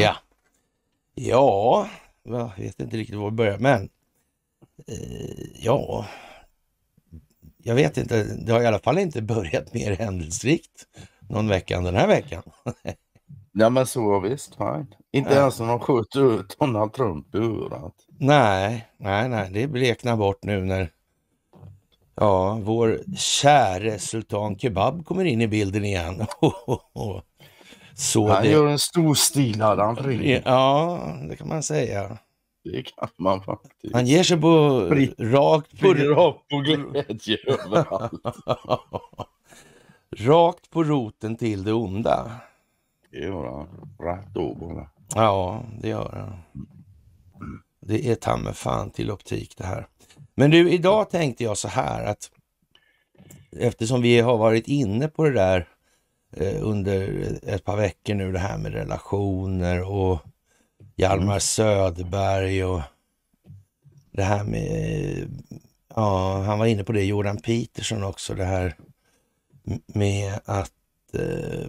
Ja. Ja, jag vet inte riktigt var vi börjar men eh, ja, jag vet inte. Det har i alla fall inte börjat mer händelserikt någon vecka än den här veckan. Ja men så visst, fine. Inte ja. ens när de skjuter ut Donald Trump i huvudet. Nej, nej, nej, det bleknar bort nu när Ja, vår käre Sultan Kebab kommer in i bilden igen. Så han det... gör en storstilad entré. Ja, det kan man säga. Det kan man faktiskt. Han ger sig på Fri... rakt på... Rakt på glädje överallt. rakt på roten till det onda. Det gör han. Rätt då bara. Ja, det gör han. Det är ta fan till optik det här. Men du, idag tänkte jag så här att eftersom vi har varit inne på det där eh, under ett par veckor nu, det här med relationer och Hjalmar mm. Söderberg och det här med, ja, han var inne på det, Jordan Peterson också, det här med att eh,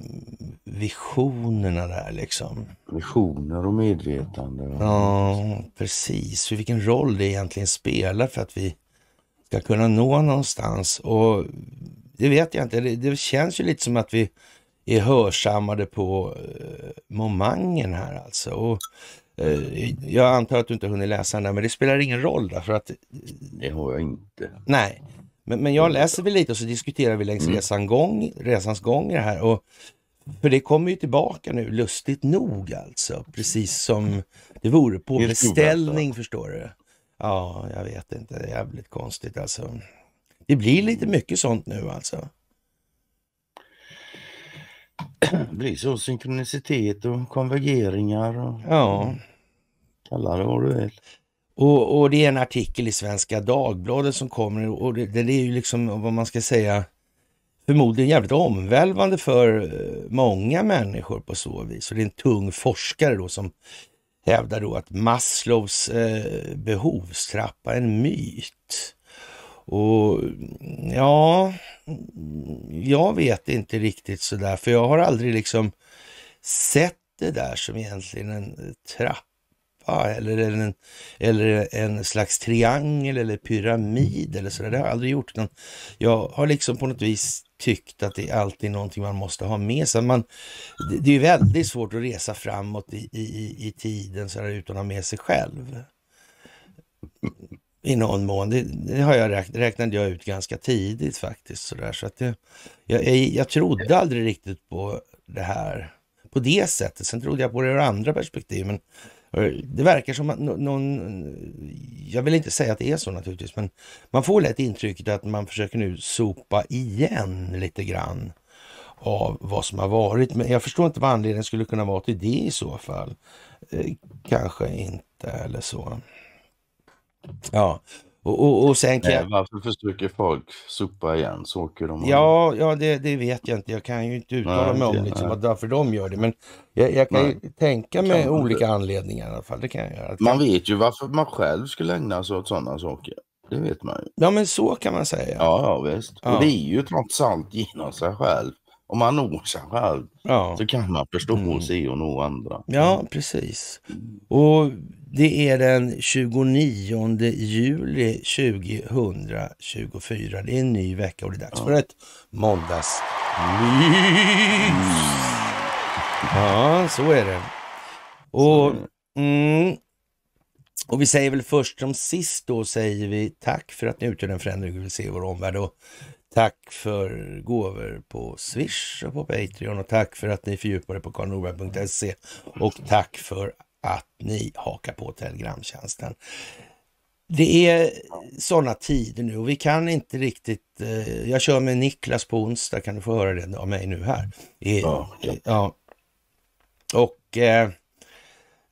visionerna där liksom. Visioner och medvetande. Ja. precis. Vilken roll det egentligen spelar för att vi ska kunna nå någonstans. Och det vet jag inte. Det, det känns ju lite som att vi är hörsammade på eh, momangen här alltså. Och, eh, jag antar att du inte hunnit läsa den där, men det spelar ingen roll därför att... Det har jag inte. Nej, men, men jag mm. läser väl lite och så diskuterar vi längs mm. resan gång, resans gång det här. Och, för det kommer ju tillbaka nu, lustigt nog alltså. Precis som det vore på det beställning, det. förstår du. Ja, jag vet inte. Jävligt konstigt alltså. Det blir lite mm. mycket sånt nu alltså. Det blir så. Synkronicitet och konvergeringar. Och... Ja. Kalla det vad du vill. Och, och, det är en artikel i Svenska Dagbladet som kommer och det, det är ju liksom vad man ska säga förmodligen jävligt omvälvande för eh, många människor på så vis. Och det är en tung forskare då som hävdar då att Maslows eh, behovstrappa är en myt. Och ja, jag vet inte riktigt sådär, för jag har aldrig liksom sett det där som egentligen en eh, trappa trappa eller, en, eller en slags triangel eller pyramid eller sådär. Det har jag aldrig gjort. Utan jag har liksom på något vis tyckt att det är alltid någonting man måste ha med sig. Man, det, det är väldigt svårt att resa framåt i, i, i tiden så där, utan att ha med sig själv. I någon mån. Det, det har jag räknat, räknade jag ut ganska tidigt faktiskt. Så, där. så att det, jag, jag, jag trodde aldrig riktigt på det här på det sättet. Sen trodde jag på det ur andra perspektiv, men det verkar som att någon, jag vill inte säga att det är så naturligtvis, men man får lätt intrycket att man försöker nu sopa igen lite grann av vad som har varit. Men jag förstår inte vad anledningen skulle kunna vara till det i så fall. Eh, kanske inte eller så. Ja, och, och, och sen kan jag... Varför försöker folk sopa igen så åker de... Ja, och... ja det, det, vet jag inte. Jag kan ju inte uttala nej, mig om liksom, varför de gör det. Men jag, jag kan nej, ju tänka mig olika inte. anledningar i alla fall. Det kan jag göra. Man vet ju varför man själv skulle ägna sig åt sådana saker. Det vet man ju. Ja, men så kan man säga. Ja, ja visst. Ja. Och det är ju trots allt genom sig själv. Om man når sig själv ja. så kan man förstå mm. sig och nå andra. Ja, precis. Mm. Och det är den 29 juli 2024. Det är en ny vecka och det är dags ja. för ett måndagsmys. Ja, så är det. Och, mm, och vi säger väl först som sist då säger vi tack för att ni utgör den förändring vi vill se i vår omvärld. Och tack för gåvor på Swish och på Patreon och tack för att ni fördjupade er på karlnorberg.se och tack för att ni hakar på Telegramtjänsten. Det är sådana tider nu och vi kan inte riktigt... Eh, jag kör med Niklas på onsdag, kan du få höra det av mig nu här. I, eh, ja. Eh, ja. Och eh,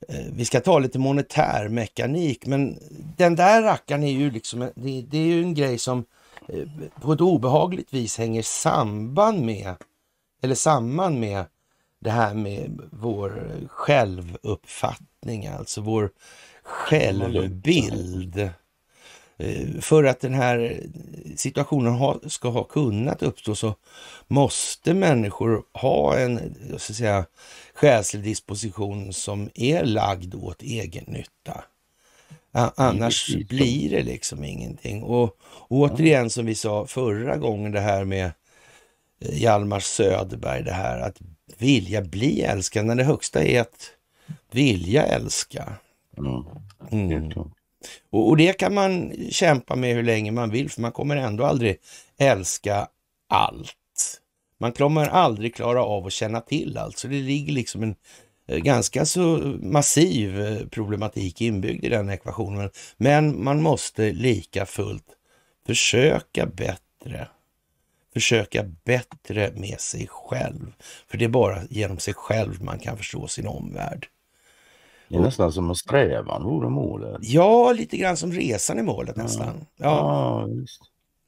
eh, vi ska ta lite monetär mekanik, men den där rackaren är ju liksom... Det, det är ju en grej som eh, på ett obehagligt vis hänger samband med, eller samman med det här med vår självuppfattning, alltså vår självbild. Eh, för att den här situationen ha, ska ha kunnat uppstå så måste människor ha en så att säga, själslig disposition som är lagd åt egennytta. Annars blir det liksom ingenting. Och återigen som vi sa förra gången det här med eh, Hjalmar Söderberg, det här att vilja bli älskad när det högsta är att vilja älska. Mm. Och, och, det kan man kämpa med hur länge man vill för man kommer ändå aldrig älska allt. Man kommer aldrig klara av att känna till allt så det ligger liksom en eh, ganska så massiv eh, problematik inbyggd i den ekvationen. Men man måste lika fullt försöka bättre försöka bättre med sig själv. För det är bara genom sig själv man kan förstå sin omvärld. Det är nästan som en strävan vore målet. Ja, lite grann som resan i målet nästan. Ja, ja visst.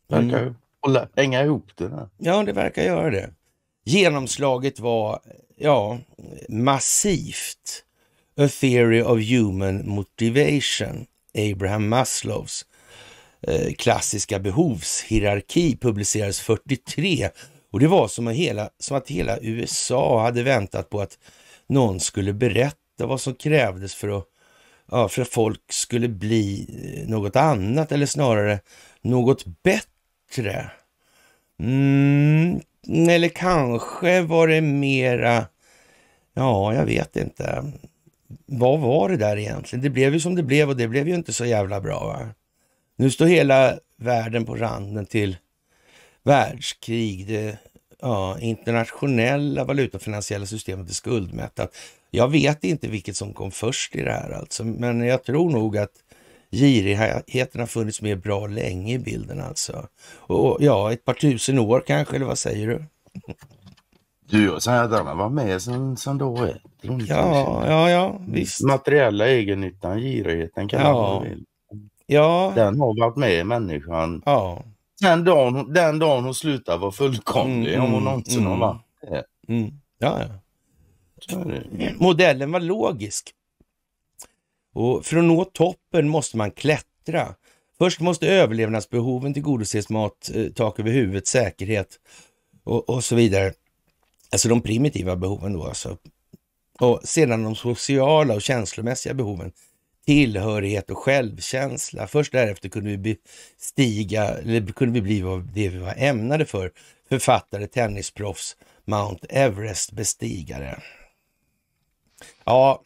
Mm. Verkar mm. hålla, hänga ihop det där. Ja, det verkar göra det. Genomslaget var ja, massivt. A Theory of Human Motivation, Abraham Maslows Eh, klassiska behovshierarki publicerades 43 och det var som, hela, som att hela USA hade väntat på att någon skulle berätta vad som krävdes för att, ja, för att folk skulle bli eh, något annat eller snarare något bättre. Mm, eller kanske var det mera, ja, jag vet inte. Vad var det där egentligen? Det blev ju som det blev och det blev ju inte så jävla bra. Va? Nu står hela världen på randen till världskrig. Det ja, internationella valutafinansiella systemet är skuldmättat. Jag vet inte vilket som kom först i det här alltså, men jag tror nog att girigheten har funnits med bra länge i bilden alltså. Och ja, ett par tusen år kanske, eller vad säger du? Du, jag säger att alla var med sen, sen då eh, Ja, ja, ja, visst. Materiella egennyttan, girigheten kan ja. man vill. Ja. Den har varit med människan. Ja. Den, dagen, den dagen hon slutar vara fullkomlig, mm, om hon mm, någonsin mm, har varit Mm. Ja, ja. Modellen var logisk. Och för att nå toppen måste man klättra. Först måste överlevnadsbehoven tillgodoses, mat, eh, tak över huvudet, säkerhet och, och så vidare. Alltså de primitiva behoven då alltså. Och sedan de sociala och känslomässiga behoven tillhörighet och självkänsla. Först därefter kunde vi stiga, eller kunde vi bli det vi var ämnade för. Författare, tennisproffs, Mount Everest-bestigare. Ja,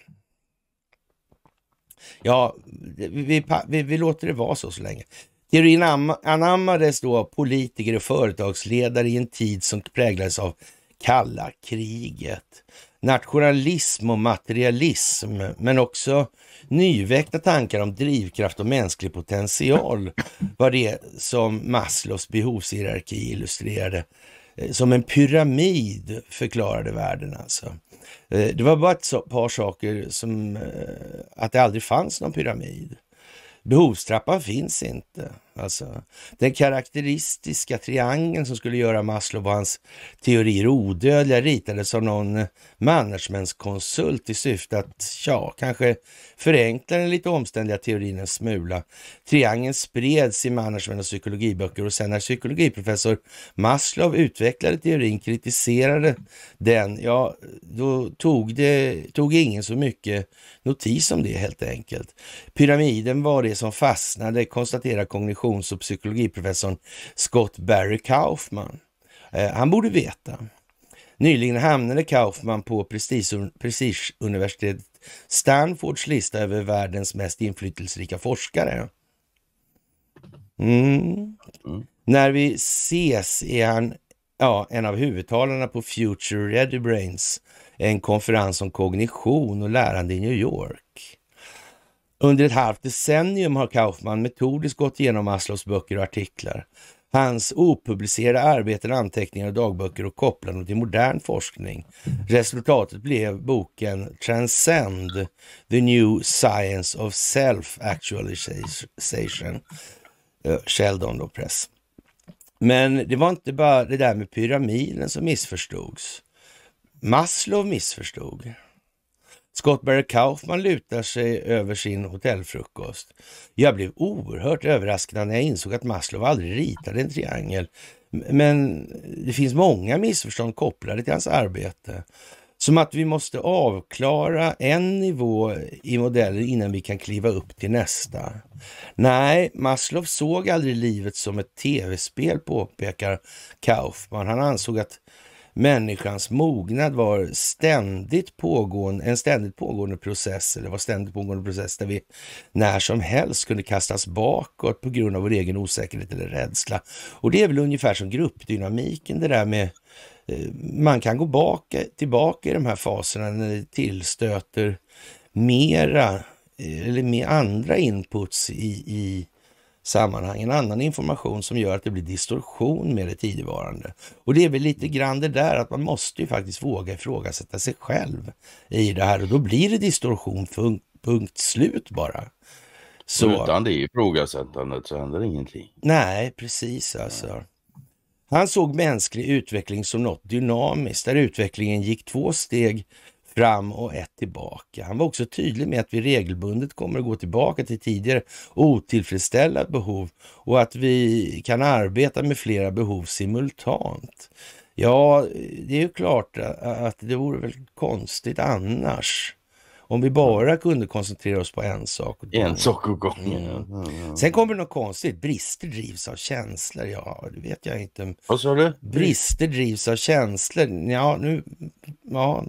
ja vi, vi, vi, låter det vara så så länge. Teorin anammades då av politiker och företagsledare i en tid som präglades av kalla kriget nationalism och materialism, men också nyväckta tankar om drivkraft och mänsklig potential var det som Maslows behovshierarki illustrerade eh, som en pyramid förklarade världen alltså. Eh, det var bara ett par saker som eh, att det aldrig fanns någon pyramid. Behovstrappan finns inte. Alltså, den karaktäristiska triangeln som skulle göra Maslow och hans teorier odödliga ritades av någon managementkonsult i syfte att, ja, kanske förenkla den lite omständliga teorin en smula. Triangeln spreds i management och psykologiböcker och sen när psykologiprofessor Maslow utvecklade teorin, kritiserade den, ja, då tog, det, tog ingen så mycket notis om det helt enkelt. Pyramiden var det som fastnade, konstaterar kognition kommunikations och psykologiprofessorn Scott Barry Kaufman. Eh, han borde veta. Nyligen hamnade Kaufman på prestigeuniversitetet Stanfords lista över världens mest inflytelserika forskare. Mm. mm. När vi ses är han ja, en av huvudtalarna på Future Ready Brains, en konferens om kognition och lärande i New York. Under ett halvt decennium har Kaufman metodiskt gått igenom Maslows böcker och artiklar. Hans opublicerade arbeten, anteckningar och dagböcker och kopplade dem till modern forskning. Resultatet blev boken Transcend, The New Science of Self-Actualization, eh, Sheldon då Press. Men det var inte bara det där med pyramiden som missförstods. Maslow missförstod. Scott Barry Kaufman lutar sig över sin hotellfrukost. Jag blev oerhört överraskad när jag insåg att Maslow aldrig ritade en triangel. Men det finns många missförstånd kopplade till hans arbete. Som att vi måste avklara en nivå i modellen innan vi kan kliva upp till nästa. Nej, Maslow såg aldrig livet som ett tv-spel påpekar Kaufman. Han ansåg att människans mognad var ständigt pågående, en ständigt pågående process, eller var ständigt pågående process där vi när som helst kunde kastas bakåt på grund av vår egen osäkerhet eller rädsla. Och det är väl ungefär som gruppdynamiken, det där med eh, man kan gå bak, tillbaka i de här faserna när det tillstöter mera eh, eller med andra inputs i, i sammanhang, en annan information som gör att det blir distorsion med det tidigvarande. Och det är väl lite grann det där att man måste ju faktiskt våga ifrågasätta sig själv i det här och då blir det distorsion, punkt, slut bara. Så. Utan det ifrågasättandet så händer ingenting. Nej, precis alltså. Han såg mänsklig utveckling som något dynamiskt, där utvecklingen gick två steg fram och ett tillbaka. Han var också tydlig med att vi regelbundet kommer att gå tillbaka till tidigare otillfredsställda behov och att vi kan arbeta med flera behov simultant. Ja, det är ju klart att det vore väl konstigt annars. Om vi bara kunde koncentrera oss på en sak. Och en sak åt gången. Mm, mm. Mm. Sen kommer det något konstigt. Brister drivs av känslor. Ja, det vet jag inte. Vad sa du? Brister drivs av känslor. Ja, nu... Ja,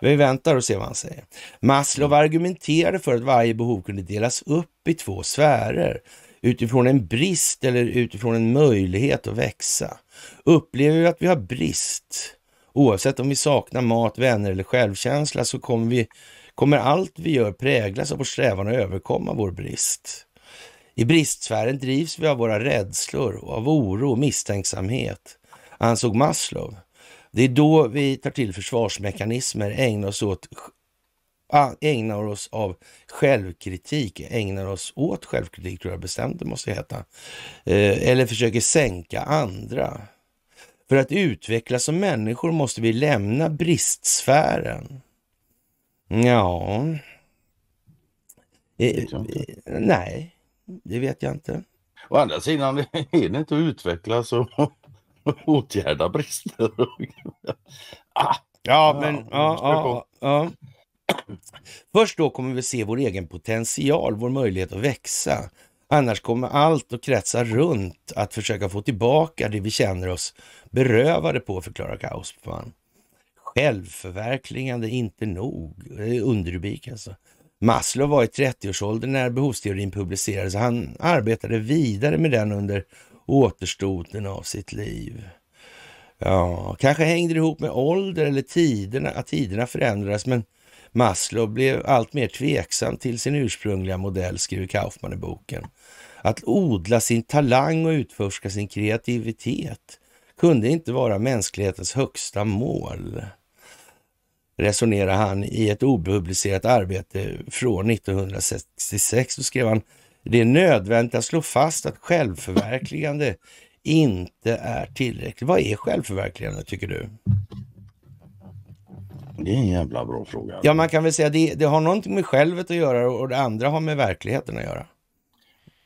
vi väntar och ser vad han säger. Maslow mm. argumenterade för att varje behov kunde delas upp i två sfärer utifrån en brist eller utifrån en möjlighet att växa. Upplever vi att vi har brist, oavsett om vi saknar mat, vänner eller självkänsla, så kommer vi kommer allt vi gör präglas av vår strävan att överkomma vår brist. I bristsfären drivs vi av våra rädslor, av oro och misstänksamhet, ansåg Maslow. Det är då vi tar till försvarsmekanismer, ägnar oss åt ägnar oss av självkritik, ägnar oss åt självkritik tror jag bestämt det måste heta, eh, eller försöker sänka andra. För att utvecklas som människor måste vi lämna bristsfären Ja. E, nej, det vet jag inte. Å andra sidan, är det inte att utvecklas och åtgärda brister? ah, ja, men... Ja, ja, ja, Först då kommer vi se vår egen potential, vår möjlighet att växa. Annars kommer allt att kretsa runt att försöka få tillbaka det vi känner oss berövade på, förklarar Gaussman. Självförverkligande inte nog. Underrubrik alltså. Maslow var i 30-årsåldern när behovsteorin publicerades. Han arbetade vidare med den under återstoden av sitt liv. Ja, kanske hängde det ihop med ålder eller tiderna, att tiderna förändrades, men Maslow blev allt mer tveksam till sin ursprungliga modell, skriver Kaufman i boken. Att odla sin talang och utforska sin kreativitet kunde inte vara mänsklighetens högsta mål resonerar han i ett opublicerat arbete från 1966. Så skrev han det är nödvändigt att slå fast att självförverkligande inte är tillräckligt. Vad är självförverkligande tycker du? Det är en jävla bra fråga. Ja, man kan väl säga det, det har någonting med självet att göra och det andra har med verkligheten att göra.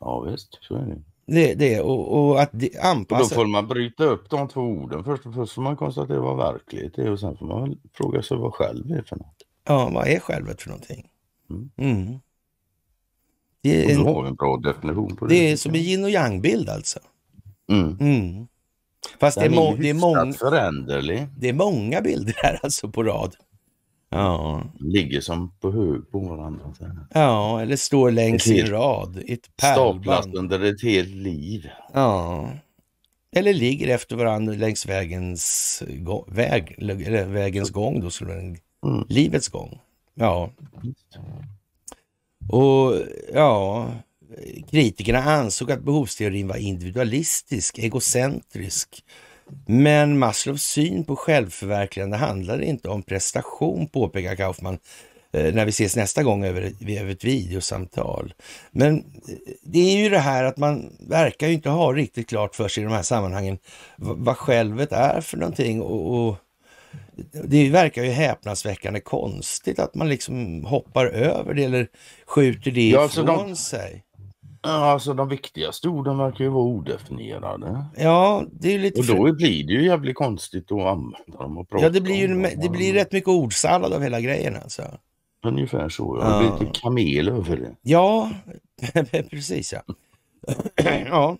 Ja, visst, så är det. Det, det, och, och att det anpassa... Och då får man bryta upp de två orden. Först, först får man konstatera vad verklighet är och sen får man fråga sig vad själv är för något. Ja, vad är självet för någonting? Mm. Mm. Det är, och då har vi en bra definition på det. Det är som en yin och yang-bild alltså. Mm. Mm. Fast det är, må- det, är mång- det är många bilder här alltså på rad. Ja. Ligger som på huvud på varandra. Ja, eller står längs i rad ett pärlband. Staplas under ett helt liv. Ja. Eller ligger efter varandra längs vägens, gå väg, vägens gång. Då, skulle mm. Livets gång. Ja. Och ja, kritikerna ansåg att behovsteorin var individualistisk, egocentrisk men Maslows syn på självförverkligande handlar inte om prestation, påpekar Kaufman eh, när vi ses nästa gång över, över ett videosamtal. Men eh, det är ju det här att man verkar ju inte ha riktigt klart för sig i de här sammanhangen vad självet är för någonting. Och, och det verkar ju häpnadsväckande konstigt att man liksom hoppar över det eller skjuter det ja, ifrån alltså de, sig. Alltså de viktigaste orden verkar ju vara odefinierade. Ja, det är lite... Och då blir det ju jävligt konstigt att använda dem och prata Ja, det blir ju det blir rätt mycket ordsallad av hela grejen alltså. Ungefär så, ja. Det blir lite kamel över det. Ja, precis ja. ja.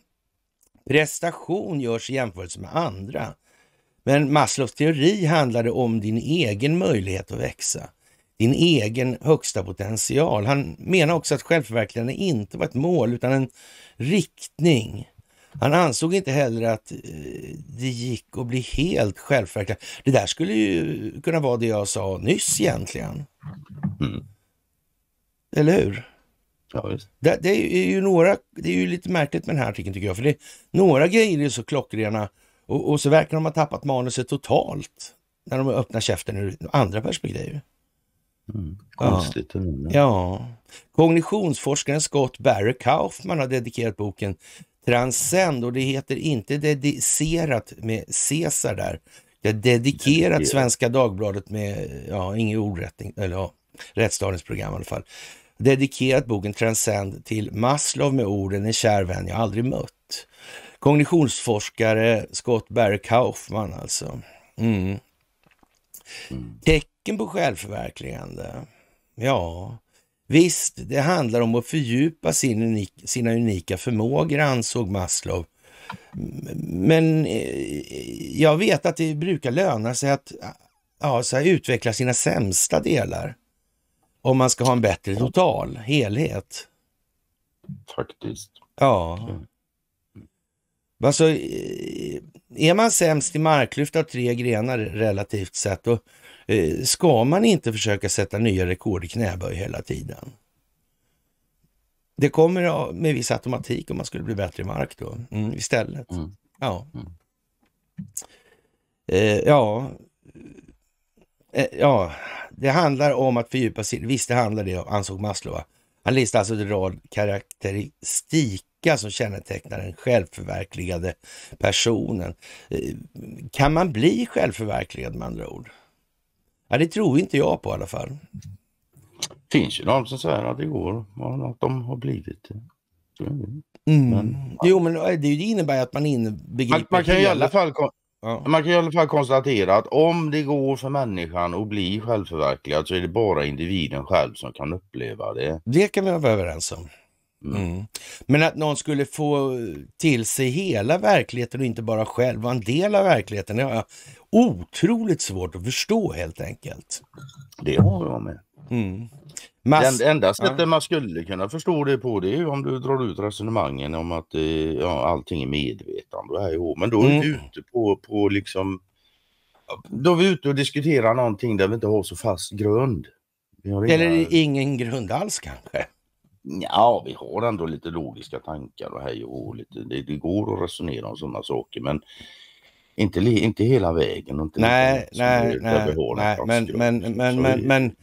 Prestation görs i jämförelse med andra. Men Maslows teori handlade om din egen möjlighet att växa din egen högsta potential. Han menar också att självförverkligande inte var ett mål utan en riktning. Han ansåg inte heller att eh, det gick att bli helt självförverkligande. Det där skulle ju kunna vara det jag sa nyss egentligen. Mm. Eller hur? Ja, det, det, är ju några, det är ju lite märkligt med den här artikeln tycker jag, för det några grejer är så klockrena och, och så verkar de ha tappat manuset totalt när de öppnar käften ur andra perspektiv. Konstigt. Ja. ja. Kognitionsforskaren Scott Barry Kaufman har dedikerat boken Transcend och det heter inte dedicerat med Cesar där. Det är dedikerat Svenska Dagbladet med, ja, ingen ordrättning, eller ja, rättsdagens-program i alla fall. Dedikerat boken Transcend till Maslow med orden en kär vän jag aldrig mött. Kognitionsforskare Scott Barry Kaufman alltså. Mm. Mm. Tech tecken på självförverkligande. Ja, visst, det handlar om att fördjupa sin unik, sina unika förmågor, ansåg Maslow. Men eh, jag vet att det brukar löna sig att ja, så här, utveckla sina sämsta delar. Om man ska ha en bättre total helhet. Faktiskt. Ja. Mm. Alltså, eh, är man sämst i marklyft av tre grenar relativt sett, då eh, ska man inte försöka sätta nya rekord i knäböj hela tiden. Det kommer med viss automatik om man skulle bli bättre i mark då mm, istället. Mm. Ja. Mm. Eh, ja. Eh, ja, det handlar om att fördjupa sig. Visst, det handlar det om ansåg Maslow. Han listade alltså en rad karaktäristik lycka som kännetecknar den självförverkligade personen. Eh, kan man bli självförverkligad med andra ord? Ja, det tror inte jag på i alla fall. Det finns ju de som säger att det går, att de har blivit det. Mm. jo, men eh, det innebär att man inbegriper man, man kan hela... i alla fall ja. Man kan i alla fall konstatera att om det går för människan att bli självförverkligad så är det bara individen själv som kan uppleva det. Det kan vi vara överens om. Mm. Men att någon skulle få till sig hela verkligheten och inte bara själv vara en del av verkligheten, det har jag otroligt svårt att förstå helt enkelt. Det har jag med. Mm. Mass... Den enda sättet ja. man skulle kunna förstå det på det är om du drar ut resonemangen om att eh, ja, allting är medvetande här och Men då är mm. vi ute på, på liksom då är vi ute och diskuterar någonting där vi inte har så fast grund. Eller ingen grund alls kanske? Ja, vi har ändå lite logiska tankar och hej och lite, det, det går att resonera om sådana saker men inte, inte hela vägen. Inte nej, nej, nej, nej men, men, men, men, men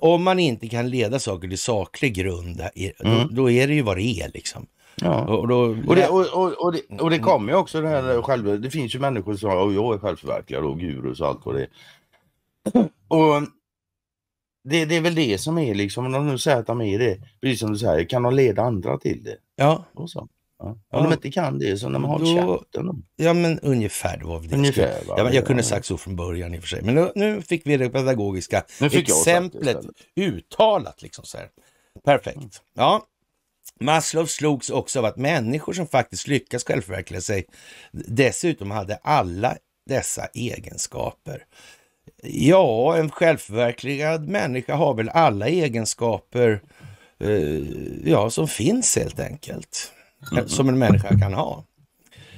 om man inte kan leda saker till saklig grund, då, mm. då är det ju vad det är liksom. Ja. Och, då, och, det, och, och, det, mm. och det mm. kommer ju också det här själv, det finns ju människor som säger att jag är självförverkligad och guru och allt vad det är. Och det, det är väl det som är liksom, om de nu säger att de är det, precis som du säger, kan de leda andra till det? Ja. Och så. Ja. Om ja. de inte kan det så när man har då, käften. Ja men ungefär då var det ungefär, va? jag, jag kunde sagt så från början i och för sig. Men nu, nu fick vi det pedagogiska exemplet uttalat liksom så här. Perfekt. Mm. Ja. Maslow slogs också av att människor som faktiskt lyckas självförverkliga sig dessutom hade alla dessa egenskaper. Ja, en självförverkligad människa har väl alla egenskaper eh, ja, som finns helt enkelt. Mm. Som en människa kan ha.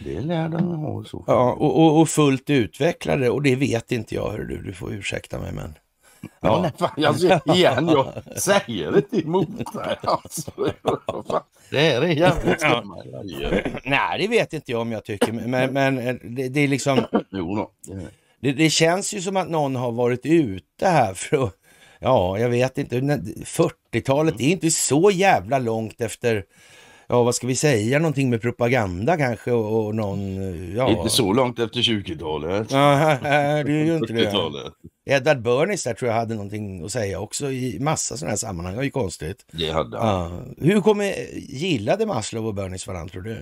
Det lär den ha så. Ja, och, och, och, fullt utvecklade och det vet inte jag. Hör du, du får ursäkta mig men. Ja. ja nej, fan, alltså, igen, jag säger inte emot dig. Alltså, det är jävligt skumma ja. Nej, det vet inte jag om jag tycker. Men, men eh, det, det är liksom... Jo då. Det, det, känns ju som att någon har varit ute här för att, ja, jag vet inte, 40-talet är inte så jävla långt efter ja vad ska vi säga, någonting med propaganda kanske och, och någon... Eh, ja. Inte så långt efter 20-talet. Nej, det är ju inte det. Edward Bernays där tror jag hade någonting att säga också i massa sådana här sammanhang, det var ju konstigt. Det hade han. Ja. Hur kommer, gillade Maslow och Bernays varandra tror du?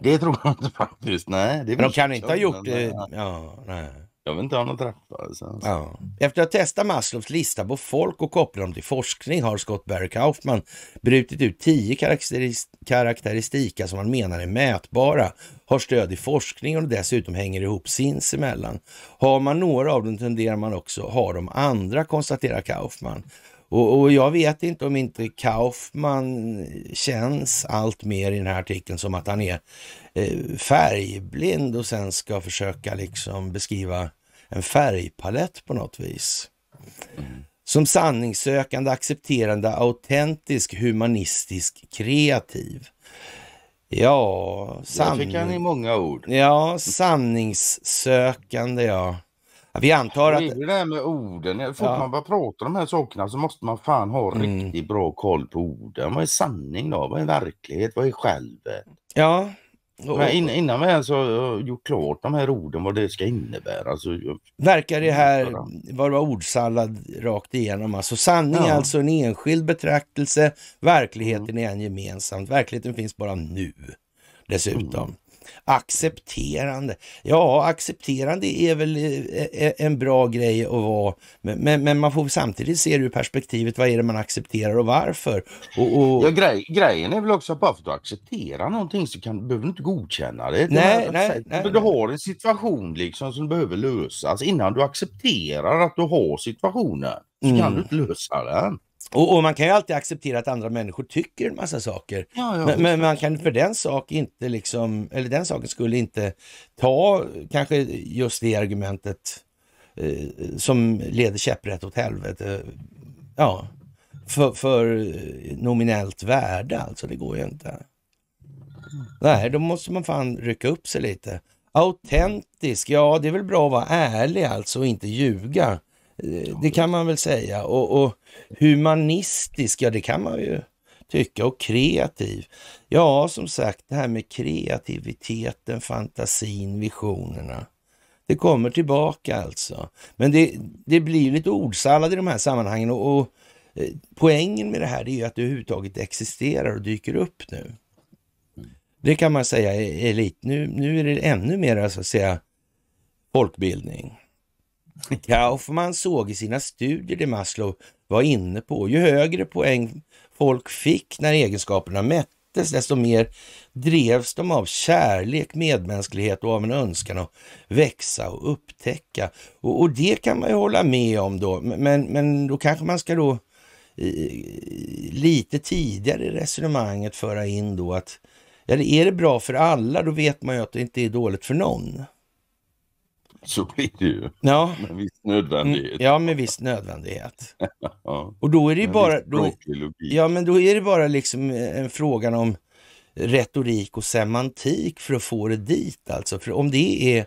Det tror jag inte faktiskt. Nej, det de kan inte ha gjort... det. Eh, ja, nej. Jag vet inte om de träffades. Alltså. Ja. Efter att testa Maslows lista på folk och koppla dem till forskning har Scott Barry Kaufman brutit ut tio karaktäris karaktäristika som han menar är mätbara, har stöd i forskning och dessutom hänger ihop sinsemellan. Har man några av dem tenderar man också ha de andra, konstaterar Kaufman. Och, och, jag vet inte om inte Kaufman känns allt mer i den här artikeln som att han är eh, färgblind och sen ska försöka liksom beskriva en färgpalett på något vis. Mm. Som sanningssökande, accepterande, autentisk, humanistisk, kreativ. Ja, sanning... Jag fick han i många ord. Ja, sanningssökande ja. Vi antar att... Det är det där med orden. Får ja. man bara prata om de här sakerna så måste man fan ha mm. riktigt bra koll på orden. Vad är sanning då? Vad är verklighet? Vad är själv? Ja. Men in, innan vi ens har gjort klart de här orden, vad det ska innebära. Alltså, Verkar det här mm, vara ordsallad rakt igenom? Alltså, sanning ja. är alltså en enskild betraktelse, verkligheten mm. är en gemensamt. Verkligheten finns bara nu dessutom. Mm. Accepterande. Ja, accepterande är väl eh, eh, eh, en bra grej att vara, men, men man får samtidigt se det ur perspektivet, vad är det man accepterar och varför? Och, och... Ja, grej, grejen är väl också att bara för att du accepterar någonting så kan, behöver du inte godkänna det. Nej, det nej, nej, du har en situation liksom som behöver lösas innan du accepterar att du har situationen så mm. kan du inte lösa den. Och, och, man kan ju alltid acceptera att andra människor tycker en massa saker. Ja, ja, men, men, man kan för den sak inte liksom, eller den saken skulle inte ta kanske just det argumentet eh, som leder käpprätt åt helvete. Ja, för, för eh, nominellt värde alltså, det går ju inte. Nej, då måste man fan rycka upp sig lite. Autentisk, ja det är väl bra att vara ärlig alltså och inte ljuga. Det kan man väl säga. Och, och humanistisk, ja det kan man ju tycka. Och kreativ. Ja, som sagt, det här med kreativiteten, fantasin, visionerna. Det kommer tillbaka alltså. Men det, det blir lite ordsallad i de här sammanhangen och, och eh, poängen med det här är ju att det överhuvudtaget existerar och dyker upp nu. Det kan man säga är lite... Nu, nu är det ännu mer så att säga folkbildning. Kaufman såg i sina studier det Maslow var inne på. Ju högre poäng folk fick när egenskaperna mättes, desto mer drevs de av kärlek, medmänsklighet och av en önskan att växa och upptäcka. Och, och det kan man ju hålla med om då, men, men då kanske man ska då lite tidigare i resonemanget föra in då att ja, är det bra för alla, då vet man ju att det inte är dåligt för någon. så blir det ju. Ja. Med viss nödvändighet. Mm, ja, med viss nödvändighet. ja. Och då är det ju bara... Då, ja, men då är det bara liksom eh, en fråga om retorik och semantik för att få det dit alltså. För om det är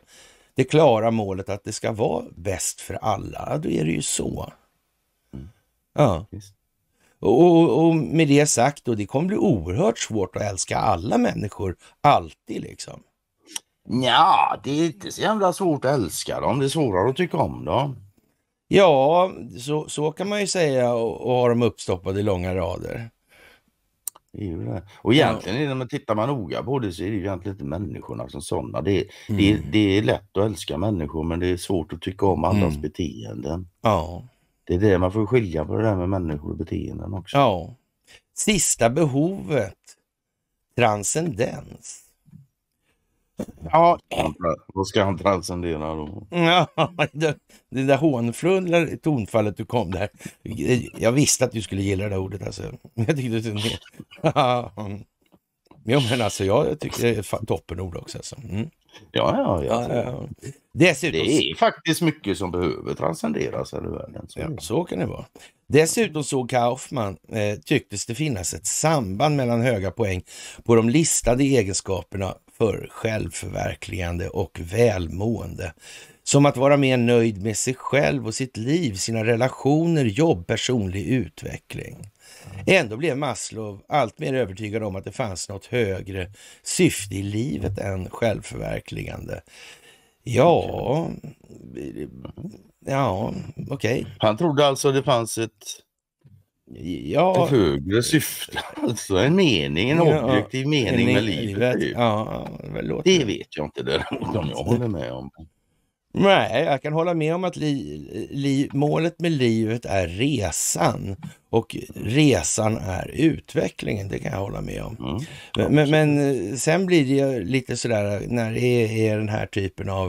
det klara målet att det ska vara bäst för alla, då är det ju så. Mm. Ja. Och, och, och, med det sagt då, det kommer bli oerhört svårt att älska alla människor, alltid liksom. Ja, det är inte så jävla svårt att älska dem. Det är svårare att tycka om dem. Ja, så, så kan man ju säga och, och ha dem uppstoppade i långa rader. Och egentligen, ja. när man tittar man noga på det så är det ju egentligen inte människorna som sådana. Det, mm. det, det är lätt att älska människor men det är svårt att tycka om andras mm. beteenden. Ja. Det är det man får skilja på det där med människor och beteenden också. Ja. Sista behovet, transcendens. Ja. Då ska han transcendera då. Ja, det, där hånflulla tonfallet du kom där. Jag visste att du skulle gilla det där ordet alltså. Jag tyckte det ja. men alltså jag tycker det är ett toppenord också. Alltså. Mm. Ja, ja, ja. ja, ja. Dessutom... Det är faktiskt mycket som behöver transcenderas här i världen. Så, ja, så kan det vara. Dessutom såg Kaufman eh, tycktes det finnas ett samband mellan höga poäng på de listade egenskaperna för självförverkligande och välmående. Som att vara mer nöjd med sig själv och sitt liv, sina relationer, jobb, personlig utveckling. Ändå blev Maslow alltmer övertygad om att det fanns något högre syfte i livet än självförverkligande. Ja, ja, okej. Okay. Han trodde alltså det fanns ett Ja. Ett högre syfte, alltså en mening, en ja, objektiv mening med livet. livet. Ja, det, det vet jag inte däremot om jag håller med om. Nej, jag kan hålla med om att li, li, målet med livet är resan och resan är utvecklingen. Det kan jag hålla med om. Mm, men, men, men, eh, sen blir det lite sådär när det är, är den här typen av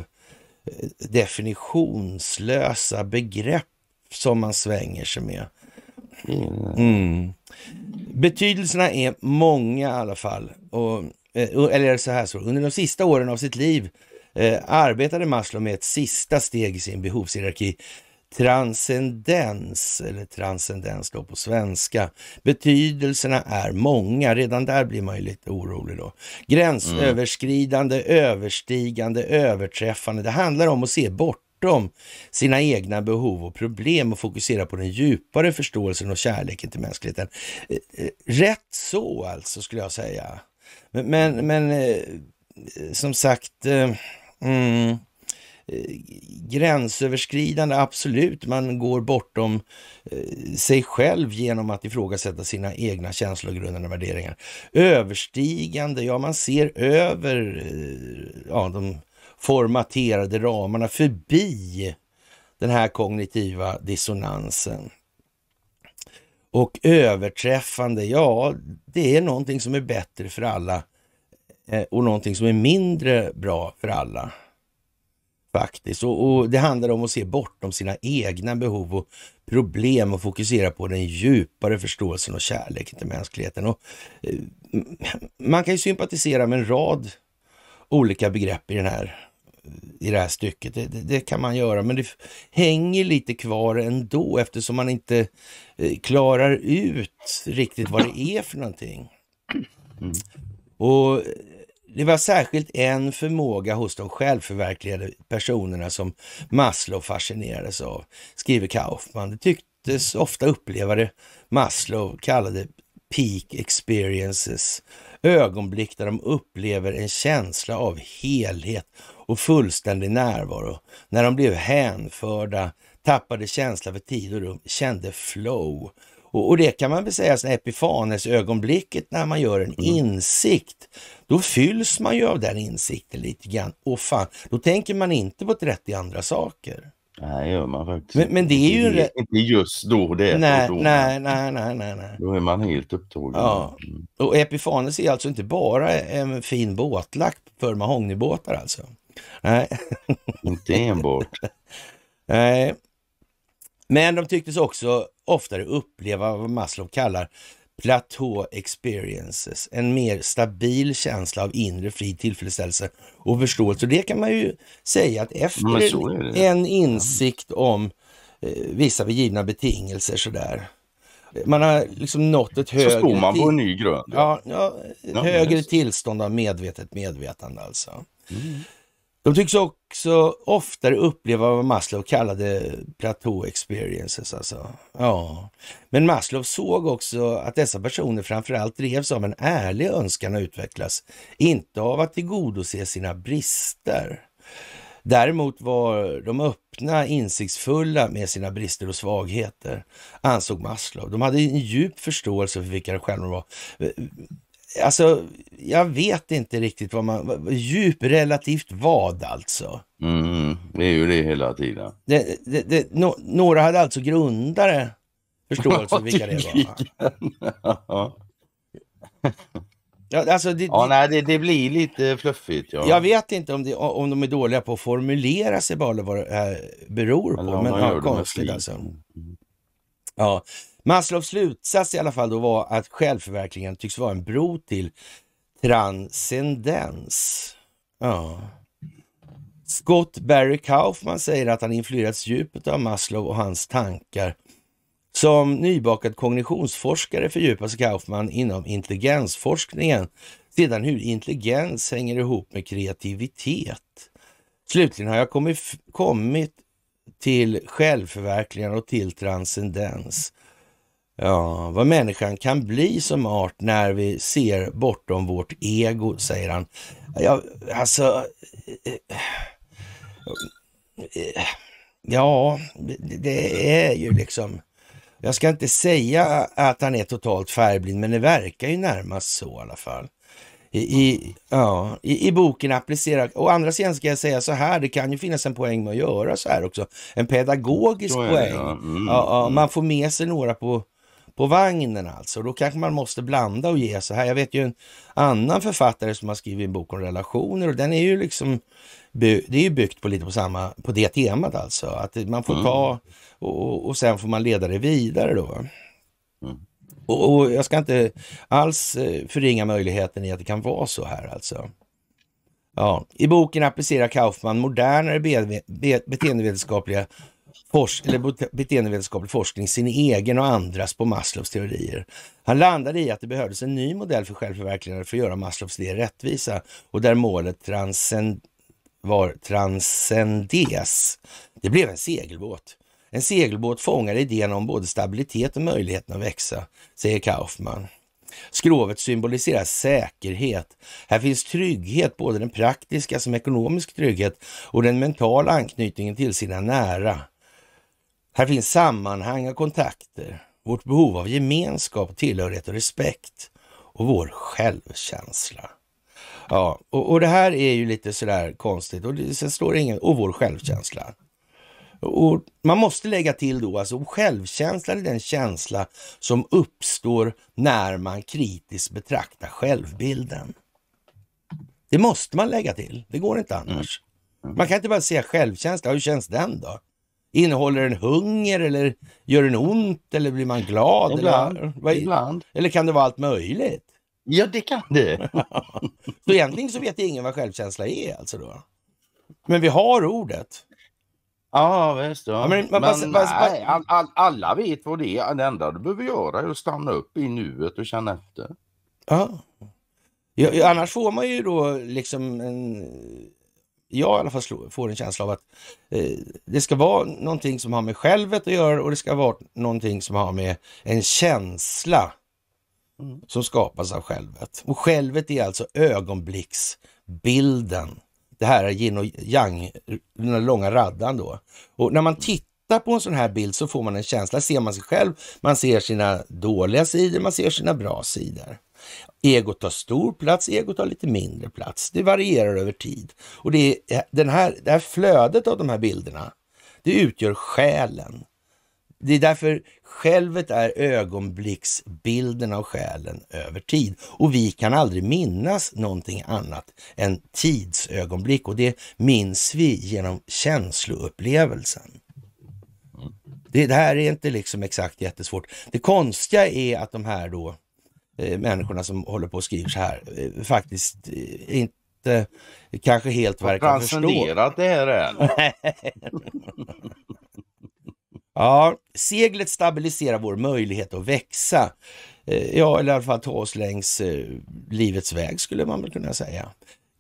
eh, definitionslösa begrepp som man svänger sig med. Mm. Betydelserna är många i alla fall. Eh, och, eller så här så, under de sista åren av sitt liv eh, arbetade Maslow med ett sista steg i sin behovshierarki. Transcendens, eller transcendens då på svenska. Betydelserna är många, redan där blir man ju lite orolig då. Gränsöverskridande, mm. överstigande, överträffande. Det handlar om att se bort bortom sina egna behov och problem och fokusera på den djupare förståelsen och kärleken till mänskligheten. Eh, eh, rätt så alltså, skulle jag säga. Men, men eh, som sagt, mm, gränsöverskridande, absolut. Man går bortom sig själv genom att ifrågasätta sina egna känslor, och värderingar. Överstigande, ja man ser över ja, de formaterade ramarna förbi den här kognitiva dissonansen. Och överträffande, ja, det är någonting som är bättre för alla eh, och någonting som är mindre bra för alla. Faktiskt. Och, och, Det handlar om att se bortom sina egna behov och problem och fokusera på den djupare förståelsen och kärleken till mänskligheten. Och, eh, man kan ju sympatisera med en rad olika begrepp i den här i det här stycket. Det, det, det, kan man göra, men det hänger lite kvar ändå eftersom man inte eh, klarar ut riktigt vad det är för någonting. Mm. Och eh, det var särskilt en förmåga hos de självförverkligade personerna som Maslow fascinerades av, skriver Kaufman. Det tycktes ofta uppleva det Maslow kallade peak experiences, ögonblick där de upplever en känsla av helhet och fullständig närvaro. När de blev hänförda, tappade känsla för tid och rum, kände flow. Och, och det kan man väl säga som epifanes-ögonblicket när man gör en mm. insikt. Då fylls man ju av den insikten lite grann. Och fan, då tänker man inte på 30 andra saker. Nej, gör man faktiskt men, men det är ju... Det, är inte just då det är nej, då. Nej, nej, nej, nej, nej. Då är man helt upptagen. Ja. Mm. Och Epifanes är alltså inte bara en fin båtlack för mahognybåtar alltså? Nej. Inte enbart. Nej. Men de tycktes också oftare uppleva vad Maslow kallar platå experiences, en mer stabil känsla av inre fri tillfredsställelse och förståelse. det kan man ju säga att efter en insikt om eh, vissa begivna betingelser sådär. Man har liksom nått ett högre... Så står man på en ny grund. Ja, ja, ja högre tillstånd av medvetet medvetande alltså. Mm. De tycks också oftare uppleva vad Maslow kallade platå experiences. Alltså. Ja. Men Maslow såg också att dessa personer framförallt drevs av en ärlig önskan att utvecklas, inte av att tillgodose sina brister. Däremot var de öppna, insiktsfulla med sina brister och svagheter, ansåg Maslow. De hade en djup förståelse för vilka de själva var alltså, jag vet inte riktigt vad man... Djup relativt vad alltså? Mm, det är ju det hela tiden. Det, det, det, no, några hade alltså grundare förståelse för vilka det var. Ja, alltså det, ja, nej, det, det, blir lite fluffigt. Ja. Jag vet inte om, det, om de är dåliga på att formulera sig bara vad det här beror på. Men ja, konstigt alltså. Mm. Ja. Maslows slutsats i alla fall då var att självförverkligande tycks vara en bro till transcendens. Ja. Scott Barry Kaufman säger att han influerats djupet av Maslow och hans tankar. Som nybakad kognitionsforskare fördjupar sig Kaufman inom intelligensforskningen, sedan hur intelligens hänger ihop med kreativitet. Slutligen har jag kommit, kommit till självförverkligande och till transcendens. Ja, vad människan kan bli som art när vi ser bortom vårt ego, säger han. Ja, alltså... Eh, eh, ja, det är ju liksom... Jag ska inte säga att han är totalt färgblind, men det verkar ju närmast så i alla fall. I, i, ja, i, i boken applicerar... Å andra sidan ska jag säga så här, det kan ju finnas en poäng med att göra så här också. En pedagogisk poäng. ja. Mm, ja, ja, mm. man får med sig några på på vagnen alltså. Då kanske man måste blanda och ge så här. Jag vet ju en annan författare som har skrivit en bok om relationer och den är ju liksom det är ju byggt på lite på samma, på det temat alltså. Att man får mm. ta och, och sen får man leda det vidare då. Mm. Och, och, jag ska inte alls eh, förringa möjligheten i att det kan vara så här alltså. Ja, i boken applicerar Kaufman modernare be, be, beteendevetenskapliga forsk eller beteendevetenskaplig forskning sin egen och andras på Maslows teorier. Han landade i att det behövdes en ny modell för självförverkligande för att göra Maslows idéer rättvisa och där målet transcend var transcendes. Det blev en segelbåt. En segelbåt fångar idén om både stabilitet och möjligheten att växa, säger Kaufman. Skrovet symboliserar säkerhet. Här finns trygghet, både den praktiska som ekonomisk trygghet och den mentala anknytningen till sina nära. Här finns sammanhang och kontakter, vårt behov av gemenskap, tillhörighet och respekt och vår självkänsla. Ja, och, och det här är ju lite sådär konstigt och det, sen står det ingen, och vår självkänsla. Och man måste lägga till då, alltså självkänsla är den känsla som uppstår när man kritiskt betraktar självbilden. Det måste man lägga till, det går inte annars. Mm. Mm. Man kan inte bara säga självkänsla, hur känns den då? Innehåller den hunger eller gör den ont eller blir man glad? Ibland. Eller, vad, ibland. eller kan det vara allt möjligt? Ja, det kan det. så egentligen så vet ingen vad självkänsla är alltså då? Men vi har ordet. Ja, visst. Ja. ja men, men, men, men nej, all, all, alla vet vad det är. Det enda du behöver göra är att stanna upp i nuet och känna efter. Ja. ja annars får man ju då liksom en jag i alla fall får en känsla av att eh, det ska vara någonting som har med självet att göra och det ska vara någonting som har med en känsla som skapas av självet. Och självet är alltså ögonblicksbilden. Det här är yin och yang, den här långa raddan då. Och när man tittar på en sån här bild så får man en känsla, ser man sig själv, man ser sina dåliga sidor, man ser sina bra sidor. Egot tar stor plats, egot tar lite mindre plats. Det varierar över tid. Och det, är den här, det här flödet av de här bilderna, det utgör själen. Det är därför självet är ögonblicksbilden av själen över tid. Och vi kan aldrig minnas någonting annat än tidsögonblick och det minns vi genom känsloupplevelsen. Det, det här är inte liksom exakt jättesvårt. Det konstiga är att de här då Eh, människorna som håller på och skriver så här eh, faktiskt eh, inte kanske helt verkar förstå. Transcenderat det här än. ja, seglet stabiliserar vår möjlighet att växa. Ja, eller i alla fall ta oss längs livets väg skulle man väl kunna säga.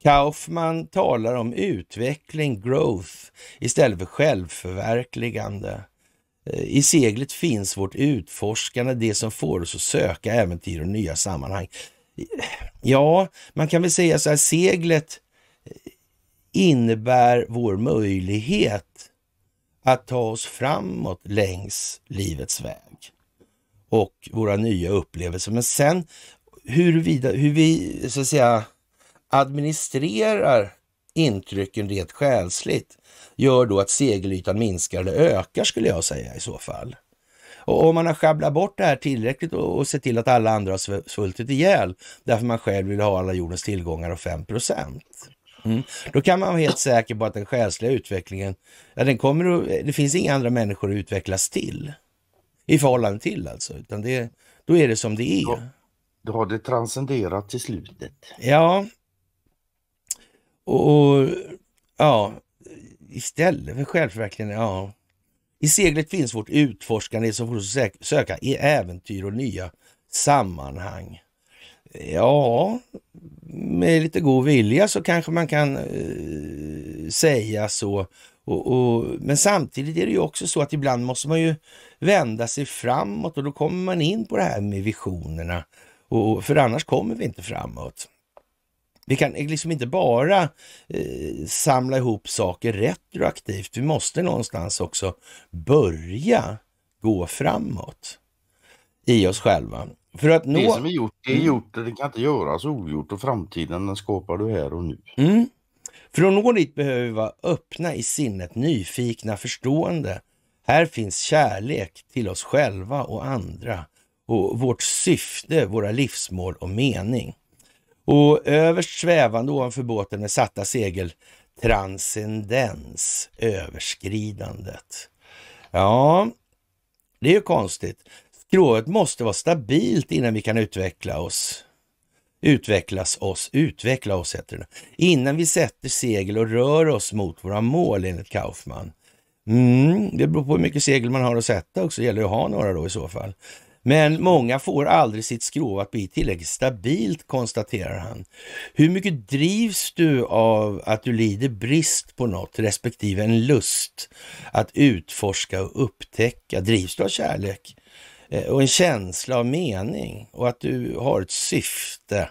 Kaufman talar om utveckling, growth, istället för självförverkligande. Eh, I seglet finns vårt utforskande, det som får oss att söka äventyr och nya sammanhang. Eh, ja, man kan väl säga så här, seglet eh, innebär vår möjlighet att ta oss framåt längs livets väg och våra nya upplevelser. Men sen huruvida, hur vi så att säga administrerar intrycken rent själsligt gör då att segelytan minskar eller ökar skulle jag säga i så fall. Och om man har sjabblat bort det här tillräckligt och, och sett till att alla andra har svultit ihjäl därför man själv vill ha alla jordens tillgångar och 5 Mm. Då kan man vara helt säker på att den själsliga utvecklingen, ja, den kommer att, det finns inga andra människor att utvecklas till. I förhållande till alltså, utan det, då är det som det är. Då, då har det transcenderat till slutet. Ja, och, ja, istället för självförverkligande, ja. I seglet finns vårt utforskande som får oss söka i äventyr och nya sammanhang. Ja, med lite god vilja så kanske man kan eh, säga så. Och, och, men samtidigt är det ju också så att ibland måste man ju vända sig framåt och då kommer man in på det här med visionerna. Och, för annars kommer vi inte framåt. Vi kan liksom inte bara eh, samla ihop saker retroaktivt. Vi måste någonstans också börja gå framåt i oss själva. För att nå... Det som är gjort det är mm. gjort och det kan inte göras ogjort och framtiden den skapar du här och nu. Mm. För att nå dit behöver vi vara öppna i sinnet, nyfikna, förstående. Här finns kärlek till oss själva och andra och vårt syfte, våra livsmål och mening och överst svävande ovanför båten med satta segel transcendens, överskridandet. Ja, det är ju konstigt. Skrovet måste vara stabilt innan vi kan utveckla oss. Utvecklas oss, utveckla oss heter det. Innan vi sätter segel och rör oss mot våra mål enligt Kaufman. Mm, det beror på hur mycket segel man har att sätta också. Det gäller att ha några då i så fall. Men många får aldrig sitt skrov att bli tillräckligt stabilt, konstaterar han. Hur mycket drivs du av att du lider brist på något respektive en lust att utforska och upptäcka? Drivs du av kärlek eh, och en känsla av mening och att du har ett syfte?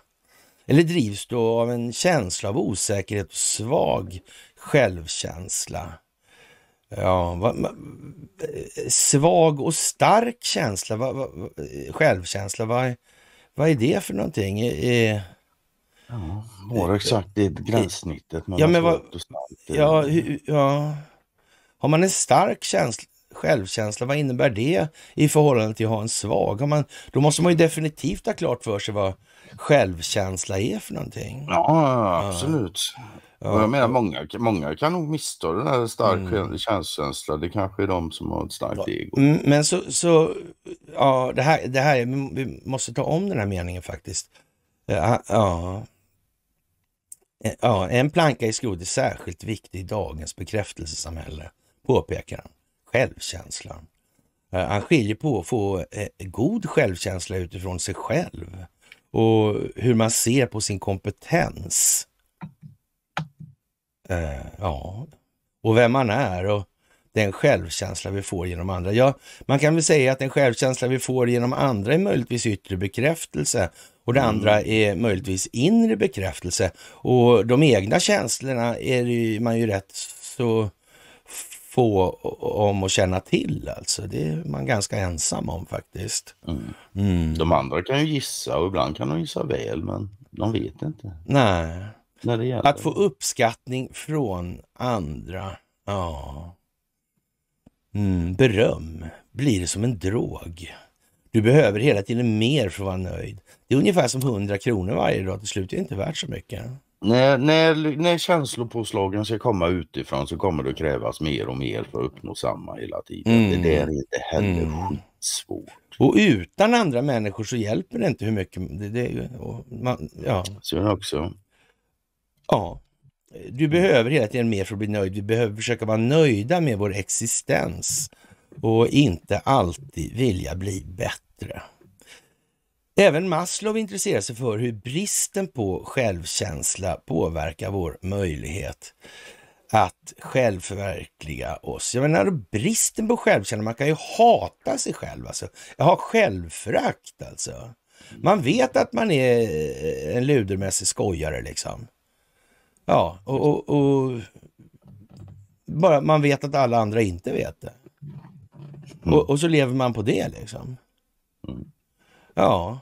Eller drivs du av en känsla av osäkerhet och svag självkänsla? Ja, va, va, svag och stark känsla, va, va, självkänsla, vad va är det för någonting? E, ja, var exakt i gränssnittet mellan ja, men alltså vad, eh. ja, ja, Har man en stark känsla, självkänsla, vad innebär det i förhållande till att ha en svag? Har man, då måste man ju definitivt ha klart för sig vad självkänsla är för någonting. Ja, absolut. Ja. Jag menar, många, många kan nog missta den här starka mm. känslan. Det kanske är de som har ett starkt ja. ego. Mm, men så, så ja, det här, det här, vi måste ta om den här meningen faktiskt. Eh, ja, ja. Eh, ja en planka i skrovet är särskilt viktig i dagens bekräftelsesamhälle, påpekar han. Självkänslan. Eh, han skiljer på att få god självkänsla utifrån sig själv och hur man ser på sin kompetens. Eh, ja, och vem man är och den självkänsla vi får genom andra. Ja, man kan väl säga att den självkänsla vi får genom andra är möjligtvis yttre bekräftelse och det mm. andra är möjligtvis inre bekräftelse. Och de egna känslorna är man ju rätt så få om att känna till alltså. Det är man ganska ensam om faktiskt. Mm. Mm. De andra kan ju gissa och ibland kan de gissa väl men de vet inte. Nej. När det gäller. Att få uppskattning från andra. Ja. Mm. Beröm blir som en drog. Du behöver hela tiden mer för att vara nöjd. Det är ungefär som 100 kronor varje dag. Till slut är det inte värt så mycket. När, när, när känslopåslagen ska komma utifrån så kommer det krävas mer och mer för att uppnå samma hela tiden. Mm. Det där mm. är inte heller mm. skitsvårt. Och utan andra människor så hjälper det inte hur mycket... Det, det, man, ja. Så också. Ja. Du behöver hela tiden mer för att bli nöjd. Vi behöver försöka vara nöjda med vår existens och inte alltid vilja bli bättre. Även Maslow intresserar sig för hur bristen på självkänsla påverkar vår möjlighet att självförverkliga oss. Jag menar bristen på självkänsla, man kan ju hata sig själv alltså. Jag har självförakt alltså. Man vet att man är eh, en ludermässig skojare liksom. Ja, och, och, och, bara man vet att alla andra inte vet det. Mm. Och, och så lever man på det liksom. Mm. Ja,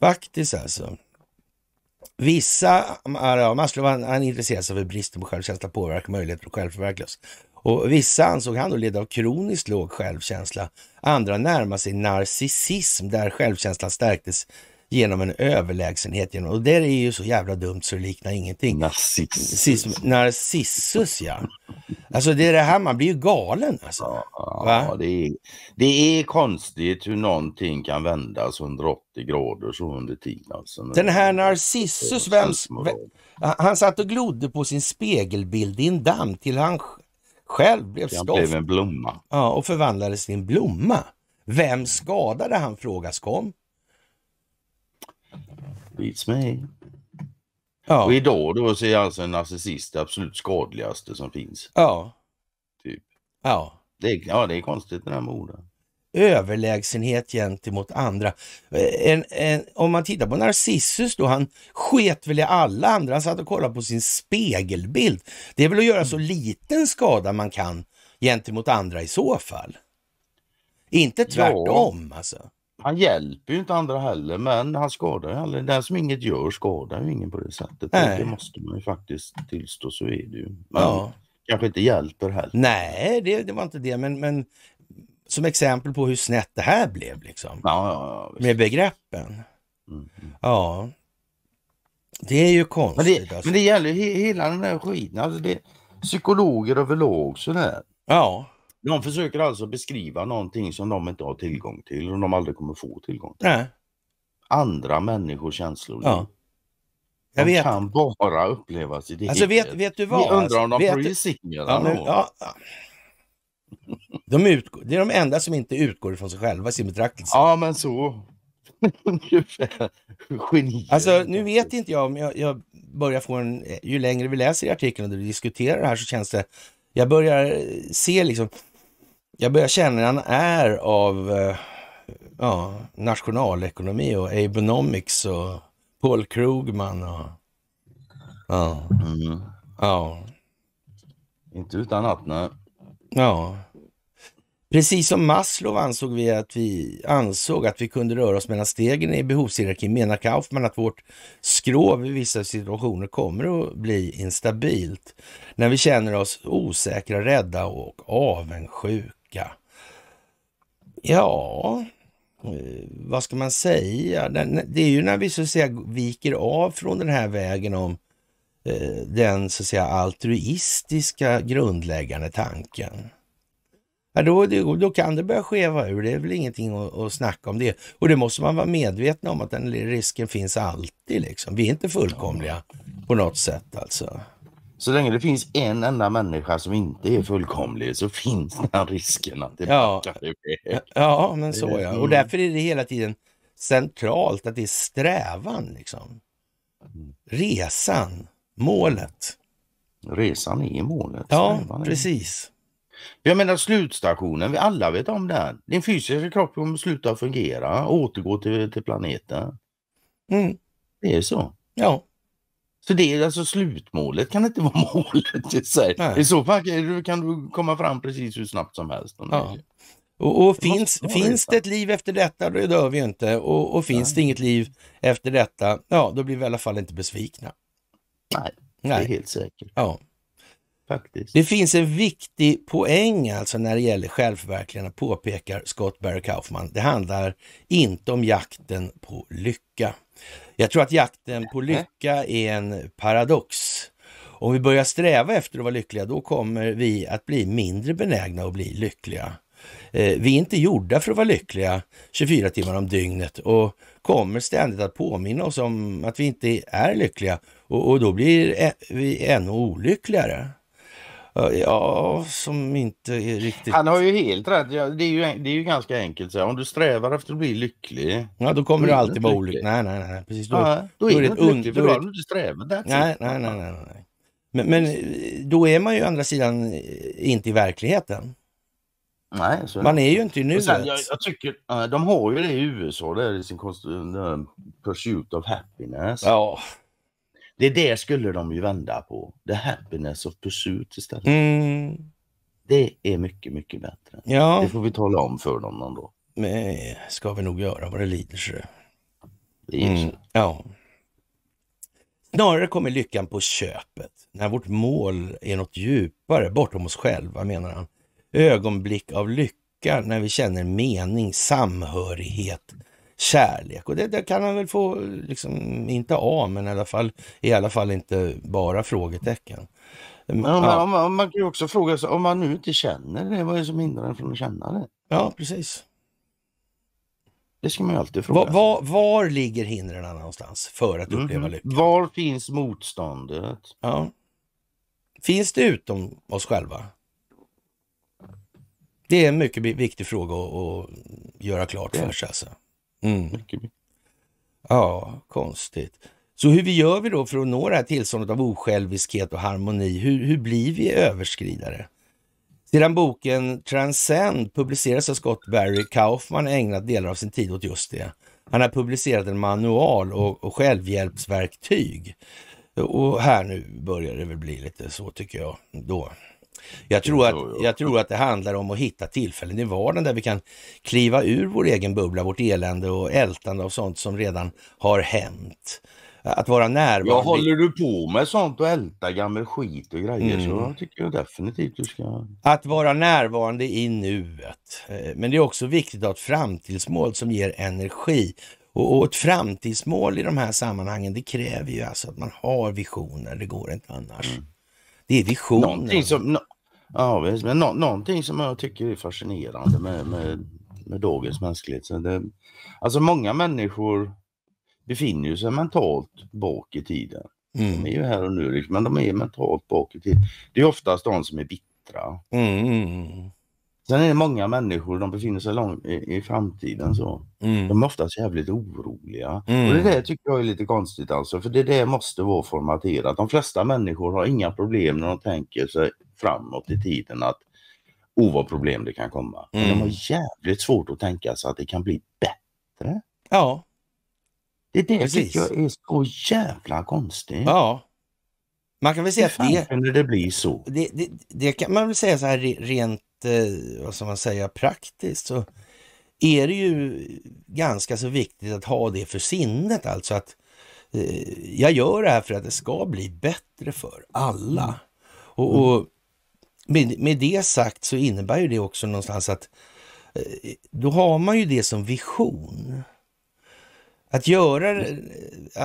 Faktiskt alltså. Vissa, ja, Maslow han, han intresserade sig för bristen på självkänsla, påverkar möjligheter att självförverkligas. Och vissa ansåg han då leda av kroniskt låg självkänsla. Andra närmade sig narcissism där självkänslan stärktes genom en överlägsenhet. Genom, och det är ju så jävla dumt så det liknar ingenting. Narcissus. Narcissus ja. Alltså det är det här, man blir ju galen alltså. Ja, Va? det, är, det är konstigt hur någonting kan vändas 180 grader så under tiden. Alltså. Den här Narcissus, vem, vem, han satt och glodde på sin spegelbild i en damm till han själv blev stoft. Han blev en blomma. Ja, och förvandlades till en blomma. Vem skadade han frågas kom. Beats me. Ja. Och idag då så är alltså en narcissist det absolut skadligaste som finns. Ja. Typ. Ja. Det är, ja, det är konstigt det där med orden. Överlägsenhet gentemot andra. Eh, en, en, om man tittar på Narcissus då, han sket väl i alla andra. Han satt och kollade på sin spegelbild. Det är väl att göra så mm. liten skada man kan gentemot andra i så fall. Inte tvärtom ja. alltså. Han hjälper ju inte andra heller, men han skadar ju aldrig. Den som inget gör skadar ju ingen på det sättet. Nej. Det måste man ju faktiskt tillstå, så är det ju. Men ja. kanske inte hjälper heller. Nej, det, det var inte det, men, men som exempel på hur snett det här blev liksom. Ja, ja, ja, med begreppen. Mm. Ja. Det är ju konstigt. Men det, alltså. men det gäller he, hela den här skiten. Alltså det, psykologer överlag sådär. Ja. De försöker alltså beskriva någonting som de inte har tillgång till och de aldrig kommer få tillgång till. Nej. Andra människors känslor. Ja. Jag de vet. kan bara uppleva sitt eget. Alltså vet, vet du vad? Jag undrar om de vet projicerar ja, men, ja. de utgår, Det är de enda som inte utgår från sig själva i sin betraktelse. Ja, men så. Alltså nu vet inte jag om jag, jag börjar få en... Ju längre vi läser i artikeln och diskuterar det här så känns det jag börjar se liksom, jag börjar känna att han är av eh, ja, nationalekonomi och abonomics och Paul Krugman och... Ja. Mm. ja. Inte utan att, nej. Ja. Precis som Maslow ansåg vi att vi ansåg att vi kunde röra oss mellan stegen i behovshierarkin menar Kaufman att vårt skrov i vissa situationer kommer att bli instabilt när vi känner oss osäkra, rädda och avundsjuka vecka? Ja, eh, vad ska man säga? Det är ju när vi så att säga viker av från den här vägen om eh, den så att säga altruistiska grundläggande tanken. Ja, då, då kan det börja skeva ur, det är väl ingenting att, snacka om det. Och det måste man vara medveten om att den risken finns alltid. Liksom. Vi är inte fullkomliga på något sätt alltså. Så länge det finns en enda människa som inte är fullkomlig så finns den risken att det ja. Ja, men så ja. Och mm. därför är det hela tiden centralt att det är strävan liksom. Resan, målet. Resan är målet. Ja, är. precis. Jag menar slutstationen, vi alla vet om den. Din fysiska kropp kommer sluta fungera, och återgå till, till planeten. Mm. Det är så. Ja. Så det är alltså slutmålet kan inte vara målet i sig. Nej. I så fall kan du komma fram precis hur snabbt som helst. Ja. Och, och finns, finns det ett liv efter detta, då dör vi inte. Och, och finns Nej. det inget liv efter detta, ja då blir vi i alla fall inte besvikna. Nej, det är helt säkert. Ja. Faktiskt. Det finns en viktig poäng alltså när det gäller självförverkligande, påpekar Scott Barry Kaufman. Det handlar inte om jakten på lycka. Jag tror att jakten på äh. lycka är en paradox. Om vi börjar sträva efter att vara lyckliga, då kommer vi att bli mindre benägna att bli lyckliga. Eh, vi är inte gjorda för att vara lyckliga 24 timmar om dygnet och kommer ständigt att påminna oss om att vi inte är lyckliga och, då blir eh, vi ännu olyckligare. Eh, ja, som inte är riktigt... Han har ju helt rätt. Det är ju, det är ju ganska enkelt. Så här. Om du strävar efter att bli lycklig... Ja, då kommer då du alltid vara olycklig. Nej, nej, nej. Precis. Då, ja, då, då är du inte lycklig, för då har du inte strävat. Nej, nej, nej, nej, nej. Men, men, då är man ju å andra sidan eh, inte i verkligheten. Nej, så... Man är ju inte i nuet. jag, jag, tycker, de har ju det i USA, liksom där i sin konst, Pursuit of Happiness. Ja. Det är det skulle de ju vända på. The happiness of pursuit istället. Mm. Det är mycket, mycket bättre. Ja. Det får vi tala om för dem någon dag. ska vi nog göra vad det lider mm, så. Det mm. Ja. Snarare kommer lyckan på köpet när vårt mål är något djupare bortom oss själva menar han. Ögonblick av lycka när vi känner mening, samhörighet kärlek. Och det, det, kan han väl få, liksom, inte av, men i alla fall, i alla fall inte bara frågetecken. Mm, men om, ja. man, man, man, kan ju också fråga sig, om man nu inte känner det, vad är det som hindrar en från att känna det? Ja, precis. Det ska man ju alltid fråga. Va, va, var ligger hindren någonstans för att uppleva mm. Mm-hmm. lycka? Var finns motståndet? Ja. Finns det utom oss själva? Det är en mycket viktig fråga att, att göra klart för sig. Alltså. Mm. Mycket, mycket. Ja, konstigt. Så hur vi gör vi då för att nå det här tillståndet av osjälviskhet och harmoni? Hur, hur blir vi överskridare? Sedan boken Transcend publiceras av Scott Barry Kaufman ägnat delar av sin tid åt just det. Han har publicerat en manual och, och självhjälpsverktyg. Och här nu börjar det väl bli lite så tycker jag. Då jag tror, att, jag tror att det handlar om att hitta tillfällen i vardagen där vi kan kliva ur vår egen bubbla, vårt elände och ältande av sånt som redan har hänt. Att vara närvarande. Ja, håller du på med sånt och älta gammal skit och grejer mm. så tycker jag definitivt du ska... Att vara närvarande i nuet. Eh, men det är också viktigt att ha ett framtidsmål som ger energi. Och, ett framtidsmål i de här sammanhangen, det kräver ju alltså att man har visioner. Det går inte annars. Mm. Det är visioner. Någonting som, Ja visst, men nå någonting som jag tycker är fascinerande med, med, med dagens mänsklighet. Så det, alltså många människor befinner sig mentalt bak i tiden. Mm. De är ju här och nu, liksom, men de är mentalt bak i tiden. Det är oftast de som är bittra. Mm. mm, mm, mm. Sen är det många människor, de befinner sig långt i, i framtiden. så. Mm. De är oftast jävligt oroliga. Mm. Och Det mm. där tycker jag är lite konstigt alltså, för det där måste vara formaterat. De flesta människor har inga problem när de tänker sig framåt i tiden att oh vad problem det kan komma. Mm. Men de har mm. jävligt svårt att tänka sig att det kan bli bättre. Ja. Det är det Precis. tycker jag är så jävla konstigt. Ja. Man kan väl säga att det... Hur det blir så? Det, det, det, kan man väl säga så här rent Eh, vad ska man säga, praktiskt så är det ju ganska så viktigt att ha det för sinnet alltså att eh, jag gör det här för att det ska bli bättre för alla. Mm. Och, mm. och med, med, det sagt så innebär ju det också någonstans att eh, då har man ju det som vision. Att göra, mm.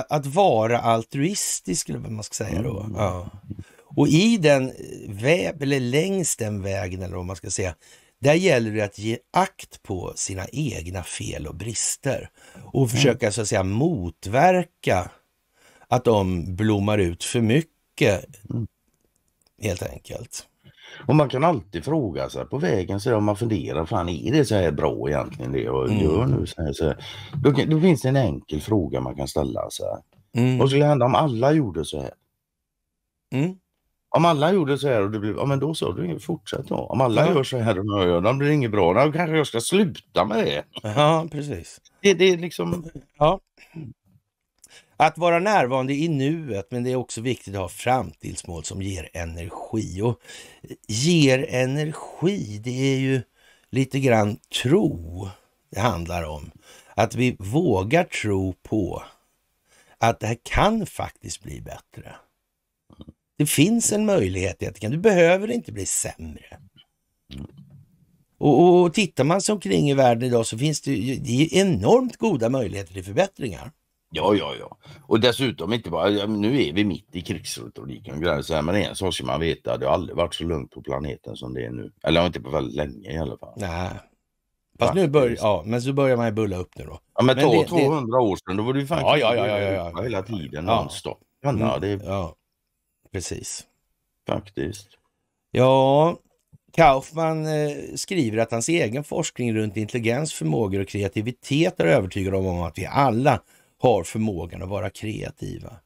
att vara altruistisk eller vad man ska säga då. Ja. Och i den eh, väv, eller längs den vägen eller vad man ska säga, där gäller det att ge akt på sina egna fel och brister och mm. försöka så att säga motverka att de blommar ut för mycket mm. helt enkelt. Och man kan alltid fråga sig på vägen så om man funderar, fan är det så här bra egentligen det jag mm. gör nu? Så här, så här. Då, då, finns det en enkel fråga man kan ställa sig. Mm. Vad skulle hända om alla gjorde så här? Mm. Om alla gjorde så här och det blev, ja men då så, du fortsätt då. Om alla ja. gör så här och gör, de blir inget bra, då kanske jag ska sluta med det. Ja, precis. Det, det är liksom, ja. Att vara närvarande i nuet, men det är också viktigt att ha framtidsmål som ger energi. Och ger energi, det är ju lite grann tro det handlar om. Att vi vågar tro på att det här kan faktiskt bli bättre. Det finns en möjlighet Du behöver inte bli sämre. Och, och, och tittar man sig omkring i världen idag så finns det, det enormt goda möjligheter till förbättringar. Ja, ja, ja. Och dessutom inte bara, ja, nu är vi mitt i krigsretoriken men en sak ska man veta, det har aldrig varit så lugnt på planeten som det är nu. Eller inte på väldigt länge i alla fall. Nej. Fast nu börjar, ja, men så börjar man ju bulla upp nu då. Ja, men, men ta det, 200 det... år sedan, då var det ju faktiskt ja, ja, ja, ja, ja, ja. hela tiden ja. nonstop. Ja, mm. det... ja. Precis. Faktiskt. Ja, Kaufman eh, skriver att hans egen forskning runt intelligens, förmågor och kreativitet är övertygad om att vi alla har förmågan att vara kreativa.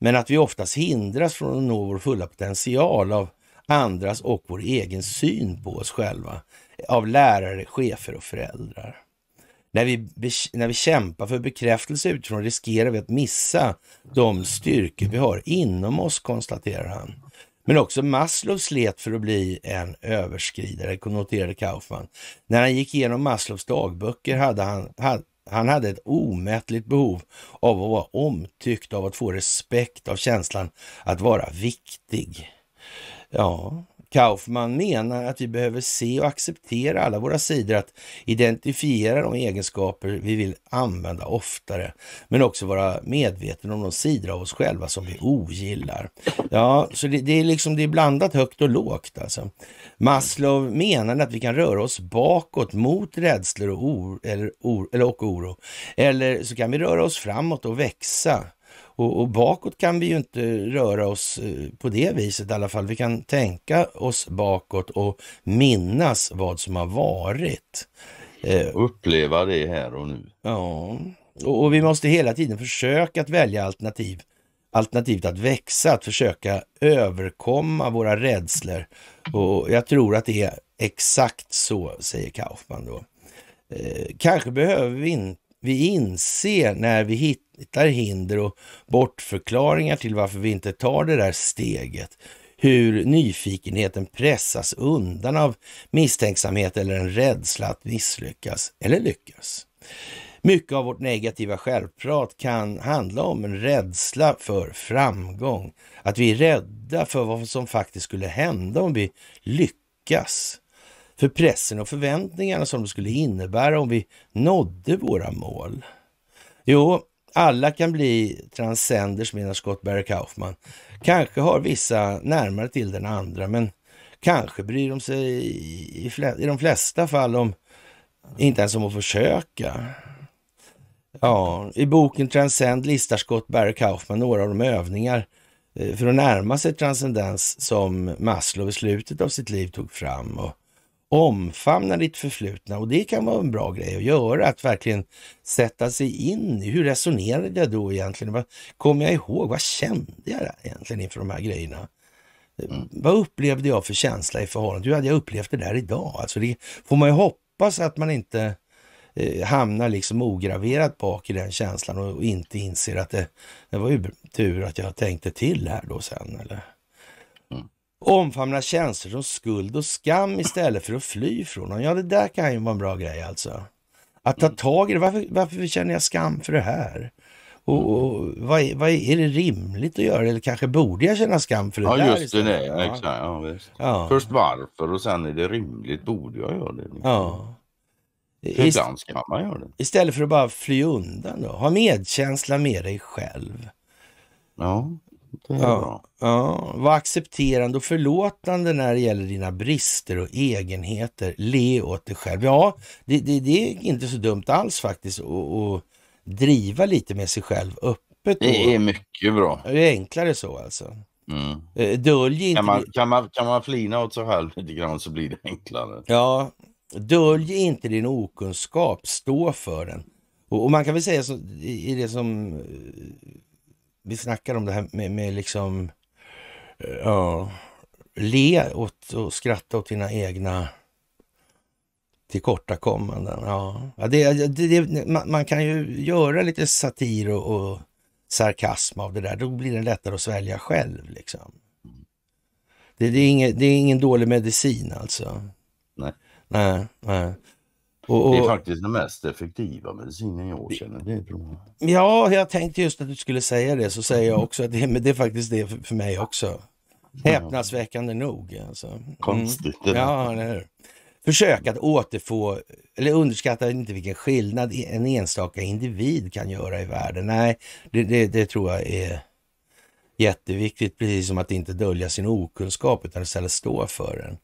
Men att vi oftast hindras från att nå vår fulla potential av andras och vår egen syn på oss själva, av lärare, chefer och föräldrar. När vi, när vi kämpar för bekräftelse utifrån riskerar vi att missa de styrkor vi har inom oss, konstaterar han. Men också Maslow slet för att bli en överskridare, noterade Kaufman. När han gick igenom Maslows dagböcker hade han, han hade ett omättligt behov av att vara omtyckt, av att få respekt, av känslan att vara viktig. Ja, Kaufman menar att vi behöver se och acceptera alla våra sidor, att identifiera de egenskaper vi vill använda oftare, men också vara medveten om de sidor av oss själva som vi ogillar. Ja, så det, det är liksom det är blandat högt och lågt alltså. Maslow menade att vi kan röra oss bakåt mot rädslor och, or, eller, or, eller, och oro, eller så kan vi röra oss framåt och växa och, och, bakåt kan vi ju inte röra oss eh, på det viset i alla fall. Vi kan tänka oss bakåt och minnas vad som har varit. Eh, Uppleva det här och nu. Ja, och, och vi måste hela tiden försöka att välja alternativ alternativt att växa, att försöka överkomma våra rädslor. Och jag tror att det är exakt så, säger Kaufman då. Eh, kanske behöver vi inte vi inser när vi hittar hinder och bortförklaringar till varför vi inte tar det där steget, hur nyfikenheten pressas undan av misstänksamhet eller en rädsla att misslyckas eller lyckas. Mycket av vårt negativa självprat kan handla om en rädsla för framgång. Att vi är rädda för vad som faktiskt skulle hända om vi lyckas för pressen och förväntningarna som det skulle innebära om vi nådde våra mål? Jo, alla kan bli transcenders menar Scott Barry Kaufman. Kanske har vissa närmare till den andra, men kanske bryr de sig i, i de flesta fall om inte ens om att försöka. Ja, i boken Transcend listar Scott Barry Kaufman några av de övningar eh, för att närma sig transcendens som Maslow i slutet av sitt liv tog fram. Och omfamna ditt förflutna och det kan vara en bra grej att göra, att verkligen sätta sig in i hur resonerade jag då egentligen? Vad kom jag ihåg? Vad kände jag egentligen inför de här grejerna? Mm. Vad upplevde jag för känsla i förhållande? Hur hade jag upplevt det där idag? Alltså det får man ju hoppas att man inte eh, hamnar liksom ograverat bak i den känslan och, och inte inser att det, det var ju tur att jag tänkte till här då sen. Eller? Omfamna känslor som skuld och skam istället för att fly från dem. Ja, det där kan ju vara en bra grej alltså. Att ta mm. tag i det. Varför, varför känner jag skam för det här? Och, mm. och vad, är, vad är, det rimligt att göra? Eller kanske borde jag känna skam för det ja, där? Just det, nej, ja, exakt. Ja, ja. Först varför och sen är det rimligt. Borde jag göra det? Ja. Ibland ska man göra det. Istället för att bara fly undan då. Ha medkänsla med dig själv. Ja ja, ja, var accepterande och förlåtande när det gäller dina brister och egenheter. Le åt dig själv. Ja, det, det, det är inte så dumt alls faktiskt att driva lite med sig själv öppet. Det är mycket bra. Det är enklare så alltså. Mm. Eh, dölj inte... Kan man, kan, man, kan man flina åt sig själv lite grann så blir det enklare. Ja, dölj inte din okunskap, stå för den. Och, och man kan väl säga så, i det som eh, vi snackar om det här med, med liksom, eh, ja, le åt och skratta åt dina egna tillkortakommanden. Ja. Ja, det, det, det, man, man, kan ju göra lite satir och, och, sarkasm av det där. Då blir det lättare att svälja själv. Liksom. Det, är inget, det är ingen dålig medicin alltså. Nej. Nej, nej. Och, och, det är faktiskt den mest effektiva medicinen jag känner till. Ja, jag tänkte just att du skulle säga det, så säger jag mm. också att det, det är faktiskt det för, för mig också. Häpnadsväckande nog. Alltså. Mm. Konstigt. Ja, eller Försök att återfå, eller underskatta inte vilken skillnad e- en enstaka individ kan göra i världen. Nej, det, det, det tror jag är jätteviktigt, precis som att inte dölja sin okunskap utan istället stå för den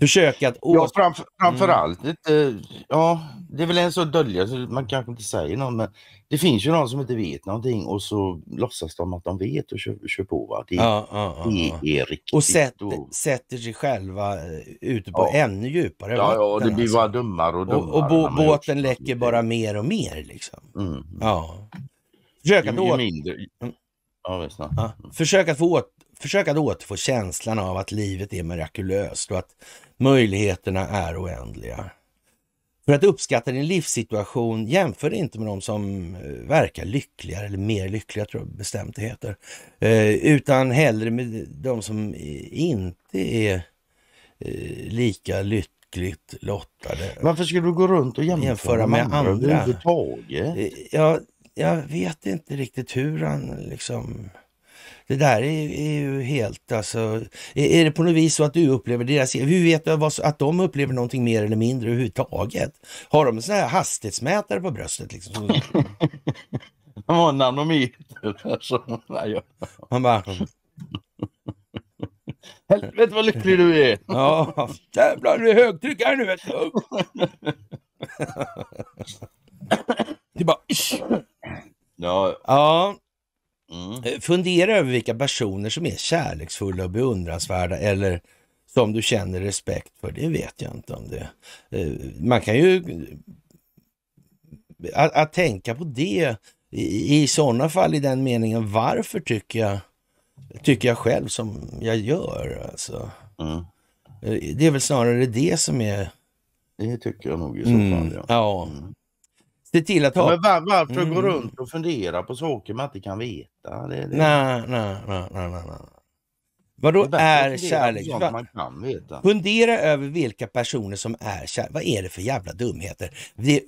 försöka att... Ja, framför, framförallt. Mm. Det, ja, det är väl en så dölja så man kanske inte säger något, men det finns ju någon som inte vet någonting och så låtsas de att de vet och kör, kör på. Va? Det, ja, ja, ja, det är riktigt. Och sätter, och... sätter sig själva eh, ute på ännu djupare Ja, ja och det blir bara dummare och dummare. Och, och bo, båten läcker bara mer och mer liksom. Mm. Ja. Försök att, ju, ju åt... mindre. Mm. Ja, Försök att få åt, Försöka att återfå känslan av att livet är mirakulöst och att möjligheterna är oändliga. För att uppskatta din livssituation, jämför dig inte med de som eh, verkar lyckligare eller mer lyckliga, tror jag bestämt det heter. Eh, utan hellre med de som inte är eh, lika lyckligt lottade. Varför skulle du gå runt och jämföra, jämföra med, med andra överhuvudtaget? Jag, jag vet inte riktigt hur han liksom det där är, är ju helt alltså. Är, är, det på något vis så att du upplever deras... Hur vet du att de upplever någonting mer eller mindre överhuvudtaget? Har de sådana här hastighetsmätare på bröstet liksom? De har nanometer. Alltså, Man bara... Helvete vad lycklig du är! ja, jävlar det är högtryck här nu vet du! det är bara... Ja. ja, Mm. Eh, fundera över vilka personer som är kärleksfulla och beundransvärda eller som du känner respekt för. Det vet jag inte om det. Eh, man kan ju... Eh, att, att tänka på det i, i sådana fall i den meningen, varför tycker jag, tycker jag själv som jag gör? Alltså. Mm. Det är väl snarare det som är... Det tycker jag nog i så mm. fall. Mm. Ja. ja. Mm se till att ha... Men var, varför mm. gå runt och fundera på saker man inte kan veta? Det, det... Nej, nej, nej, nej, nej. Vadå är kärlek? Man kan veta. Fundera över vilka personer som är kär. Vad är det för jävla dumheter?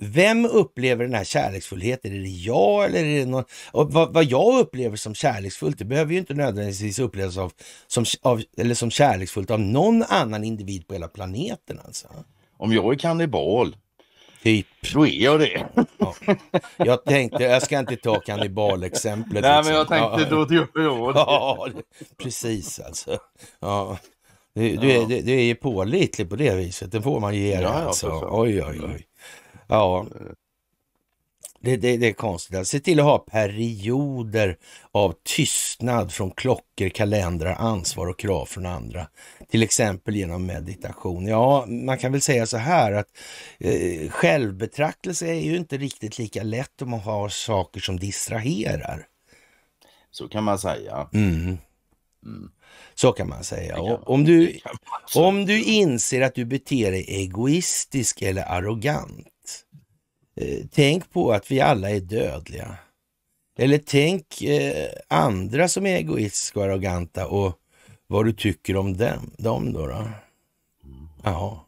Vem upplever den här kärleksfullheten? Är det jag eller är det någon? Och vad, vad jag upplever som kärleksfullt, det behöver ju inte nödvändigtvis upplevas av, som, av, eller som kärleksfullt av någon annan individ på hela planeten. Alltså. Om jag är kannibal, Typ. Då är jag det. Ja. Jag tänkte, jag ska inte ta kannibalexemplet. Nej, liksom. men jag tänkte ja. då gör jag det. Ja, precis alltså. Ja. Du, du, är, du är ju pålitlig på det viset, det får man ge ja, alltså. Oj, oj, oj. Ja, det, det, det, är konstigt. Alltså, se till att ha perioder av tystnad från klockor, kalendrar, ansvar och krav från andra. Till exempel genom meditation. Ja, man kan väl säga så här att eh, självbetraktelse är ju inte riktigt lika lätt om man har saker som distraherar. Så kan man säga. Mm. Mm. Så kan man säga. Kan om, du, om du inser att du beter dig egoistisk eller arrogant Eh, tänk på att vi alla är dödliga. Eller tänk eh, andra som är egoistiska och arroganta och vad du tycker om dem, dem då. då. Mm. Ja.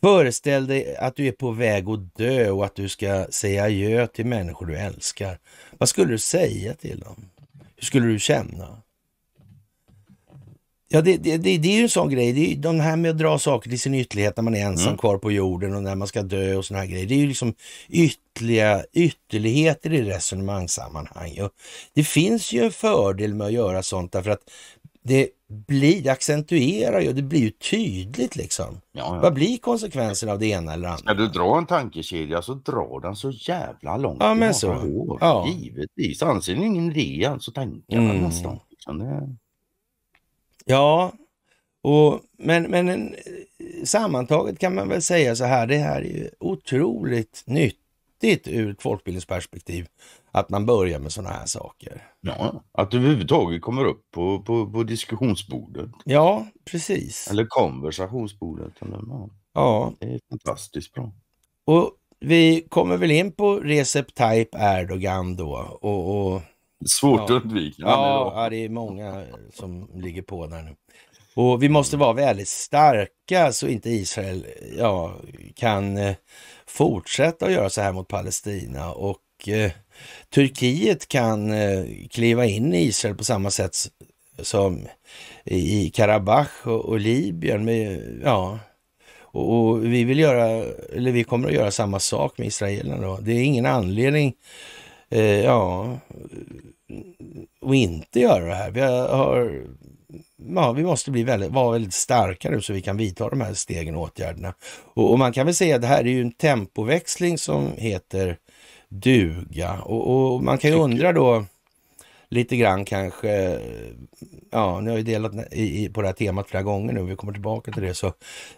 Föreställ dig att du är på väg att dö och att du ska säga adjö till människor du älskar. Vad skulle du säga till dem? Hur skulle du känna? Ja, det, det, det, det, är ju en sån grej. Det är de här med att dra saker till sin ytterlighet när man är ensam mm. kvar på jorden och när man ska dö och såna här grejer. Det är ju liksom ytterliga, ytterligheter i resonemangssammanhang. Och det finns ju en fördel med att göra sånt därför att det blir, accentuerar ju, det blir ju tydligt liksom. Ja, ja. Vad blir konsekvenserna av det ena eller andra? Ska du dra en tankekedja så drar den så jävla långt ja, men så. Ja. Givetvis, anser ni ingen idé så alltså, tänker man mm. nästan. Liksom, Ja, och, men, men en, eh, sammantaget kan man väl säga så här, det här är ju otroligt nyttigt ur ett folkbildningsperspektiv att man börjar med sådana här saker. Ja, att det överhuvudtaget kommer upp på, på, på diskussionsbordet. Ja, precis. Eller konversationsbordet. Eller, ja. ja. Det är fantastiskt bra. Och vi kommer väl in på Recep Tayyip Erdogan då och, och Svårt ja. att undvika. Ja, ja, det är många som ligger på där nu. Och vi måste vara väldigt starka så inte Israel ja, kan eh, fortsätta att göra så här mot Palestina. Och eh, Turkiet kan eh, kliva in i Israel på samma sätt som i Karabach och, och Libyen. Med, ja, och, och, vi vill göra, eller vi kommer att göra samma sak med Israel. Då. Det är ingen anledning eh, ja, och inte göra det här. Vi har ja, vi måste bli väldigt, vara väldigt starka nu så vi kan vidta de här stegen och åtgärderna. Och, och, man kan väl säga att det här är ju en tempoväxling som heter duga. Och, och man kan ju undra då lite grann kanske, ja, nu har jag delat i, i, på det här temat flera gånger nu, vi kommer tillbaka till det, så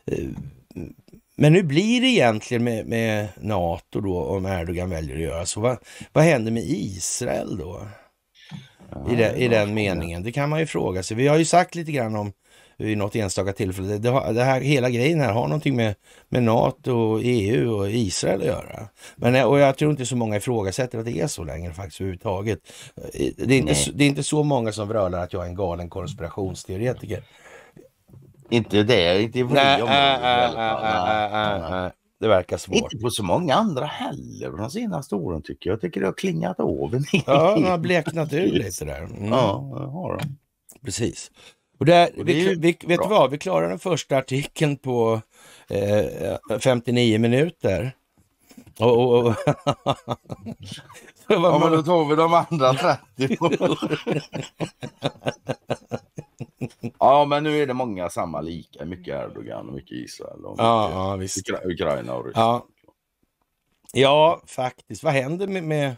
eh, men hur blir det egentligen med, med NATO då, om Erdogan väljer att göra så. Vad, vad händer med Israel då? I, de, i den meningen, det kan man ju fråga sig. Vi har ju sagt lite grann om eh, i något enstaka tillfälle. Det, det här, hela grejen här har någonting med, med NATO, och EU och Israel att göra. Men, eh, och jag tror inte så många ifrågasätter att det är så längre faktiskt överhuvudtaget. Eh, det är, inte, det är inte så många som vrölar att jag är en galen konspirationsteoretiker. Inte det, inte i vår Det verkar svårt. Inte på så många andra heller de senaste åren tycker jag. Jag tycker det har klingat av en Ja, de har bleknat ur lite där. Mm. Ja, det har de. Precis. Och där, och vi, vi, vet du vad, vi klarar den första artikeln på eh, 59 minuter. Och, och, och. ja, men då tar vi de andra 30. ja, men nu är det många samma lika. Mycket Erdogan och mycket Israel. Och mycket ja, ja, visst. Ukraina och Ryssland. Ja. ja, faktiskt. Vad händer med, med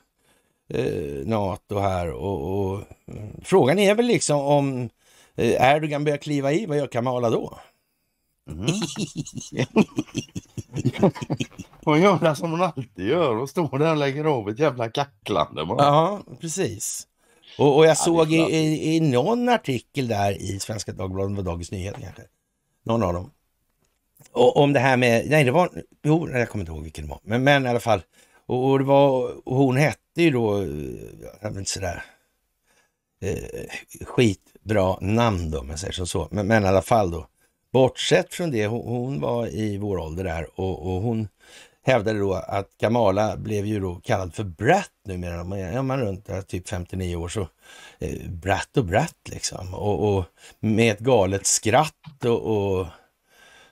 eh, NATO här? Och, och, frågan är väl liksom om eh, Erdogan börjar kliva i, vad gör Kamala då? Mm. hon gör det som hon alltid gör. Hon står där och lägger av ett jävla kacklande Ja, precis. Och, och jag såg i, i, i, någon artikel där i Svenska Dagbladet, var Dagens Nyheter kanske, någon av dem. Och, om det här med, nej det var, jo, jag kommer inte ihåg vilken det var, men, men i alla fall. Och, och det var, och hon hette ju då, eh, jag vet inte sådär, eh, skitbra namn då, om jag säger som så. Men, men i alla fall då, bortsett från det, hon, hon var i vår ålder där och, och hon hävdade då att Kamala blev ju då kallad för Bratt numera. Om man är man runt typ 59 år så eh, Bratt och Bratt liksom. Och, och med ett galet skratt och, och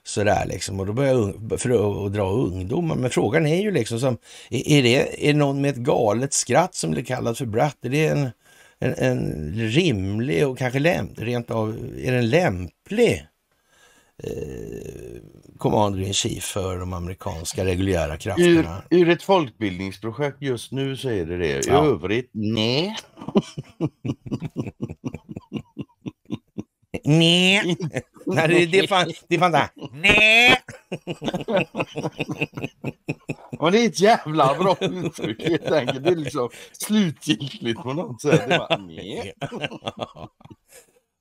sådär liksom. Och då börjar för att dra ungdomar. Men frågan är ju liksom, som, är, det, är det någon med ett galet skratt som blir kallad för Bratt? Är det en, en, en rimlig och kanske lämp, rent av, är den lämplig eh, commander in chief för de amerikanska reguljära krafterna. Ur, ur, ett folkbildningsprojekt just nu så är det det. I ja. övrigt, nej. Nej. Nej, det, det, fan, det är fan där. Nej. Och det är ett jävla bra uttryck helt enkelt. Det är liksom slutgiltigt på något sätt. Bara, nej.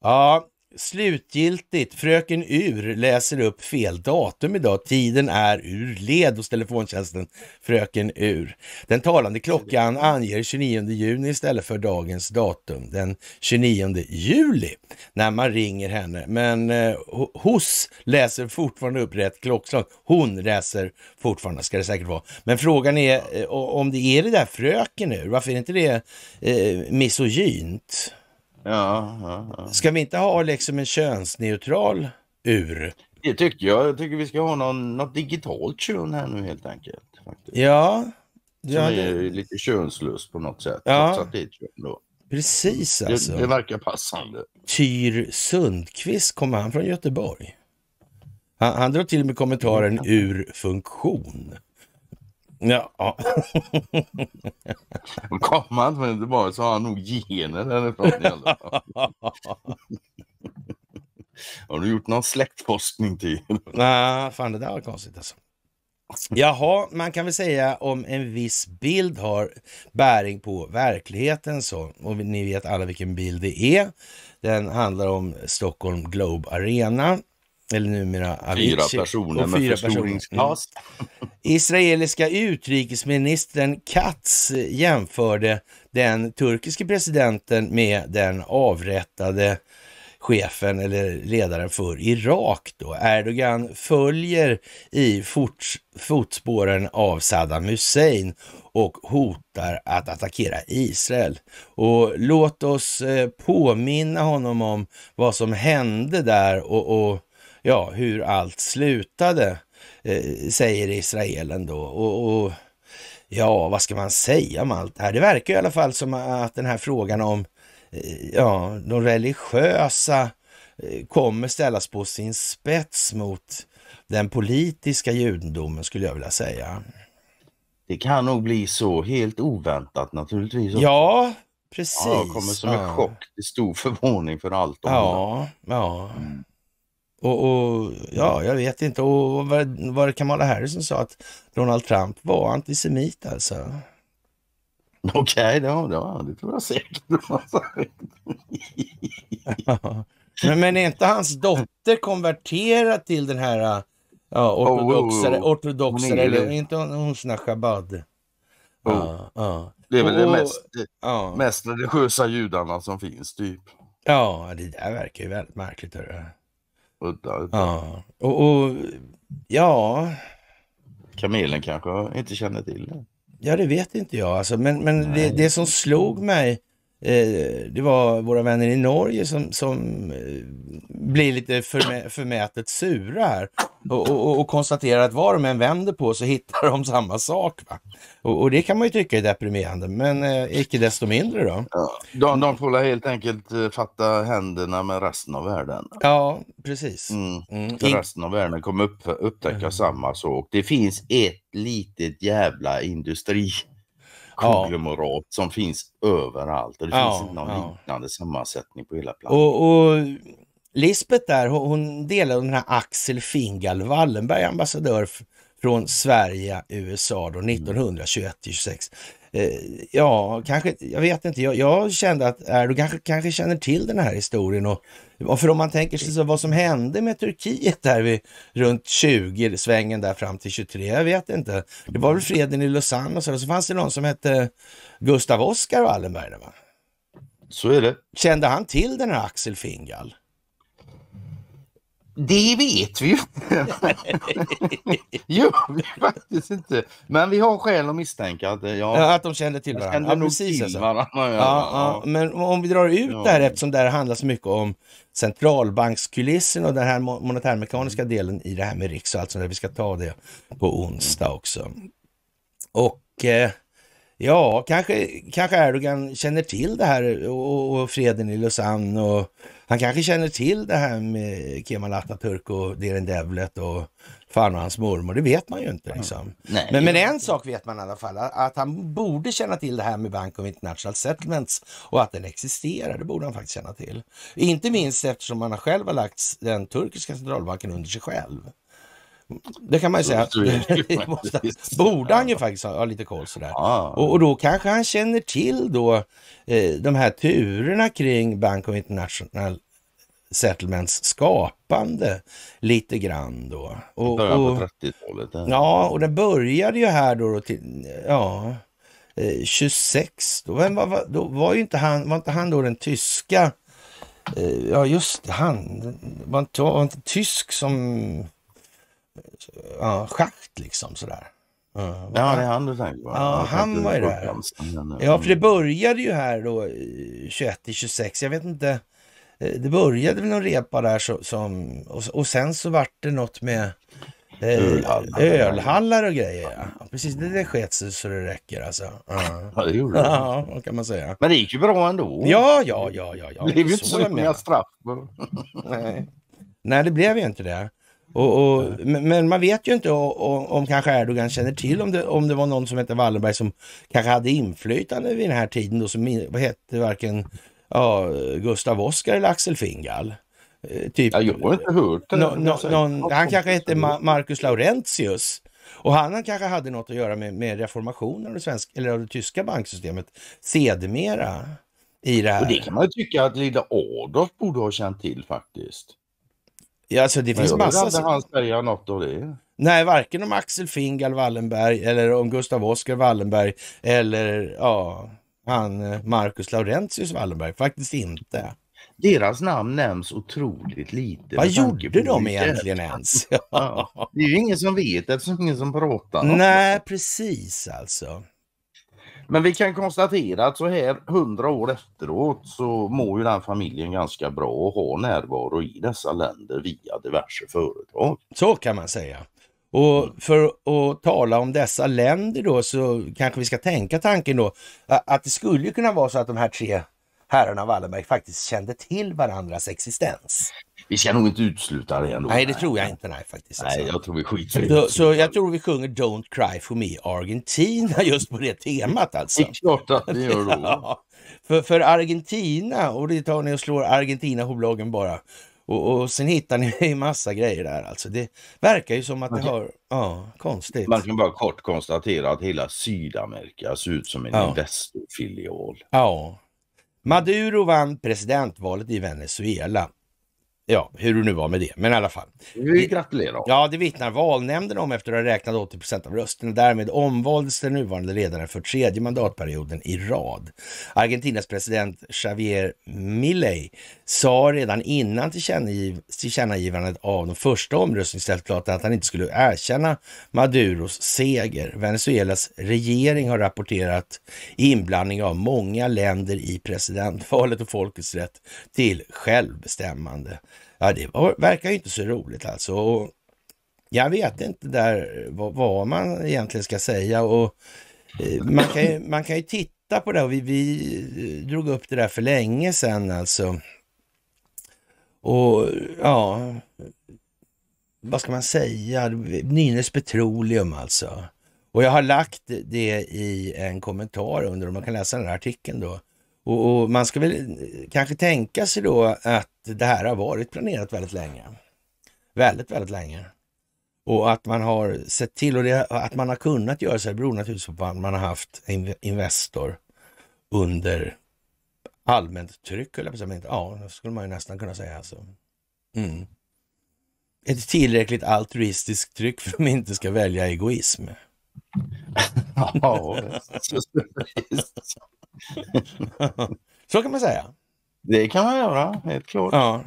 Ja, Slutgiltigt, Fröken Ur läser upp fel datum idag. Tiden är ur led hos telefontjänsten Fröken Ur. Den talande klockan anger 29 juni istället för dagens datum, den 29 juli, när man ringer henne. Men eh, hos läser fortfarande upp rätt klockslag. Hon läser fortfarande, ska det säkert vara. Men frågan är eh, om det är det där Fröken Ur, varför är inte det eh, misogynt? Ja, ja, ja. Ska vi inte ha liksom en könsneutral ur? Det tycker jag. Jag tycker vi ska ha någon, något digitalt kön här nu helt enkelt. Faktiskt. Ja. Som ja, det... är lite könslöst på något sätt. Ja. Precis alltså. Det, det, verkar passande. Tyr Sundqvist, kommer han från Göteborg? Han, han drar till med kommentaren ur funktion. Ja. kommer han från Göteborg så har han nog gener därifrån i alla fall. Har du gjort någon släktforskning till? Nej, fan det där var konstigt alltså. Jaha, man kan väl säga om en viss bild har bäring på verkligheten så. Och ni vet alla vilken bild det är. Den handlar om Stockholm Globe Arena eller numera Avicii. Fyra personer med fyra förstoringsglas. Mm. Israeliska utrikesministern Katz jämförde den turkiske presidenten med den avrättade chefen eller ledaren för Irak. Då. Erdogan följer i fort, fotspåren av Saddam Hussein och hotar att attackera Israel. Och låt oss eh, påminna honom om vad som hände där och, och ja, hur allt slutade, eh, säger israelen då. Och, och, ja, vad ska man säga om allt det här? Det verkar i alla fall som att den här frågan om eh, ja, de religiösa eh, kommer ställas på sin spets mot den politiska judendomen skulle jag vilja säga. Det kan nog bli så helt oväntat naturligtvis. Ja, precis. Ja, det kommer som en ja. chock till stor förvåning för allt. Om ja, ja. Mm. Och, och, ja, jag vet inte. Och vad var det Kamala Harris som sa att Donald Trump var antisemit alltså? Okej, okay, det, var, det, det tror jag säkert. men, men är inte hans dotter konverterad till den här ja, ortodoxa, oh, oh, oh. ortodoxa hon är eller inte hon sån här shabad? Oh. Ja, ja. Det är väl det mest, mest religiösa judarna som finns typ. Ja, det där verkar ju väldigt märkligt. Hörru. Udda, Ja, och, och ja. Kamelen kanske inte känner till det. Ja, det vet inte jag. Alltså. Men, men det, det, som slog mig Eh, det var våra vänner i Norge som, som eh, blir lite förmätet sura här och, och, och, konstaterar att var de än vänder på så hittar de samma sak. Va? Och, och det kan man ju tycka är deprimerande, men eh, icke desto mindre då. Ja, de, de får helt enkelt eh, fatta händerna med resten av världen. Ja, precis. Mm. Mm. För resten av världen kommer upp, upptäcka mm. samma sak. Det finns ett litet jävla industri konglomerat som finns överallt och det finns inte någon liknande sammansättning på hela planeten. Och, och Lisbeth där, hon delade den här Axel Fingal Wallenberg, ambassadör från Sverige, USA då 1921 mm. 26 eh, ja, kanske, jag vet inte, jag, jag, kände att du kanske, kanske känner till den här historien och för om man tänker sig så vad som hände med Turkiet där vid runt 20, svängen där fram till 23, jag vet inte. Det var väl freden i Lausanne och så, så fanns det någon som hette Gustav Oskar Wallenberg. Va? Så är det. Kände han till den här Axel Fingal? Det vet vi ju inte. jo, faktiskt inte. Men vi har skäl att misstänka att, ja, ja att de kände till varandra. Kände ja, precis, till alltså. varandra. Ja, ja, ja, Men om vi drar ut ja. det här eftersom det här handlar så mycket om centralbankskulissen och den här monetärmekaniska delen i det här med Riks och allt sånt Vi ska ta det på onsdag också. Och eh, ja, kanske, kanske Erdogan känner till det här och, och freden i Lausanne och han kanske känner till det här med Kemal Atatürk och Derin Devlet och fan och hans mormor. Det vet man ju inte. Mm. Liksom. Mm. Nej, men, men en sak vet man i alla fall, att han borde känna till det här med Bank of International Settlements och att den existerar. Det borde han faktiskt känna till. Inte minst eftersom han själv har lagt den turkiska centralbanken under sig själv. Det kan man ju säga. måste, borde han ju faktiskt ha, ha lite koll sådär. Och, och, då kanske han känner till då eh, de här turerna kring Bank of International Settlements skapande lite grann då. Och, början Ja. och den började ju här då, då till, ja, eh, 26. Då, vem var, då var ju inte han, var inte han då den tyska, eh, ja just han, var inte, var inte tysk som ja, schakt liksom sådär. Mm. Ja, det är han du tänker på? Ja, han var ju där. Ja, för det började ju här då 21 eh, till 26. Jag vet inte. Eh, det började väl någon repa där så, som, och, och, sen så vart det något med eh, ölhallar. ölhallar och grejer. Ja. Precis, det, det sket sig så det räcker alltså. Ja, ja det gjorde det. Ja, kan man säga. Men det gick ju bra ändå. Ja, ja, ja, ja. ja. Det blev ju inte så många straff. Nej. Nej, det blev ju inte det. Och, och, men, men man vet ju inte om, om kanske Erdogan känner till om det, om det var någon som hette Wallenberg som kanske hade inflytande vid den här tiden då som vad hette varken ja, Gustav Oskar eller Axel Fingal. Eh, typ, ja, jag har inte hört det. No, no, alltså, någon, han kanske hette Ma Marcus Laurentius. Och han, kanske hade något att göra med, med reformationen av det, svenska, eller av det tyska banksystemet sedermera. I det här. Och det kan man ju tycka att lilla Adolf borde ha känt till faktiskt. Ja, alltså det finns massa... Hur hade han säga något om det? Nej, varken om Axel Fingal Wallenberg eller om Gustav Oskar Wallenberg eller ja, han eh, Marcus Laurentius Wallenberg. Faktiskt inte. Deras namn nämns otroligt lite. Vad gjorde de egentligen det? ens? ja. Det är ju ingen som vet eftersom ingen som pratar. Nej, precis alltså. Men vi kan konstatera att så här hundra år efteråt så mår ju den familjen ganska bra och har närvaro i dessa länder via diverse företag. Så kan man säga. Och mm. för att tala om dessa länder då så kanske vi ska tänka tanken då att det skulle kunna vara så att de här tre herrarna Wallenberg faktiskt kände till varandras existens vi ska nog inte utsluta det ändå. Nej, det tror jag inte. Nej, faktiskt. Nej, alltså. jag tror vi skiter så, så jag tror vi sjunger Don't Cry For Me Argentina just på det temat alltså. Det är klart att vi gör då. ja, för, för Argentina, och det tar ni och slår Argentina på bloggen bara. Och, och sen hittar ni en massa grejer där alltså. Det verkar ju som att det har... Ja, konstigt. Man kan bara kort konstatera att hela Sydamerika ser ut som en ja. investor Ja. Maduro vann presidentvalet i Venezuela Ja, hur det nu var med det, men i alla fall. Vi gratulerar. Ja, det vittnar valnämnden om efter att ha räknat 80 procent av rösterna. Därmed omvaldes den nuvarande ledaren för tredje mandatperioden i rad. Argentinas president Javier Milei sa redan innan tillkännagiv tillkännagivandet av de första omröstningsresultaten att han inte skulle erkänna Maduros seger. Venezuelas regering har rapporterat inblandning av många länder i presidentvalet och folkets rätt till självbestämmande. Ja, det var, verkar ju inte så roligt alltså. Och jag vet inte där vad, vad man egentligen ska säga och eh, man kan ju, man kan ju titta på det vi, vi eh, drog upp det där för länge sedan alltså. Och ja, vad ska man säga? Nynäs Petroleum alltså. Och jag har lagt det i en kommentar under, om man kan läsa den här artikeln då. Och, och man ska väl eh, kanske tänka sig då att det här har varit planerat väldigt länge. Väldigt, väldigt länge. Och att man har sett till och det, att man har kunnat göra så här beror naturligtvis på att man har haft en Investor under allmänt tryck, eller Ja, det skulle man ju nästan kunna säga. Alltså. Mm. Ett tillräckligt altruistiskt tryck för att de inte ska välja egoism. ja, så kan man säga. Det kan man göra, helt klart. Ja.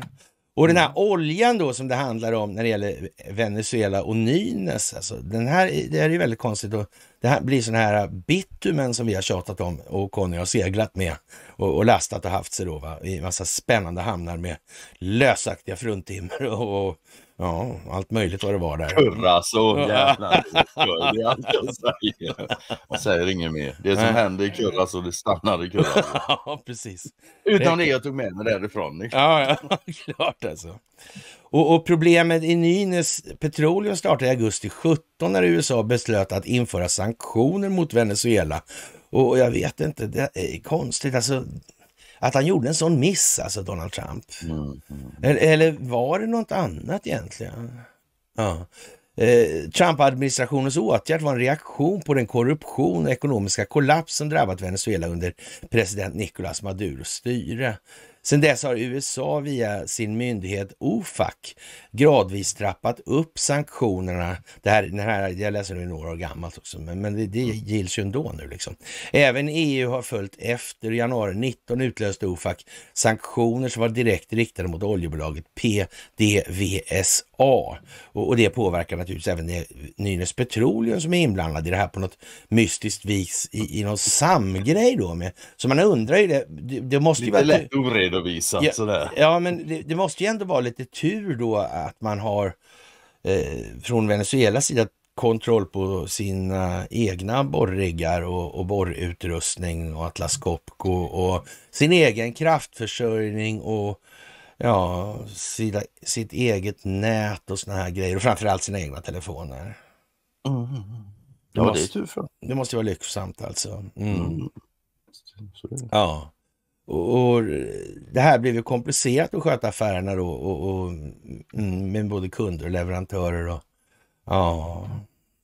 Och den här mm. oljan då som det handlar om när det gäller Venezuela och Nynäs, alltså, den här, det här är väldigt konstigt. Och det här blir sån här bitumen som vi har tjatat om och Conny har seglat med och, och lastat och haft sig då va? i massa spännande hamnar med lösaktiga fruntimmer och, och Ja, allt möjligt vad det var där. Currasov, jävlar. Det är allt jag säger. Jag säger inget mer. Det som hände i Kurra så det stannar i Kurra. Ja, precis. Utan det jag tog med mig därifrån. Liksom. Ja, ja, klart alltså. Och, och problemet i Nynäs Petroleum startade i augusti 17 när USA beslöt att införa sanktioner mot Venezuela. Och, och jag vet inte, det är konstigt. Alltså, att han gjorde en sån miss, alltså Donald Trump. Mm, mm. Eller, eller, var det något annat egentligen? Ja. Eh, Trump-administrationens åtgärd var en reaktion på den korruption och ekonomiska kollaps som drabbat Venezuela under president Nicolás Maduros styre. Sedan dess har USA via sin myndighet OFAC gradvis trappat upp sanktionerna. Det här, den här, jag läser nu några år gammalt också, men, men det, det mm. gills ju ändå nu. Liksom. Även EU har följt efter. I januari 19 utlöste OFAC sanktioner som var direkt riktade mot oljebolaget PDVSA. Och, och det påverkar naturligtvis även Nynäs Petroleum som är inblandad i det här på något mystiskt vis i, i någon samgrej då. Med. Så man undrar ju det. det, det måste lite ju vara... lätt oredovisat ja, sådär. Ja, men det, det måste ju ändå vara lite tur då att man har eh, från Venezuelas sida kontroll på sina egna borriggar och, och borrutrustning och Atlas Copco och sin egen kraftförsörjning och ja, sina, sitt eget nät och såna här grejer och framförallt sina egna telefoner. Mm. det, måste, det är tur för. Det måste vara lyckosamt alltså. Mm. Mm. Ja. Och, Det här blev ju komplicerat att sköta affärerna då och, och, mm, med både kunder och leverantörer. Och, ja,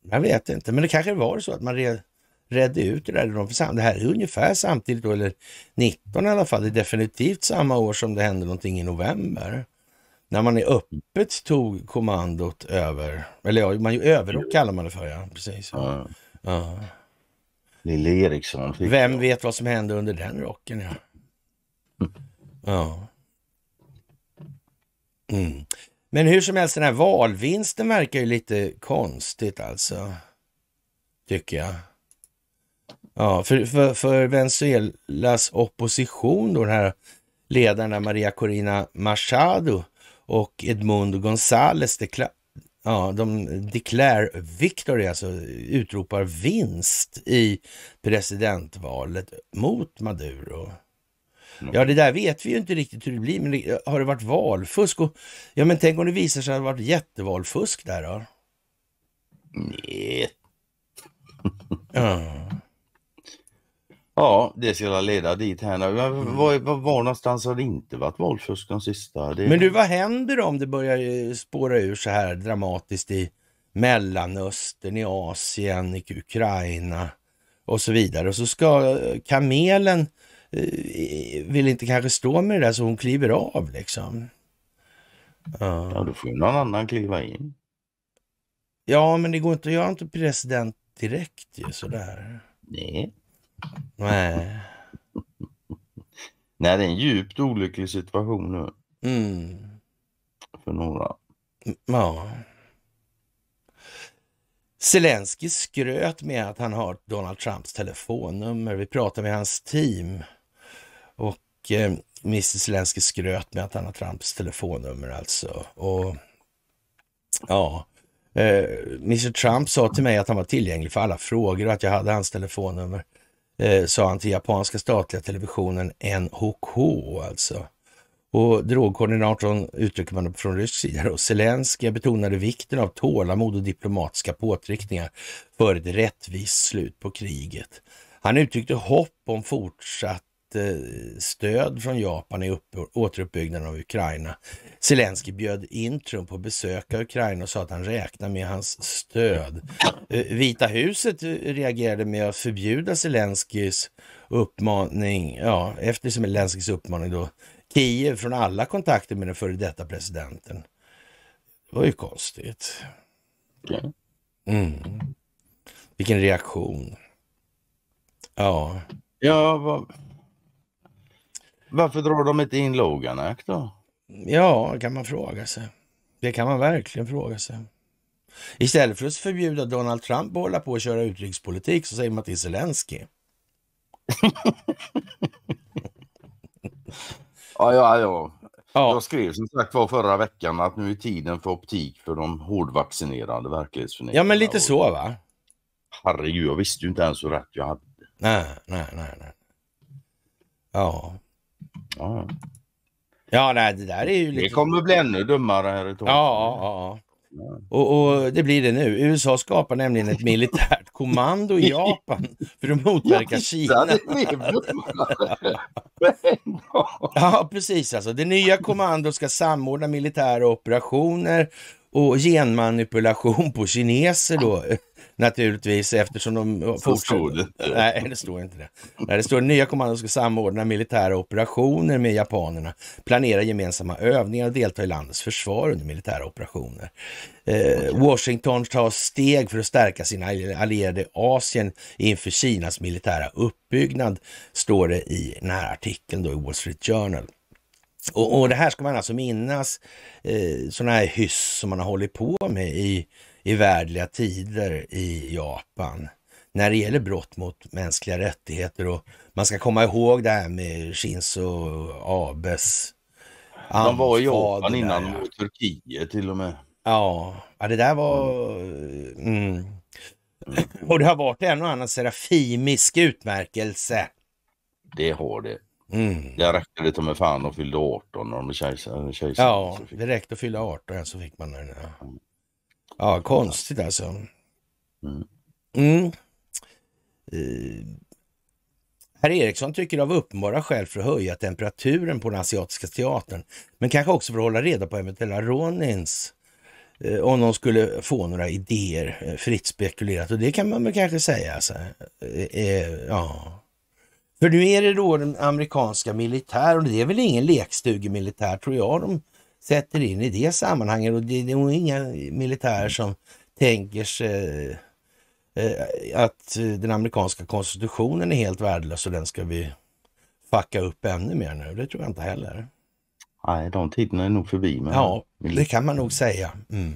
jag vet inte, men det kanske var så att man red, redde ut det där. det här är ungefär samtidigt, då, eller 19 i alla fall, det är definitivt samma år som det hände någonting i november. När man är öppet tog kommandot över, eller ja, man ju överrock kallar man det för, ja. Precis. Ja. Ja. Lille Eriksson. Vem vet vad som hände under den rocken? Ja. Ja. Mm. Men hur som helst, den här valvinsten verkar ju lite konstigt alltså. Tycker jag. Ja, för, för, för Venezuelas opposition då, den här ledarna Maria Corina Machado och Edmundo González, dekla ja, de declare victory, alltså utropar vinst i presidentvalet mot Maduro. Ja, det där vet vi ju inte riktigt hur det blir, men det, har det varit valfusk? Och, ja, men tänk om det visar sig att det varit jättevalfusk där då? Nej. ja. Ja, det ska leda dit här nu. Mm. Var, var, var någonstans har det inte varit valfusk de sista? Det... Men du, vad händer om det börjar eh, spåra ur så här dramatiskt i Mellanöstern, i Asien, i Ukraina och så vidare. Och så ska eh, kamelen vill inte kanske stå med det där så hon kliver av liksom. Ja, ja då får ju någon annan kliva in. Ja, men det går inte att göra inte president direkt ju sådär. Nej. Nej. Nej, det är en djupt olycklig situation nu. Mm. För några. Mm, ja. Zelensky skröt med att han har Donald Trumps telefonnummer. Vi pratade med hans team och eh, Mr Zelensky skröt med att han har Trumps telefonnummer alltså. Och ja, eh, Mr Trump sa till mig att han var tillgänglig för alla frågor och att jag hade hans telefonnummer. Eh, sa han till japanska statliga televisionen NHK alltså. Och drogkoordinatorn uttrycker man från rysk sida. Och Zelenskyj betonade vikten av tålamod och diplomatiska påtryckningar för ett rättvist slut på kriget. Han uttryckte hopp om fortsatt Eh, stöd från Japan i återuppbyggnaden av Ukraina. Zelensky bjöd in Trump på besök av Ukraina och sa att han räknar med hans stöd. Eh, Vita huset eh, reagerade med att förbjuda Zelenskys uppmaning, ja, efter Zelenskys uppmaning då, Kiev från alla kontakter med den före detta presidenten. Det var ju konstigt. Mm. Vilken reaktion. Ja. Ja, vad, varför drar de inte in Loganac då? Ja, det kan man fråga sig. Det kan man verkligen fråga sig. Istället för att förbjuda Donald Trump att hålla på och köra utrikespolitik så säger man till Zelensky. ja, ja, ja. Ja. Jag skrev som sagt var förra veckan att nu är tiden för optik för de hårdvaccinerade verklighetsförnekarna. Ja men lite så va? Herregud, jag visste ju inte ens hur rätt jag hade. Nej, nej, nej. nej. Ja. Ja, ja nej, det där är ju... Lite... Det kommer bli ännu dummare här i tåg. Ja, ja, ja. Och, och, det blir det nu. USA skapar nämligen ett militärt kommando i Japan för att motverka Kina. ja, precis. Alltså. Det nya kommandot ska samordna militära operationer och genmanipulation på kineser då naturligtvis eftersom de Så fortsätter. Nej, det står inte det. Nej, det står nya kommandon ska samordna militära operationer med japanerna, planera gemensamma övningar och delta i landets försvar under militära operationer. Eh, Washington tar steg för att stärka sina allierade i Asien inför Kinas militära uppbyggnad, står det i den här artikeln då i Wall Street Journal. Och, och det här ska man alltså minnas, eh, sådana här hyss som man har hållit på med i, i värdliga tider i Japan när det gäller brott mot mänskliga rättigheter. Och man ska komma ihåg det här med Shinzo Abes De var i Japan innan ja. Turkiet till och med. Ja, ja det där var... Mm. Mm. mm. Och det har varit en och annan serafimisk utmärkelse. Det har det. Mm. Jag räckte lite med fan och fyllde 18 när de kejsaren. Kejsar, ja, det räckte att fylla 18 så fick man den. Ja, mm. ja konstigt alltså. Mm. Mm. Uh, eh, Herr Eriksson tycker av uppenbara skäl för att höja temperaturen på den asiatiska teatern, men kanske också för att hålla reda på eventuella Ronins uh, eh, om de skulle få några idéer, uh, fritt spekulerat. Och det kan man väl kanske säga. Alltså. Ja. För nu är det då den amerikanska militär och det är väl ingen lekstugemilitär tror jag de sätter in i det sammanhanget. Och det är nog inga militärer som tänker sig eh, att eh, den amerikanska konstitutionen är helt värdelös och den ska vi fucka upp ännu mer nu. Det tror jag inte heller. Nej, de tiderna är nog förbi. Men... Ja, det kan man nog säga. Mm.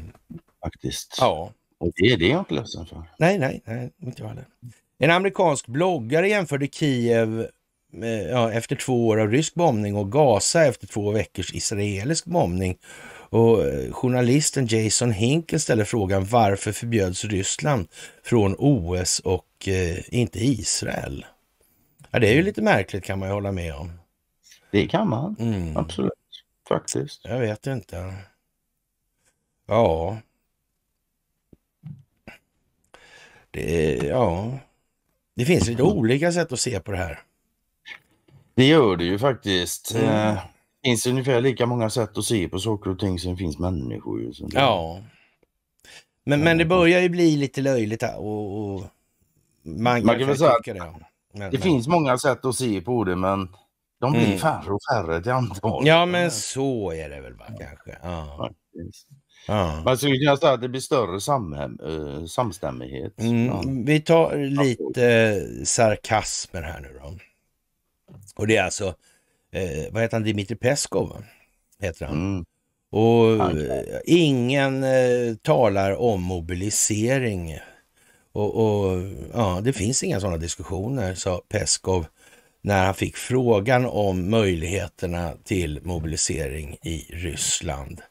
Faktiskt. Ja. Och det är det jag inte ledsen för. Nej, nej, nej, inte jag heller. En amerikansk bloggare jämförde Kiev eh, ja, efter två år av rysk bombning och Gaza efter två veckors israelisk bombning. Och eh, journalisten Jason Hinkel ställer frågan varför förbjöds Ryssland från OS och eh, inte Israel? Ja, det är ju lite märkligt kan man ju hålla med om. Det kan man, mm. absolut, faktiskt. Jag vet inte. Ja. Det, är ja. Det finns lite olika sätt att se på det här. Det gör det ju faktiskt. Mm. Eh, det finns ungefär lika många sätt att se på saker och ting som det finns människor. Ju, ja. Men, men det mm. börjar ju bli lite löjligt och, och man, man kan väl säga att det, men, det men. finns många sätt att se på det men de blir mm. färre och färre till antal. Ja men så är det väl va, kanske. Ja. Ja. Man skulle kunna säga att det blir större sam eh, samstämmighet. Mm, ja. vi tar lite eh, sarkasmer här nu då. Och det är alltså, eh, vad heter han, Dimitri Peskov? Heter han. Mm. Och han. ingen eh, talar om mobilisering. Och, och, ja, det finns inga sådana diskussioner, sa Peskov när han fick frågan om möjligheterna till mobilisering i Ryssland.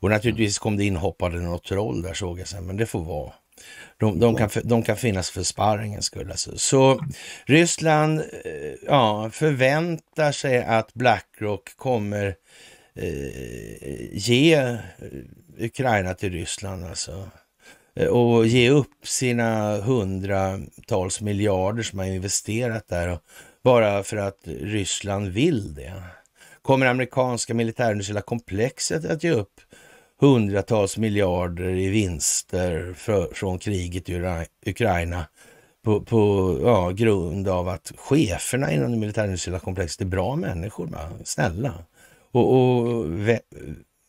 Och naturligtvis kom det inhoppade något troll där såg jag sen, men det får vara. De, de, kan, de kan finnas för sparringens skull. Alltså. Så Ryssland eh, ja, förväntar sig att Blackrock kommer eh, ge eh, Ukraina till Ryssland. Alltså eh, och ge upp sina hundratals miljarder som man investerat där bara för att Ryssland vill det. Kommer amerikanska militärindustriella komplexet att ge upp hundratals miljarder i vinster för, från kriget i Ukraina på, på ja, grund av att cheferna inom det militärindustriella komplexet är bra människor, va? snälla. Och, och vä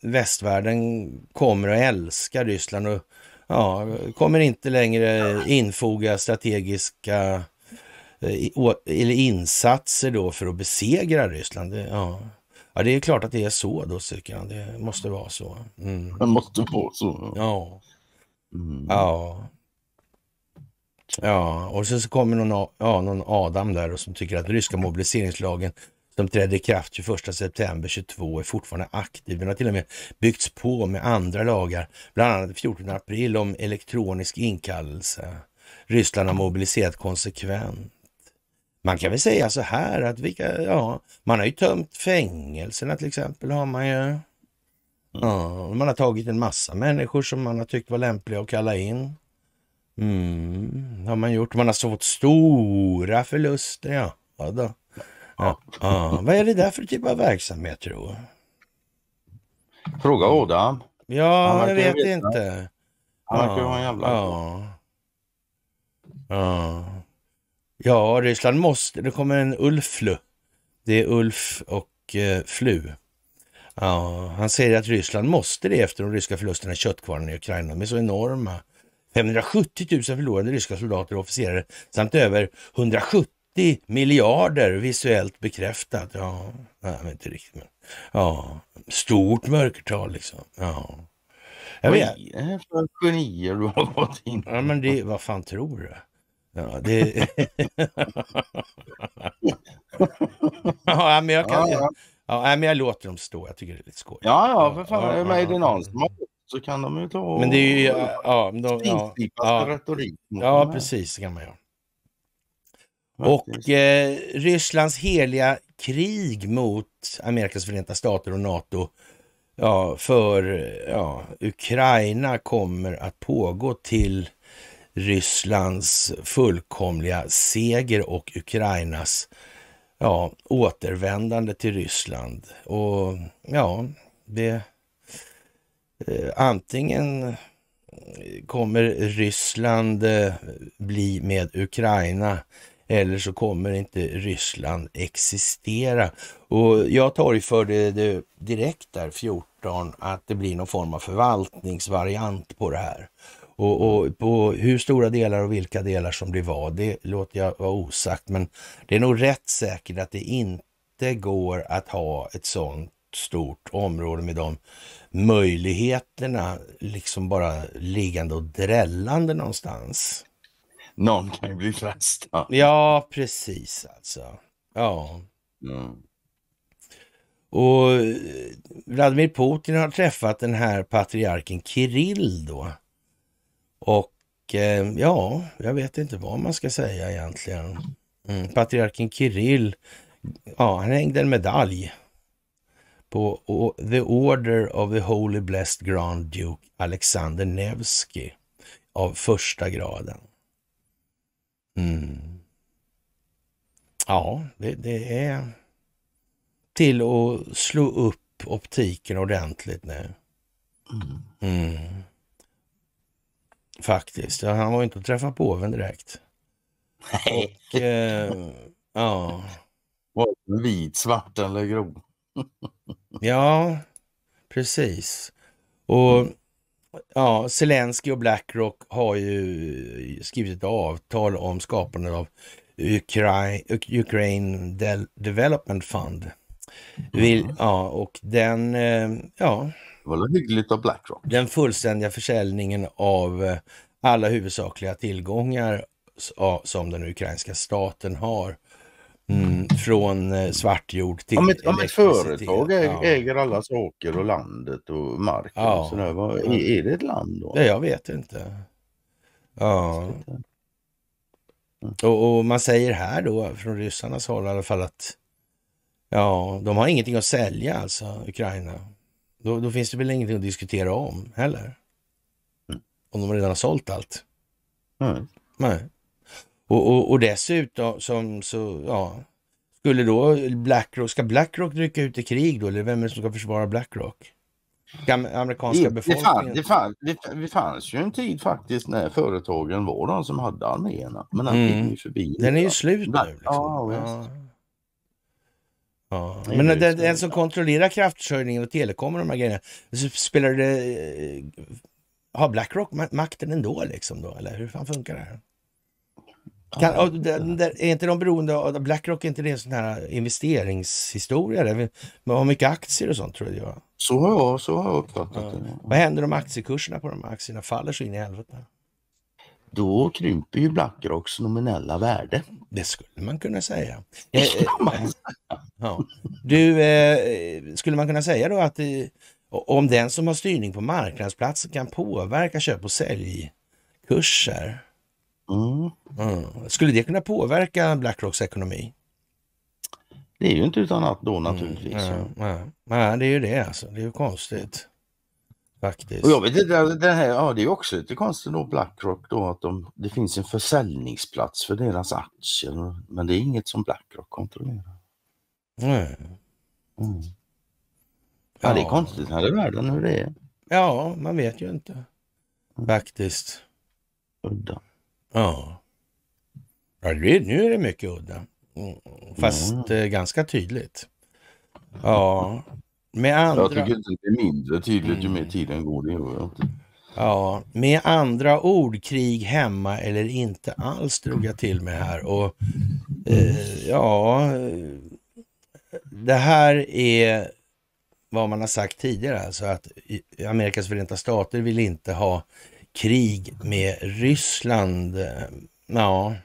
västvärlden kommer att älska Ryssland och ja, kommer inte längre infoga strategiska eh, eller insatser då för att besegra Ryssland. Det, ja. Ja, det är klart att det är så då, Sickan. Det måste vara så. Mm. Det måste vara så. Ja. Mm. Ja. Ja, och så, så kommer någon, ja, någon Adam där och som tycker att ryska mobiliseringslagen som trädde i kraft 21 september 22 är fortfarande aktiv. Den har till och med byggts på med andra lagar, bland annat 14 april om elektronisk inkallelse. Ryssland har mobiliserat konsekvent. Man kan väl säga så här att vilka, ja, man har ju tömt fängelserna till exempel. har man ju. Mm. Ja, man har tagit en massa människor som man har tyckt var lämpliga att kalla in. Mm, har man gjort. Man har fått stora förluster. Ja, ja, då. ja. ja. Vad är det där för typ av verksamhet tror du? Fråga Adam. Ja, jag vet veta. inte. Han verkar ju ha en jävla... Ja. ja. Ja, Ryssland måste. Det kommer en Ulflu. Det är Ulf och eh, Flu. Ja, han säger att Ryssland måste det efter de ryska förlusterna i köttkvarnen i Ukraina. De är så enorma. 570 000 förlorade ryska soldater och officerare samt över 170 miljarder visuellt bekräftat. Ja, nej, men inte riktigt. Men, ja, stort mörkertal liksom. Ja. Jag vet. Vad är det för genier du har fått in? Ja, men det, vad fan tror du? Ja, det... ja, men jag kan... Ja, ja. ja, men jag låter dem stå. Jag tycker det är lite skoj. Ja, ja, för fan. Ja, är det någon som har så kan de ju ta Men det är ju... Ja, de, ja, ja, retorik. Ja, precis. Det kan man göra. Och eh, Rysslands heliga krig mot Amerikas förenta stater och NATO ja, för ja, Ukraina kommer att pågå till Rysslands fullkomliga seger och Ukrainas ja, återvändande till Ryssland. Och ja, det... Eh, antingen kommer Ryssland eh, bli med Ukraina eller så kommer inte Ryssland existera. Och jag torgförde det direkt där 14 att det blir någon form av förvaltningsvariant på det här. Och, och, på hur stora delar och vilka delar som blir vad, det låter jag vara osagt. Men det är nog rätt säkert att det inte går att ha ett sånt stort område med de möjligheterna liksom bara liggande och drällande någonstans. Någon kan ju bli fast. Ja, precis alltså. Ja. Mm. Och Vladimir Putin har träffat den här patriarken Kirill då. Och eh, ja, jag vet inte vad man ska säga egentligen. Mm. Patriarken Kirill, ja, han hängde en medalj på The Order of the Holy Blessed Grand Duke Alexander Nevsky av första graden. Mm. Ja, det, det, är till att slå upp optiken ordentligt nu. Mm. mm. Faktiskt. han var ju inte att träffa påven direkt. Nej. Och, eh, ja. Vit, svart eller grå. ja, precis. Och ja, Zelensky och Blackrock har ju skrivit ett avtal om skapandet av Ukraine, Ukraine Development Fund. Vill, mm. ja, och den, eh, ja, det var hyggligt av Blackrock. Den fullständiga försäljningen av eh, alla huvudsakliga tillgångar som den ukrainska staten har. Mm, från eh, svartjord till om ett, om ett företag äger, ja. alla saker och landet och marken ja. och sådär, vad, är, det ett land då? Det jag vet inte. Ja. Mm. Och, och, man säger här då från ryssarnas håll i alla fall att ja, de har ingenting att sälja alltså, Ukraina. Då, då, finns det väl ingenting att diskutera om heller. Mm. Om de redan har sålt allt. Mm. Nej. Och, och, och dessutom som så, ja, skulle då Blackrock, ska Blackrock rycka ut i krig då? Eller vem är det som ska försvara Blackrock? Gam amerikanska det, befolkningen? Det, fann, det, fann, det, fanns ju en tid faktiskt när företagen var de som hade arméerna. Men den mm. gick ju förbi. Den är ju slut nu. Liksom. Ja, ja. Ja. Men den, den, som kontrollerar kraftförsörjningen och telekom och de här grejerna, så spelar det... Eh, har Blackrock makten ändå liksom då, eller hur fan funkar det här? Kan, och, där, är inte de beroende av... Blackrock, är inte det en sån här investeringshistoria? Där man har mycket aktier och sånt tror jag. Så har jag, så har jag uppfattat ja. det. Vad händer om aktiekurserna på de här aktierna faller så in i helvete? då krymper ju Blackrocks nominella värde. Det skulle man kunna säga. Eh, ja. Du, eh, skulle man kunna säga då att eh, om den som har styrning på marknadsplatsen kan påverka köp och säljkurser? Mm. Mm. Skulle det kunna påverka Blackrocks ekonomi? Det är ju inte utan att då naturligtvis. Mm. Nej, mm, ja. ja, det är ju det alltså. Det är ju konstigt. Faktiskt. Och jag vet inte, det här, ja det är också lite konstigt då Blackrock då att de, det finns en försäljningsplats för deras aktier men det är inget som Blackrock kontrollerar. Nej. Mm. Ja. ja, det är konstigt här i världen hur det är. Ja, man vet ju inte. Mm. Faktiskt. Udda. Ja. ja nu är det mycket udda. Mm. Fast mm. Eh, ganska tydligt. Ja, med andra... Jag tycker inte det är mindre tydligt ju mer mm. tiden går. Det gör jag inte. Ja, med andra ord, krig hemma eller inte alls drog jag till med här. Och eh, ja, eh, det här är vad man har sagt tidigare, alltså att Amerikas förenta stater vill inte ha krig med Ryssland. Ja,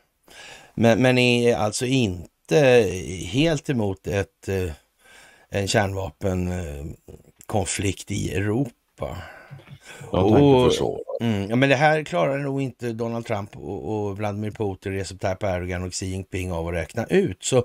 men, men är alltså inte helt emot ett eh, en kärnvapenkonflikt eh, i Europa. Och, mm, ja, men det här klarar nog inte Donald Trump och, och Vladimir Putin, Recep Tayyip Erdogan och Xi Jinping av att räkna ut. Så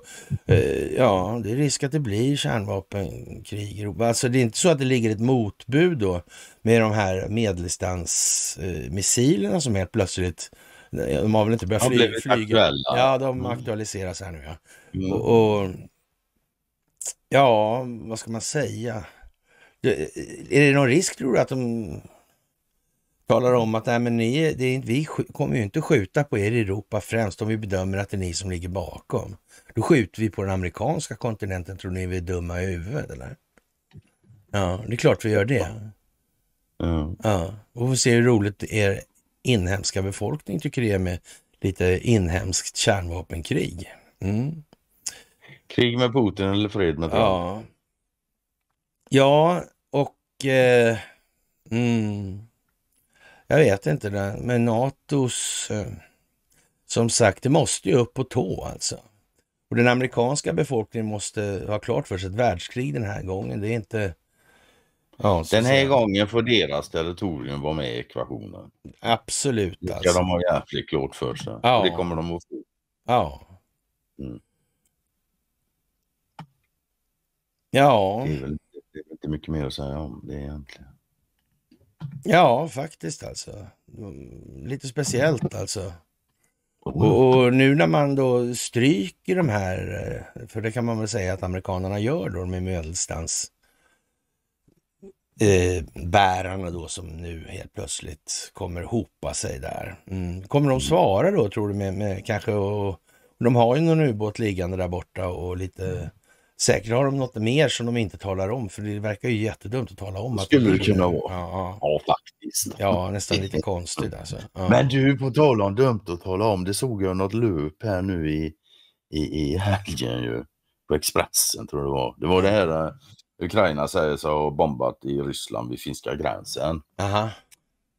eh, ja, det är risk att det blir kärnvapenkrig. i Europa. Alltså det är inte så att det ligger ett motbud då med de här medeldistansmissilerna eh, som helt plötsligt de har väl inte börjat fly, flyga? Aktuella. Ja, de aktualiseras här nu ja. Mm. Och, och Ja, vad ska man säga? är det någon risk tror du att de talar om att nej, men ni, det är inte, vi kommer ju inte skjuta på er i Europa främst om vi bedömer att det är ni som ligger bakom. Då skjuter vi på den amerikanska kontinenten. Tror ni vi är dumma i huvudet eller? Ja, det är klart vi gör det. Mm. Ja, och vi ser hur roligt er inhemska befolkning tycker det är med lite inhemskt kärnvapenkrig. Mm. Krig med Putin eller fred med Trump? Ja, ja och eh, mm, jag vet inte, det, men NATOs, eh, som sagt, det måste ju upp på tå alltså. Och den amerikanska befolkningen måste ha klart för sig ett världskrig den här gången. Det är inte... Ja, den här gången får deras territorium vara med i ekvationen. Absolut. Det ska alltså. de ha jävligt klart för sig. Ja. Det kommer de att få. Ja. Mm. Ja. Det är, väl, det är inte mycket mer att säga om det egentligen. Ja, faktiskt alltså. Mm, lite speciellt alltså. Och, och, nu när man då stryker de här, eh, för det kan man väl säga att amerikanerna gör då, med medelstans eh, bärarna då som nu helt plötsligt kommer hopa sig där. Mm. Kommer de mm. svara då tror du med, med kanske och, och de har ju någon ubåt liggande där borta och lite mm. Säkert har de något mer som de inte talar om, för det verkar ju jättedumt att tala om. Det Skulle det kunna vara. Ja, ja. faktiskt. Ja, nästan lite konstigt alltså. Ja. Men du, på tal om dumt att tala om, det såg jag något löp här nu i, i, i helgen ju. På Expressen tror jag det var. Det var det här eh, Ukraina säger sig ha bombat i Ryssland vid finska gränsen. Aha.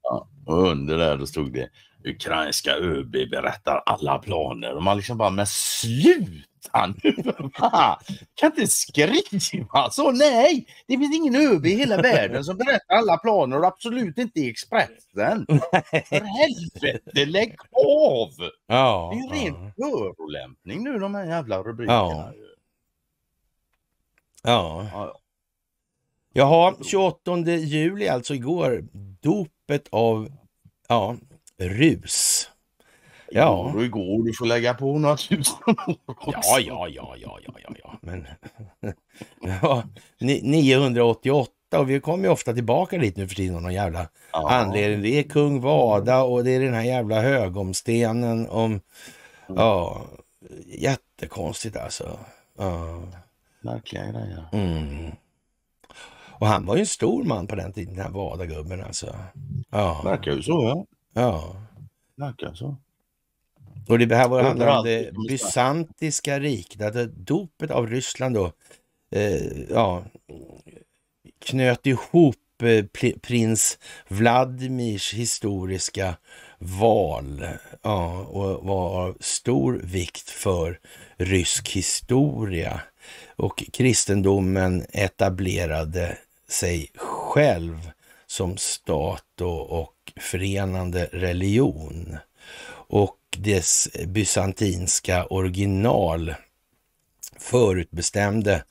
Ja, och under där då stod det Ukrainska ÖB berättar alla planer. Och man liksom bara, men slut! satan! Kan inte skriva så? Alltså, nej! Det finns ingen ÖB i hela världen som berättar alla planer och absolut inte i Expressen. För helvete, lägg av! Ja, det är ju ren ja. förolämpning nu de här jävla rubrikerna. ja. ja. Jaha, 28 juli alltså igår. Dopet av ja, rus. Ja. Går och går, du får lägga på några tusen Ja, ja, ja, ja, ja, ja, ja. Men, ja 988 och vi kommer ju ofta tillbaka dit nu för tiden av någon jävla ja. anledning. Det är kung Vada och det är den här jävla högomstenen om... Mm. Ja, jättekonstigt alltså. Ja. Märkliga grejer. Mm. Och han var ju en stor man på den tiden, den här Vada-gubben alltså. Ja. Verkar ju så ja. Ja. Verkar så. Och det här var, handlar om det bysantiska riket, alltså dopet av Ryssland då, eh, ja, knöt ihop eh, prins Vladimirs historiska val ja, och var av stor vikt för rysk historia. Och kristendomen etablerade sig själv som stat och, och förenande religion. Och dess bysantinska original förutbestämde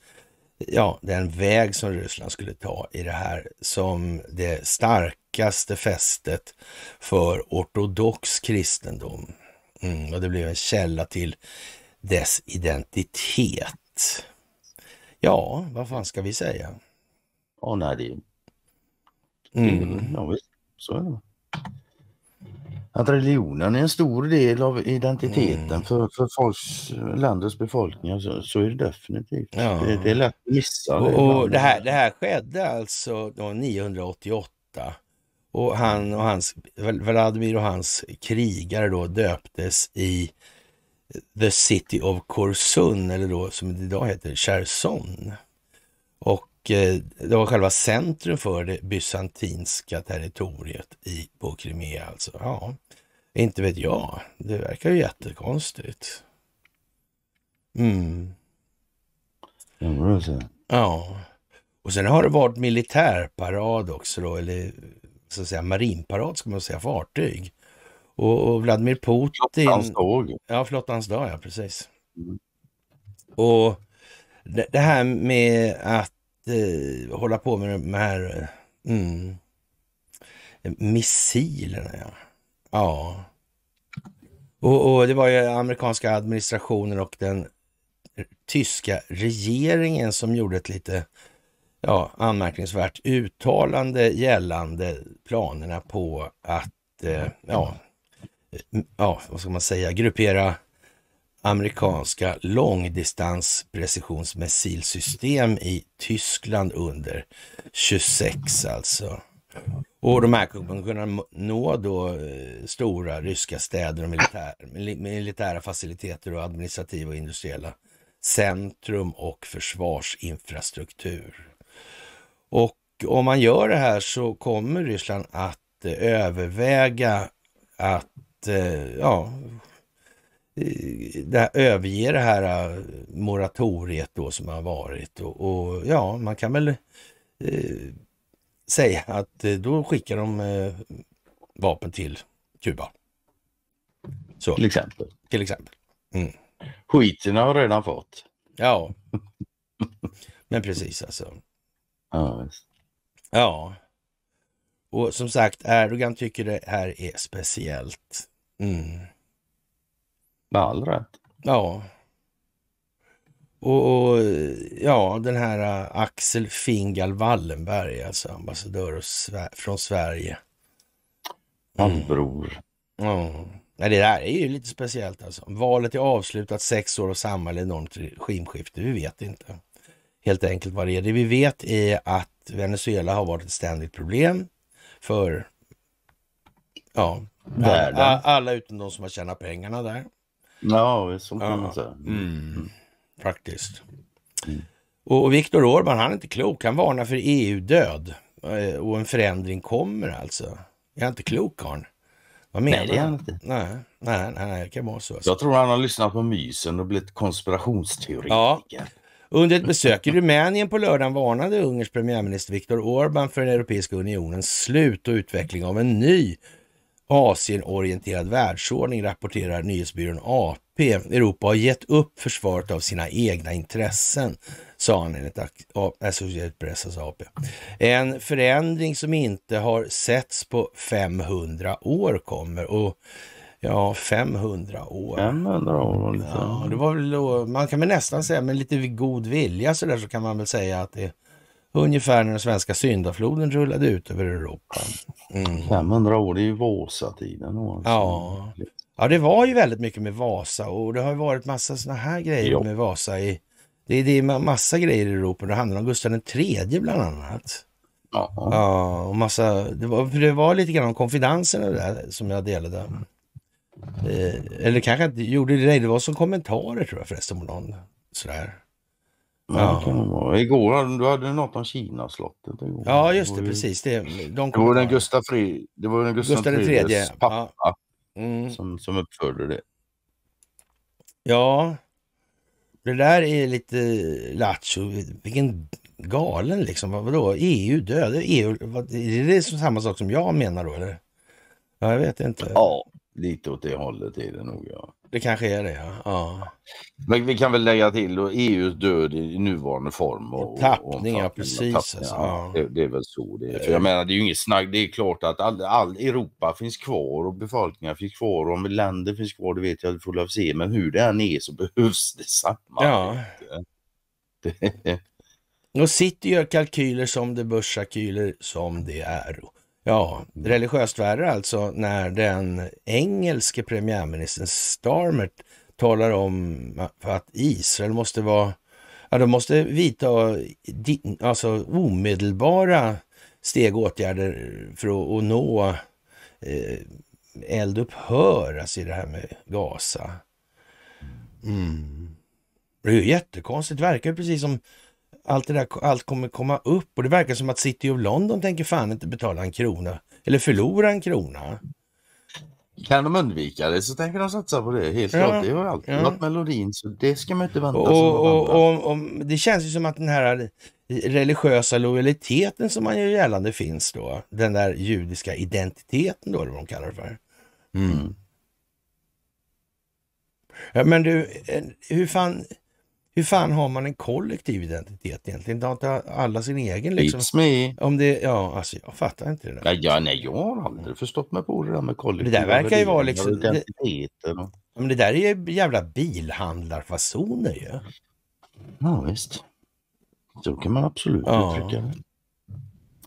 ja, den väg som Ryssland skulle ta i det här som det starkaste fästet för ortodox kristendom. Mm, och det blev en källa till dess identitet. Ja, vad fan ska vi säga? Ja, nej, det är... Mm. Ja, så är det att religionen är en stor del av identiteten mm. för, för folks, landets befolkning. Så, så är det definitivt. Ja. Det, det, är lätt att missa. Och, och det, här, det här skedde alltså 988. Och han och hans, Vladimir och hans krigare då döptes i The City of Korsun, eller då som det idag heter Cherson. Och Eh, det var själva centrum för det bysantinska territoriet i, på Krimea alltså. Ja, inte vet jag. Det verkar ju jättekonstigt. Mm. Ja. Och sen har det varit militärparad också då, eller så att säga marinparad ska man säga, fartyg. Och, och Vladimir Putin... Flottans dag. Ja, flottans dag, ja precis. Mm. Och det, det här med att eh, hålla på med de här eh, mm, missilerna. Ja. ja. Och, och, det var ju amerikanska administrationen och den eh, tyska regeringen som gjorde ett lite ja, anmärkningsvärt uttalande gällande planerna på att eh, ja, eh, ja, vad ska man säga, gruppera amerikanska långdistansprecisionsmissilsystem i Tyskland under 26 alltså. Och de här kommer kunna nå då eh, stora ryska städer och militär, militära faciliteter och administrativa och industriella centrum och försvarsinfrastruktur. Och om man gör det här så kommer Ryssland att eh, överväga att eh, ja, Eh, det här, överge det här eh, moratoriet då som har varit. Och, och ja, man kan väl eh, säga att eh, då skickar de eh, vapen till Kuba. Så. Till exempel. Till exempel. Mm. Skiten har redan fått. Ja, men precis alltså. Ja, Och som sagt, Erdogan tycker det här är speciellt. Mm. Med all rätt. Ja. Och, och, ja, den här äh, Axel Fingal Wallenberg, alltså ambassadör från Sverige. Hans mm. bror. Ja. Nej, det där är ju lite speciellt alltså. Valet är avslutat, sex år och samma eller enormt regimskifte. Vi vet inte helt enkelt vad det är. Det vi vet är att Venezuela har varit ett ständigt problem för ja, alla, alla utom de som har tjänat pengarna där. Ja, så kan man säga. Mm. Mm, mm. Faktiskt. Och Viktor Orban, han är inte klok. Han varnar för EU-död eh, och en förändring kommer alltså. Är han inte klok, Arn? Vad menar nej, det är han inte. Nej, nej, nej, nej, det kan vara så. Jag tror han har lyssnat på mysen och blivit konspirationsteoretiker. Ja. Under ett besök i Rumänien på lördagen varnade Ungerns premiärminister Viktor Orbán för den Europeiska unionens slut och utveckling av en ny Asienorienterad världsordning, rapporterar nyhetsbyrån AP. Europa har gett upp försvaret av sina egna intressen, sa han enligt Associated Press, AP. En förändring som inte har setts på 500 år kommer och Ja, 500 år. 500 år Ja, det var väl då, man kan väl nästan säga med lite god vilja så där så kan man väl säga att det Ungefär när den svenska syndafloden rullade ut över Europa. Mm. 500 år, det är ju Vasatiden. Alltså. Ja. ja, det var ju väldigt mycket med Vasa och det har varit massa sådana här grejer jo. med Vasa. i det är, det är massa grejer i Europa. Det handlar om Gustav III bland annat. Ja. ja och massa, det var, det, var, lite grann om konfidensen där som jag delade. Eh, eller kanske inte gjorde det, det var som kommentarer tror jag förresten någon. Sådär. Ja, det kan det vara. Igår du hade du något om Kinaslottet. Igår. Ja, just det, precis. Det, de det var den Gustaf, Fri, det var den Gustaf, Gustav III pappa ja. mm. som, som uppförde det. Ja, det där är lite lattjo. Vilken galen liksom. Vadå? EU död? EU, vad, är det samma sak som jag menar då? Eller? Ja, jag vet inte. Ja, lite åt det hållet är det nog. Ja. Det kanske är det, ja. ja. Men vi kan väl lägga till då, EUs död i nuvarande form. Och, tappningar, och precis. Tappningar. Alltså. Ja. Det, det, är väl så det är. För jag menar, det är ju inget snack. Det är klart att all, all Europa finns kvar och befolkningar finns kvar och om länder finns kvar, det vet jag, det får vi se. Men hur det än är så behövs det samma. Ja. Det. Och City gör kalkyler som det börskalkyler som det är. Ja, mm. religiöst värre alltså när den engelske premiärministern Starmer talar om att Israel måste vara, ja, de måste vidta alltså, omedelbara steg och åtgärder för att, nå eh, eldupphör alltså, i det här med Gaza. Mm. Det är ju jättekonstigt, det verkar precis som allt det där, allt kommer komma upp och det verkar som att City of London tänker fan inte betala en krona eller förlora en krona. Kan de undvika det så tänker de satsa på det, helt ja, klart. Det har alltid ja. varit melodin så det ska man inte vänta och, och, och, och, Det känns ju som att den här religiösa lojaliteten som man gör gällande finns då, den där judiska identiteten då, eller vad de kallar det för. Mm. Ja, men du, eh, hur fan hur fan har man en kollektiv identitet egentligen? Det har inte alla sin egen liksom? It's me. Om det, ja, alltså jag fattar inte det där. Ja, ja, nej, jag har aldrig förstått mig på det där med kollektiv. Det där verkar ju vara liksom... Det, men det där är ju jävla bilhandlarfasoner ju. Ja, visst. Så kan man absolut ja. uttrycka det.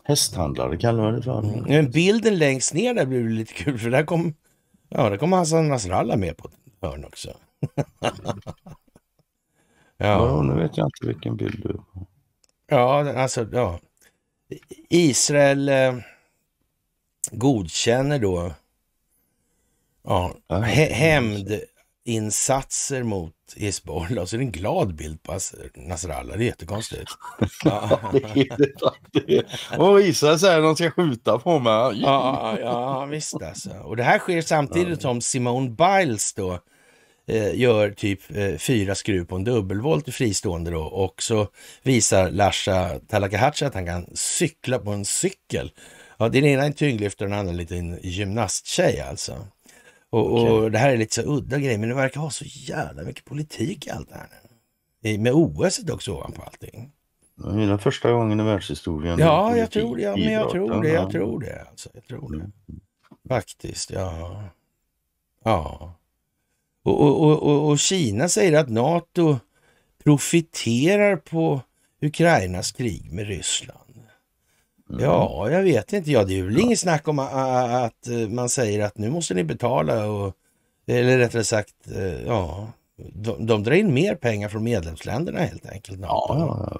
Hästhandlare kallar man det för. Mm. Men bilden längst ner där blev lite kul för där kom, ja, där kom Hassan Nasrallah med på ett hörn också. Ja. ja. nu vet jag inte vilken bild du har. Ja, alltså, ja. Israel eh, godkänner då ja, hämndinsatser mot Hizbollah. Och så alltså, är det en glad bild på Nasrallah. Det är jättekonstigt. Ja. Och Israel säger att de ska skjuta på mig. ja, ja, visst alltså. Och det här sker samtidigt som Simone Biles då eh, gör typ eh, fyra skruv på en dubbelvolt fristående då och så visar Larsa Talakahachi att han kan cykla på en cykel. Ja, den ena är en tyngdlyftare och den andra en liten gymnasttjej alltså. Och, okay. och, det här är lite så udda grejer, men det verkar ha så jävla mycket politik i allt det här nu. Med OS också ovanpå allting. Det är första gången i världshistorien. Ja, jag tror Ja, men jag tror det. Jag tror det. Alltså, jag tror det. Mm. Faktiskt, ja. Ja. Och, och, och, och Kina säger att NATO profiterar på Ukrainas krig med Ryssland. Mm. Ja, jag vet inte. Ja, det är väl ja. inget snack om att eh, man säger att nu måste ni betala och eller rättare sagt, eh, ja, de, de drar in mer pengar från medlemsländerna helt enkelt. Ja,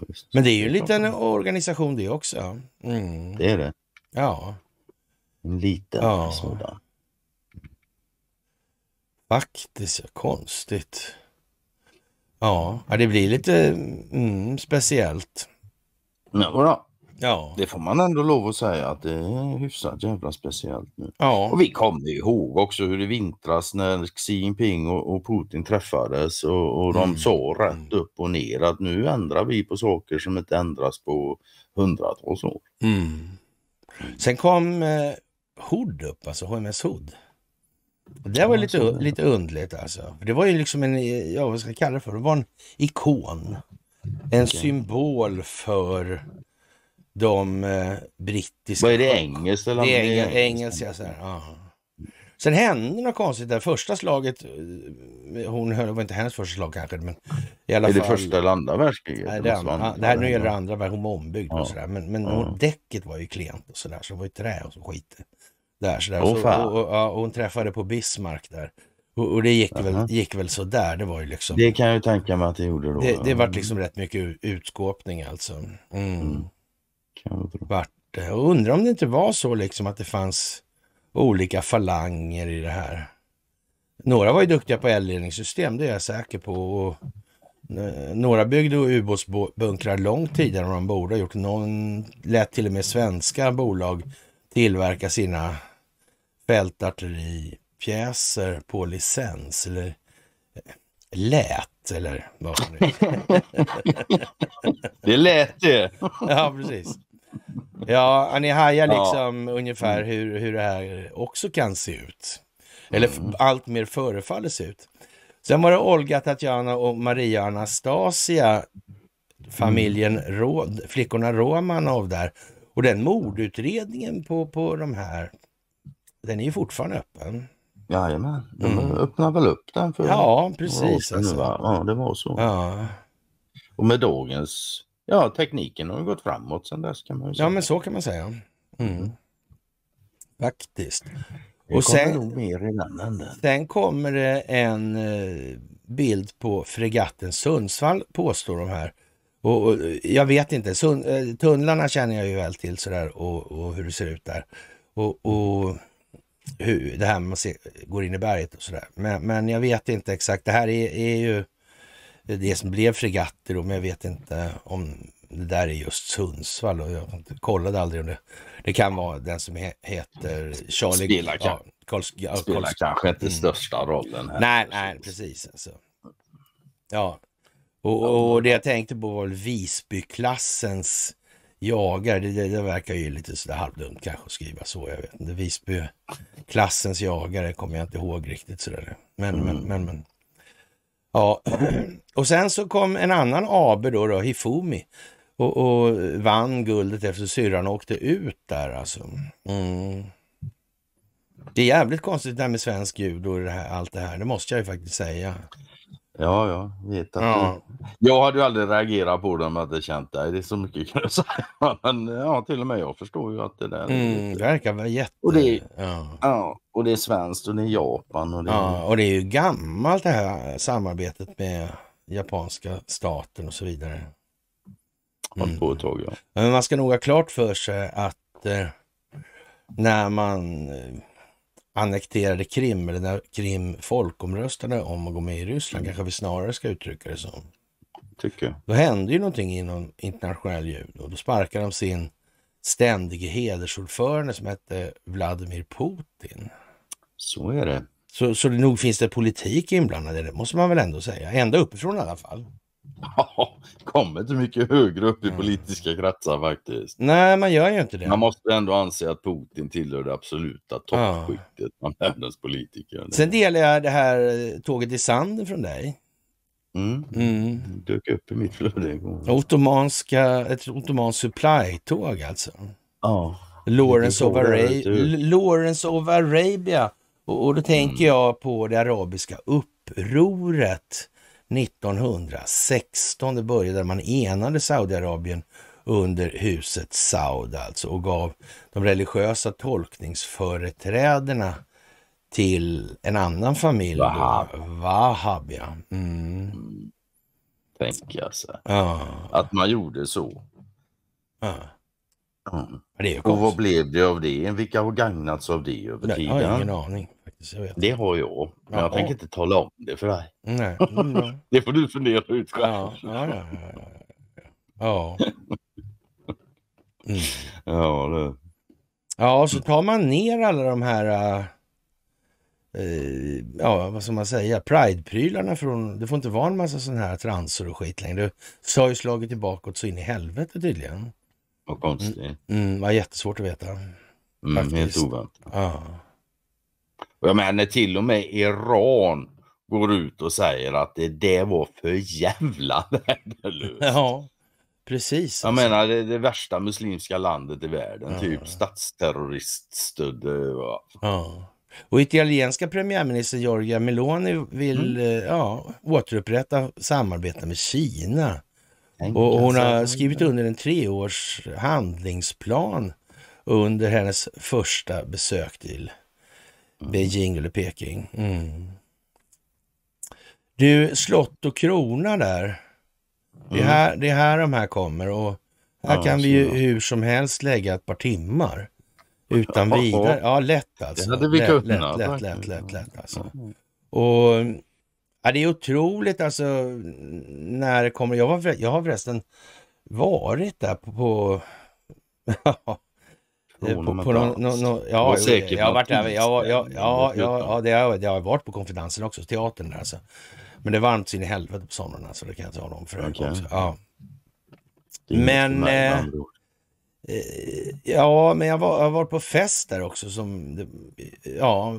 ja, Men det är ju en liten organisation det också. Mm. Det är det. Ja. En liten ja. sådan. Faktiskt, konstigt. Ja, det blir lite mm, speciellt. Ja, ja, det får man ändå lov att säga att det är hyfsat jävla speciellt nu. Ja. Och vi kommer ihåg också hur det vintras när Xi Jinping och, och Putin träffades och, och de mm. sa rätt upp och ner att nu ändrar vi på saker som inte ändras på hundratals år. Mm. Sen kom eh, Hood upp, alltså HMS Hood. Det var lite, lite undligt alltså. Det var ju liksom en, ja vad ska jag kalla det för, det var en ikon. En okay. symbol för de eh, brittiska... Vad är det, engelskt? Eller det är engelskt, engels, ja. Så här, ja. Sen hände något konstigt där. Första slaget, eh, hon höll, det var inte hennes första slag kanske, men i alla är fall. det första eller andra världskriget? Nej, det, andra, det här nu gäller det andra världskriget. Hon var ombyggd ja. och sådär. Men, men ja. däcket var ju klent och sådär, så det var ju trä och så skit. Där, sådär. Oh, så, och, och, och hon träffade på Bismarck där. Och, och det gick, uh -huh. väl, gick väl sådär. Det var ju liksom... Det kan jag ju tänka mig att det gjorde då. Det, det vart liksom rätt mycket utskåpning alltså. Mm. Mm. vart eh, Och undrar om det inte var så liksom att det fanns olika falanger i det här. Några var ju duktiga på eldledningssystem, det är jag säker på. Och eh, några byggde ubåtsbunkrar långt tidigare än de borde ha gjort. Någon lät till och med svenska bolag tillverka sina fältartilleripjäser på licens eller eh, lät eller vad som nu Det lät det! ja, precis. Ja, ni hajar liksom ja. ungefär hur, hur det här också kan se ut. Eller mm. allt mer förefaller se ut. Sen var det Olga, Tatjana och Maria Anastasia, familjen Ro, flickorna Romanov där, och den mordutredningen på, på de här, den är ju fortfarande öppen. Jajamän, de mm. öppnar väl upp den för Ja, precis. Sedan, alltså. va? Ja, det var så. Ja. Och med dagens, ja tekniken har gått framåt sedan dess kan man ju säga. Ja, men så kan man säga. Mm. mm. Faktiskt. Och sen, sen kommer det en eh, bild på fregatten Sundsvall påstår de här. Och, och, jag vet inte, Sun, eh, tunnlarna känner jag ju väl till sådär och, och hur det ser ut där. Och, och hur, det här med att ser, går in i berget och sådär. Men, men jag vet inte exakt, det här är, är ju det som blev fregatter då, men jag vet inte om det där är just Sundsvall och jag kollade aldrig om det. Det kan vara den som he, heter Charlie... Spelar, ja, Karls, ja, spelar kanske inte mm. största rollen. Här. Nej, nej, precis. Alltså. Ja, och, och, det jag tänkte på var Visbyklassens jagare. Det, det, det, verkar ju lite sådär halvdumt kanske att skriva så. Jag vet inte. Visbyklassens jagare kommer jag inte ihåg riktigt sådär. Men, mm. men, men, men. Ja, och sen så kom en annan abe då, då Hifumi. Och, och, vann guldet efter syrran åkte ut där alltså. Mm. Det är jävligt konstigt det här med svensk judo och det här, allt det här, det måste jag ju faktiskt säga. Ja, jag vet att ja. Det... Jag hade ju aldrig reagerat på det om jag hade känt dig. Det är så mycket kan jag säga. Men ja, till och med jag förstår ju att det där... Mm, det verkar vara jätte... Och det, är, ja. ja. och det är svenskt och det är Japan. Och det, är... Ja, och det är ju gammalt det här samarbetet med japanska staten och så vidare. Mm. På ett tag, ja. Men man ska nog ha klart för sig att eh, när man eh, annekterade Krim, eller när Krim folkomröstade om att gå med i Ryssland, mm. kanske vi snarare ska uttrycka det som. Tycker Då hände ju någonting inom internationell judo. Då. då sparkade de sin ständige hedersordförande som hette Vladimir Putin. Så är det. Så, så nog finns det politik inblandad i det, måste man väl ändå säga. Ända uppifrån i alla fall. Ja, kommer inte mycket högre upp i politiska kretsar faktiskt. Nej, man gör ju inte det. Man måste ändå anse att Putin tillhör det absoluta toppskiktet ja. bland världens politiker. Sen delar jag det här eh, tåget i sanden från dig. Mm. Mm. Det dök upp i mitt flöde igår. Ottomanska, ett ottomanskt supply-tåg alltså. Ja. Lawrence of, Arabia, typ. Lawrence of Arabia. Och, och då tänker mm. jag på det arabiska upproret 1916. Det började där man enade Saudiarabien under huset Saud alltså och gav de religiösa tolkningsföreträdena till en annan familj. Wahab. Wahab ja. Mm. Mm. Tänka sig. Ja. Att man gjorde så. Ja. Mm. och vad blev det av det? Vilka har gagnats av det över tiden? Jag har ingen aning faktiskt. vet. Det har jag. Men jag tänker inte tala om det för dig. Nej. Mm. det får du fundera ut själv. Ja, ja, ja. Mm. Ja, det... ja, så tar man ner alla de här... Äh, ja, vad ska man säga? Pride-prylarna från... Det får inte vara en massa sådana här transor och skit längre. Det har ju slagit tillbaka så in i helvete tydligen. Vad konstigt. Mm, mm, var jättesvårt att veta. Mm, helt oväntat. Ja. Och jag menar till och med Iran går ut och säger att det, det var för jävla värdelöst. Ja, precis. Jag alltså. menar det, det, värsta muslimska landet i världen, ja. typ statsterroriststöd. Ja. Och italienska premiärminister Giorgia Meloni vill mm. Eh, ja, återupprätta samarbete med Kina. Och hon har skrivit under en treårs handlingsplan under hennes första besök till Mm. Beijing eller Peking. Mm. Du, slott och krona där. Det, är mm. här, det är här de här kommer och här ja, kan vi ju hur som helst lägga ett par timmar. Utan vidare. Ja, lätt alltså. Det hade vi lätt, lätt, lätt, lätt, lätt, lätt alltså. Mm. Och ja, det är otroligt alltså när det kommer. Jag, var, jag har förresten varit där på, på ja, Eh, på, på någon, någon, någon, ja, jag, jag har varit där. ja, det har, det har varit på konfidensen också, teatern där alltså. Men det är varmt in i helvete på somrarna så alltså, det kan jag tala om för okay. också. Ja. Men... Eh, eh, ja, men jag var, jag på fest där också som... Ja,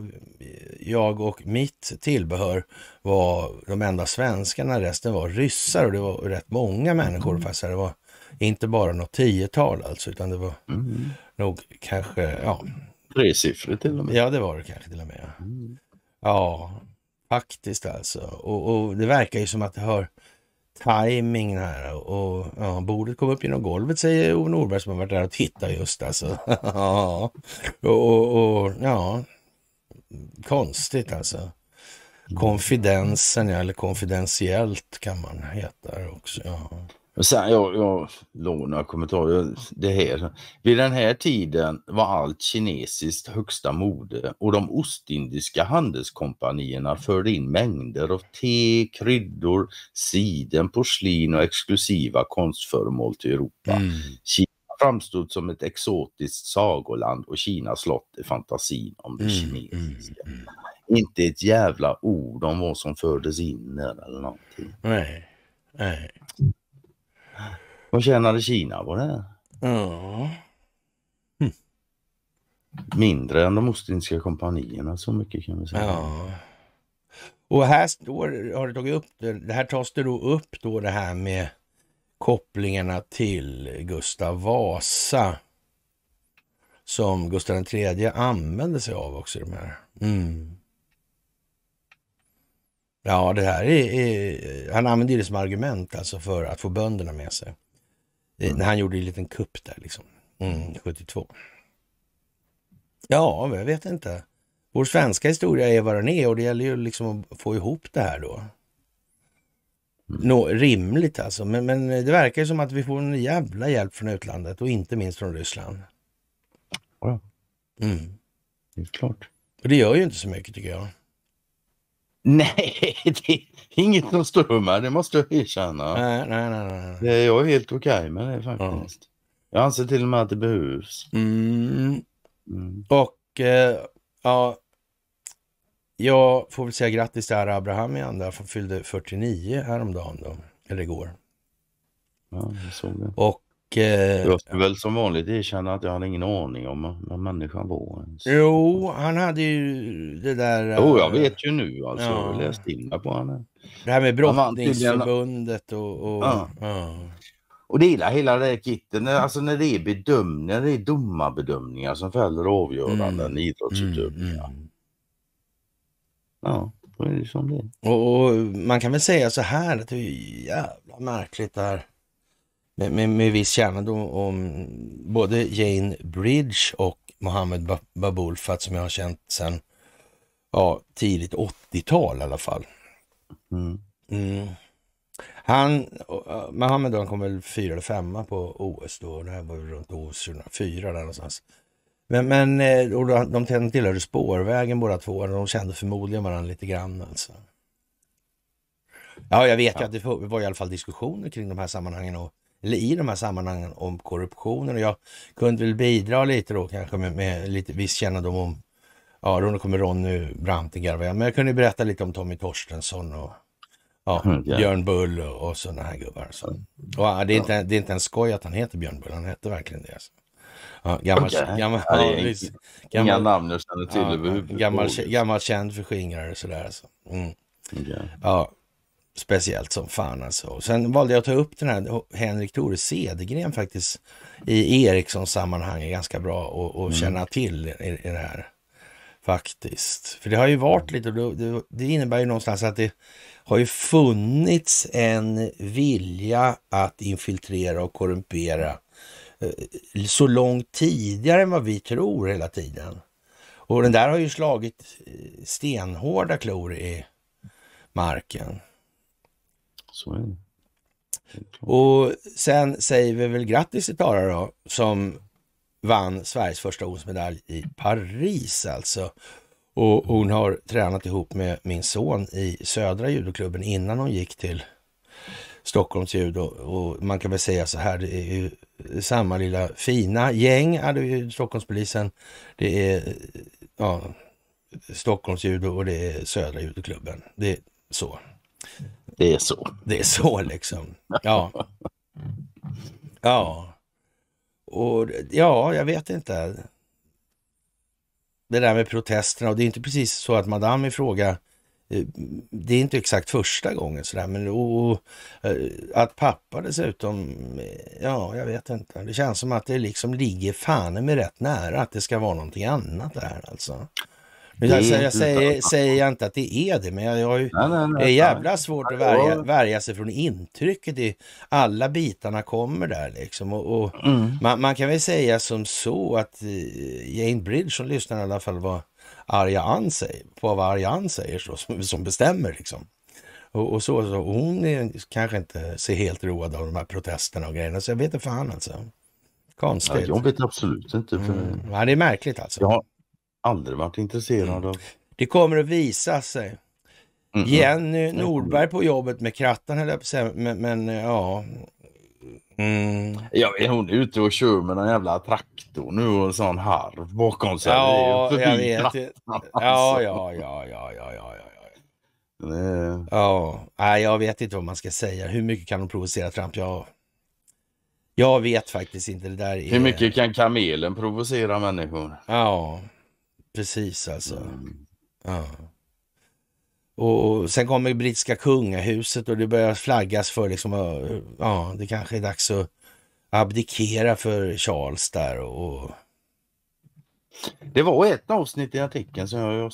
jag och mitt tillbehör var de enda svenskarna. Resten var ryssar och det var rätt många människor. Mm. Fast det var inte bara något tiotal alltså, utan det var... Mm nog kanske, ja. Tresiffrigt till och med. Ja, det var det kanske till och med. Ja, mm. ja faktiskt alltså. Och, och, det verkar ju som att det hör timing här och, ja, bordet kom upp genom golvet säger Ove Norberg som har varit där och tittat just alltså. ja. Och, och, och, ja, konstigt alltså. Konfidensen, eller konfidentiellt kan man heta det också. Ja. Och sen, jag, jag låg några kommentarer. Det här. Vid den här tiden var allt kinesiskt högsta mode och de ostindiska handelskompanierna förde in mängder av te, kryddor, siden, porslin och exklusiva konstföremål till Europa. Mm. Kina framstod som ett exotiskt sagoland och Kinas slott är fantasin om det mm. kinesiska. Mm, mm. Inte ett jävla ord om vad som fördes in eller någonting. Nej. Nej. Vad tjänade Kina på det? Ja. Hm. Mindre än de Ostindiska kompanierna, så mycket kan vi säga. Ja. Och här står, har du tagit upp det, det här tas det då upp då det här med kopplingarna till Gustav Vasa som Gustav III använde sig av också. De här. Mm. Ja, det här är, är, han använder det som argument alltså för att få bönderna med sig. Eh, mm. Han gjorde en liten kupp där liksom, mm, 72. Mm. Ja, jag vet inte. Vår svenska historia är vad den är och det gäller ju liksom att få ihop det här då. Mm. Nå, rimligt alltså, men, men det verkar som att vi får en jävla hjälp från utlandet och inte minst från Ryssland. Ja, mm. det är klart. Och det gör ju inte så mycket tycker jag. Nej, det är inget att stå med, det måste jag erkänna. Nej, nej, nej, nej. Jag är helt okej okay med det faktiskt. Ja. Jag anser till och med att det behövs. Mm. Mm. Och eh, ja, jag får väl säga grattis till Abraham igen där, som fyllde 49 häromdagen då, eller igår. Ja, jag såg det. Och jag eh, ska väl som vanligt erkänna att jag hade ingen aning om vad människan var. Ens. Jo, han hade ju det där... Jo, jag eh, vet ju nu alltså. Ja. Jag läst in mig på honom. Det här med brottningsförbundet och... och ja. ja. Och det hela, hela det här kitten, alltså när det är bedömningar, det är domarbedömningar som fäller avgöranden mm. i idrottsutövningar. Mm. mm. Ja, det är som det och, och man kan väl säga så här att det är jävla märkligt där med, med, med viss kännedom om både Jane Bridge och Mohammed Babulfat som jag har känt sedan ja, tidigt 80-tal i alla fall. Mm. Mm. Han, Mohammed han kom väl fyra eller femma på OS då. Det här var runt OS 2004 där någonstans. Men, men eh, och de tillhörde spårvägen båda två de kände förmodligen varandra lite grann. Alltså. Ja, jag vet ja. ju att det var i alla fall diskussioner kring de här sammanhangen och eller i de här sammanhangen om korruptionen. Och jag kunde väl bidra lite då kanske med, med lite viss kännedom om, ja då kommer Ronny Brantingar, men jag kunde berätta lite om Tommy Torstensson och ja, mm, Björn Bull och, och sådana här gubbar. Så. Mm. Och, det, är inte, det är inte en skoj att han heter Björn Bull, han hette verkligen det. Alltså. gammal, okay. gammal, ja, det är, gammal, inga namn jag känner till ja, Gammal, gammal känd förskingrare sådär. Alltså. Mm. Okay. Ja, speciellt som fan alltså. sen valde jag att ta upp den här Henrik Tore Cedergren faktiskt i Erikssons sammanhang är ganska bra att mm. känna till i, i det här. Faktiskt. För det har ju varit lite, det, det innebär ju någonstans att det har ju funnits en vilja att infiltrera och korrumpera eh, så långt tidigare än vad vi tror hela tiden. Och den där har ju slagit eh, stenhårda klor i marken. Så är det. Och sen säger vi väl grattis till Tara då, som vann Sveriges första OS-medalj i Paris alltså. Och hon har tränat ihop med min son i Södra judoklubben innan hon gick till Stockholms judo. Och man kan väl säga så här, det är ju samma lilla fina gäng. Ja, det Stockholmspolisen, det är ja, Stockholms judo och det är Södra judoklubben. Det är så. Det är så. Det är så liksom. Ja. Ja. Och ja, jag vet inte. Det där med protesterna och det är inte precis så att madame i fråga eh, det är inte exakt första gången sådär, men och, och, eh, att pappa dessutom, eh, ja, jag vet inte. Det känns som att det liksom ligger fan med rätt nära att det ska vara någonting annat där alltså. Nu, alltså, jag säger, säger, jag inte att det är det, men jag, har ju, nej, nej, nej, är jävla svårt att värja, värja sig från intrycket. I, alla bitarna kommer där liksom. Och, och mm. man, man, kan väl säga som så att eh, Jane Bridge som lyssnar i alla fall var arga an säger, på vad arga an säger så, som, som bestämmer liksom. Och, och så, så, hon är, kanske inte ser helt road av de här protesterna och grejerna, så jag vet inte fan alltså. Konstigt. Ja, jag vet absolut inte. För... Mm. Ja, det är märkligt alltså. Jag har, aldrig varit intresserad mm. av. Det kommer att visa sig. Mm. Jenny Nordberg på jobbet med krattan höll jag på säga, men, men ja. Mm. Jag hon är ute och kör med någon jävla traktor nu och en sån harv bakom sig. Ja, jag vet. Alltså. Ja, ja, ja, ja, ja, ja, ja. Nej. Ja, nej, jag vet inte vad man ska säga. Hur mycket kan hon provocera Trump? Jag, jag vet faktiskt inte. Det där är... Hur mycket kan kamelen provocera människor? Ja. Precis alltså. Mm. Ja. Och, sen kommer brittiska kungahuset och det börjar flaggas för liksom, ja, det kanske är dags att abdikera för Charles där och... Det var ett avsnitt i artikeln som jag, jag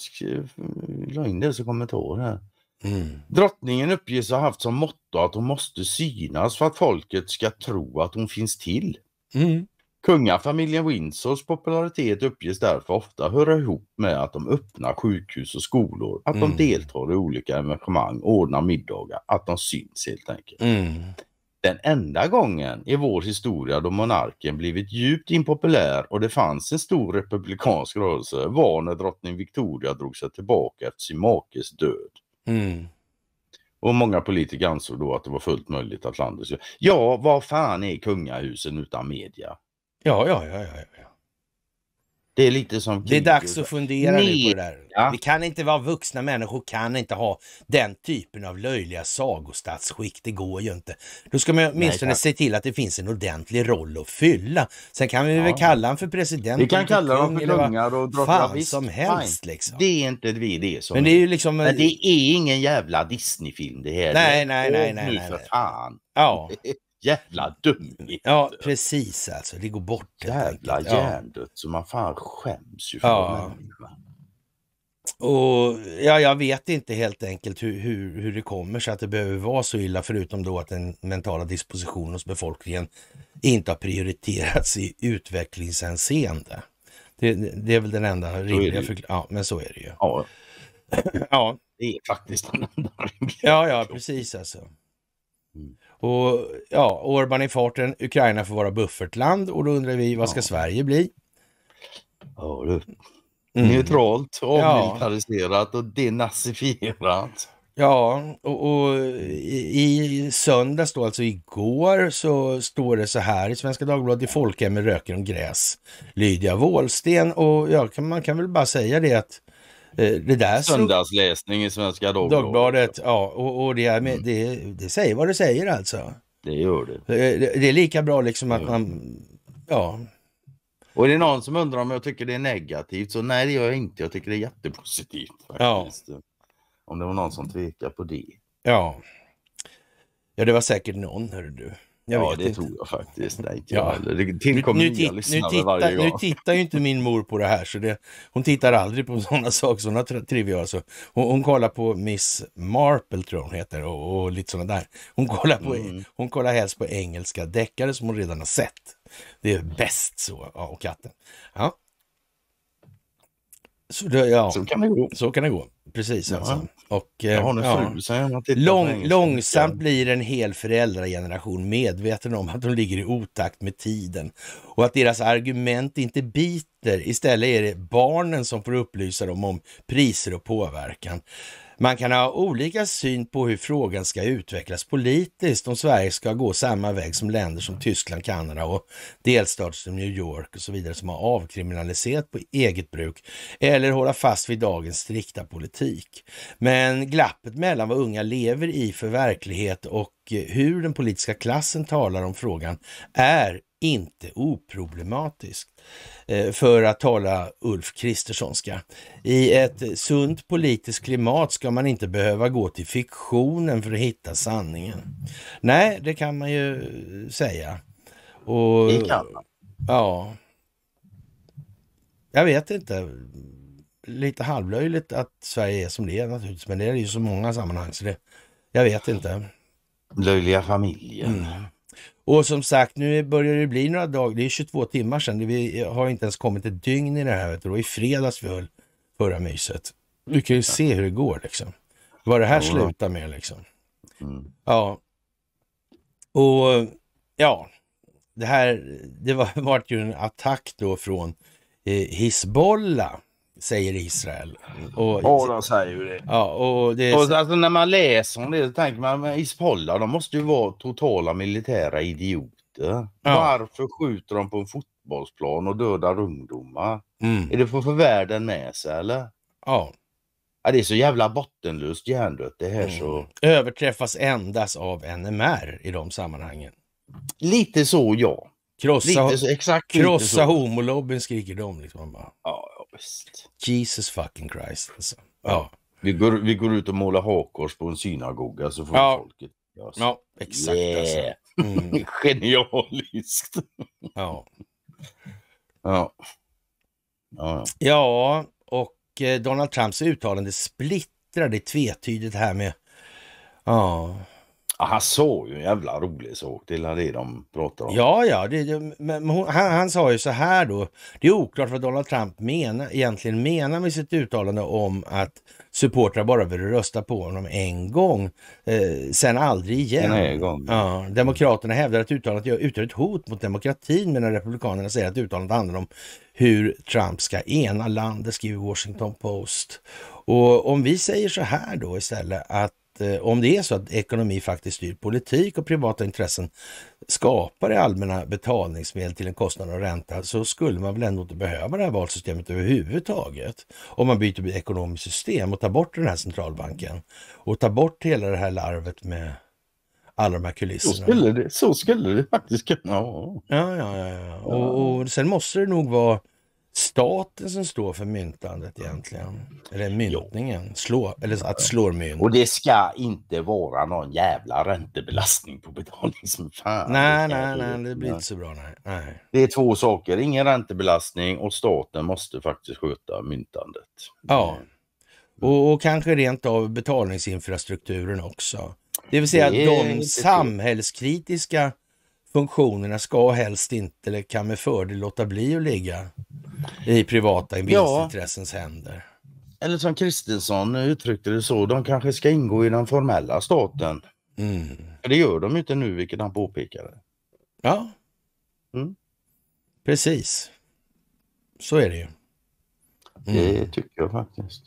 la in det som kommentar här. Mm. Drottningen uppges ha haft som motto att hon måste synas för att folket ska tro att hon finns till. Mm. Kungafamiljen Windsors popularitet uppges därför ofta höra ihop med att de öppnar sjukhus och skolor, att mm. de deltar i olika evenemang, ordnar middagar, att de syns helt enkelt. Mm. Den enda gången i vår historia då monarken blivit djupt impopulär och det fanns en stor republikansk rörelse var när drottning Victoria drog sig tillbaka efter sin makes död. Mm. Och många politiker ansåg då att det var fullt möjligt att landet... Ja, vad fan är kungahusen utan media? Ja, ja, ja. ja, ja. Det är lite som... Det är dags att fundera Nej. nu på det där. Ja. Vi kan inte vara vuxna människor, kan inte ha den typen av löjliga sagostatsskick. Det går ju inte. Då ska man åtminstone Nej, se till att det finns en ordentlig roll att fylla. Sen kan vi ja. väl kalla honom för president. Vi kan kalla honom för kungar och drottningar. Fan som helst liksom. Det är inte vi det som... Men det är ju liksom... Men det är ingen jävla Disney-film det här. Nej, nej, nej, nej. nej, nej. för fan. Ja, jävla dumhet. Mm. Ja, precis alltså. Det går bort. Jävla hjärndött ja. så man fan skäms ju för ja. Och, ja, jag vet inte helt enkelt hur, hur, hur det kommer sig att det behöver vara så illa förutom då att den mentala dispositionen hos befolkningen inte har prioriterats i utvecklingshänseende. Det, det är väl den enda rimliga förklaringen. Ja, men så är det ju. Ja. ja. Det är faktiskt den enda rimliga Ja, ja, precis alltså. Mm. Och ja, Orban i farten, Ukraina får vara buffertland och då undrar vi vad ska ja. Sverige bli? Ja, du. Mm. Neutralt, avmilitariserat ja. och denazifierat. Ja, och, och, i, söndags då, alltså igår, så står det så här i Svenska Dagbladet, i folkhemmet röker om gräs, Lydia Wåhlsten. Och ja, man kan väl bara säga det att Eh, det där Söndagsläsning i Svenska Dagbladet. Dagbladet ja, och, och det, mm. det, det, säger vad det säger alltså. Det gör det. Eh, det, det är lika bra liksom att man, ja. Och är det någon som undrar om jag tycker det är negativt så nej det gör jag inte. Jag tycker det är jättepositivt faktiskt. Ja. Om det var någon som tvekar på det. Ja. Ja det var säkert någon hörru du. Jag ja, det inte. tror jag faktiskt. Nej, ja. Det tillkommer nu, nu, nya lyssnare varje gång. Nu tittar ju inte min mor på det här, så det, hon tittar aldrig på sådana saker, sådana trivia. Alltså. Hon, hon kollar på Miss Marple, tror jag hon heter, och, och lite sådana där. Hon kollar, på, mm. hon kollar helst på engelska deckare som hon redan har sett. Det är bäst så. Ja, och katten. Ja. Så, det, ja. så kan det gå. Så kan det gå, precis. Alltså. Och, eh, har ja. fru, säger att Lång, långsamt blir en hel föräldrageneration medveten om att de ligger i otakt med tiden och att deras argument inte biter. Istället är det barnen som får upplysa dem om priser och påverkan. Man kan ha olika syn på hur frågan ska utvecklas politiskt, om Sverige ska gå samma väg som länder som Tyskland, Kanada och delstater som New York och så vidare som har avkriminaliserat på eget bruk eller hålla fast vid dagens strikta politik. Men glappet mellan vad unga lever i för verklighet och hur den politiska klassen talar om frågan är inte oproblematiskt, eh, för att tala Ulf Kristerssonska. I ett sunt politiskt klimat ska man inte behöva gå till fiktionen för att hitta sanningen. Nej, det kan man ju säga. Och, det kan man. Ja. Jag vet inte. Lite halvlöjligt att Sverige är som det är naturligtvis, men det är det ju så många sammanhang så det, jag vet inte. Löjliga familjen. Mm. Och som sagt, nu börjar det bli några dagar, det är 22 timmar sedan, vi har inte ens kommit ett dygn i det här. Det var i fredags vi höll förra myset. Du kan ju se hur det går liksom. Vad det här slutar med liksom. Mm. Ja. Och ja, det här, det var, vart ju en attack då från eh, Hizbollah säger Israel. Mm. Och, ja, de säger ju det. Ja, och det är... och, alltså, när man läser om det så tänker man att Hizbollah, de måste ju vara totala militära idioter. Ja. Varför skjuter de på en fotbollsplan och dödar ungdomar? Mm. Är det för att få världen med sig eller? Ja. ja det är så jävla bottenlöst hjärndött det här mm. så. Överträffas endast av NMR i de sammanhangen. Lite så ja. Krossa, krossa homolobbyn skriker de. Liksom. Bara. Ja, Jesus fucking Christ alltså. Ja. Vi går, vi går ut och målar hakkors på en synagoga så får ja. folket Yes. Ja, exakt yeah. alltså. Mm. Genialiskt. ja. ja. Ja. Ja, och eh, Donald Trumps uttalande splittrar det tvetydigt här med... Ja, Ja, han såg ju en jävla rolig sak, det är det de pratar om. Ja, ja, det, men hon, han, han, sa ju så här då. Det är oklart vad Donald Trump menar, egentligen menar med sitt uttalande om att supportrar bara vill rösta på honom en gång, eh, sen aldrig igen. Nej, gång. Ja, demokraterna hävdar att uttalandet utgör ett hot mot demokratin medan republikanerna säger att uttalandet handlar om hur Trump ska ena landet, skriver Washington Post. Och om vi säger så här då istället att eh, om det är så att ekonomi faktiskt styr politik och privata intressen skapar det allmänna betalningsmedel till en kostnad och ränta så skulle man väl ändå inte behöva det här valsystemet överhuvudtaget. Om man byter ekonomiskt system och tar bort den här centralbanken och tar bort hela det här larvet med alla de här kulisserna. Så skulle det, så skulle det faktiskt kunna vara. Ja, ja, ja. ja. Och, och sen måste det nog vara staten som står för myntandet egentligen. Eller myntningen, slå, eller att slå mynt. Och det ska inte vara någon jävla räntebelastning på betalning som fan. Nej, nej, nej, det blir inte så bra. Nej. nej. Det är två saker, ingen räntebelastning och staten måste faktiskt sköta myntandet. Ja, mm. och, och kanske rent av betalningsinfrastrukturen också. Det vill säga det de samhällskritiska funktionerna ska helst inte eller kan med fördel låta bli att ligga i privata vinstintressens ja. händer. Eller som Kristinsson uttryckte det så, de kanske ska ingå i den formella staten. Mm. Det gör de inte nu, vilket han påpekade. Ja, mm. precis. Så är det ju. Mm. Det tycker jag faktiskt.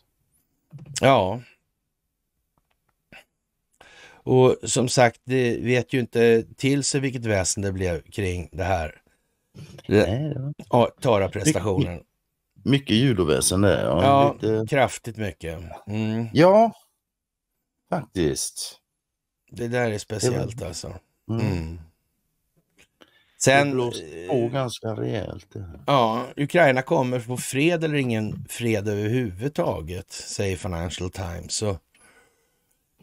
Ja, och som sagt, det vet ju inte till sig vilket väsen det blev kring det här. Det, ja, Tara-prestationen. Mycket judoväsen det. Ja, ja lite... kraftigt mycket. Mm. Ja, faktiskt. Det där är speciellt var... alltså. Mm. Mm. Sen... Det blåser på ganska rejält. Ja, Ukraina kommer på fred eller ingen fred överhuvudtaget, säger Financial Times. Så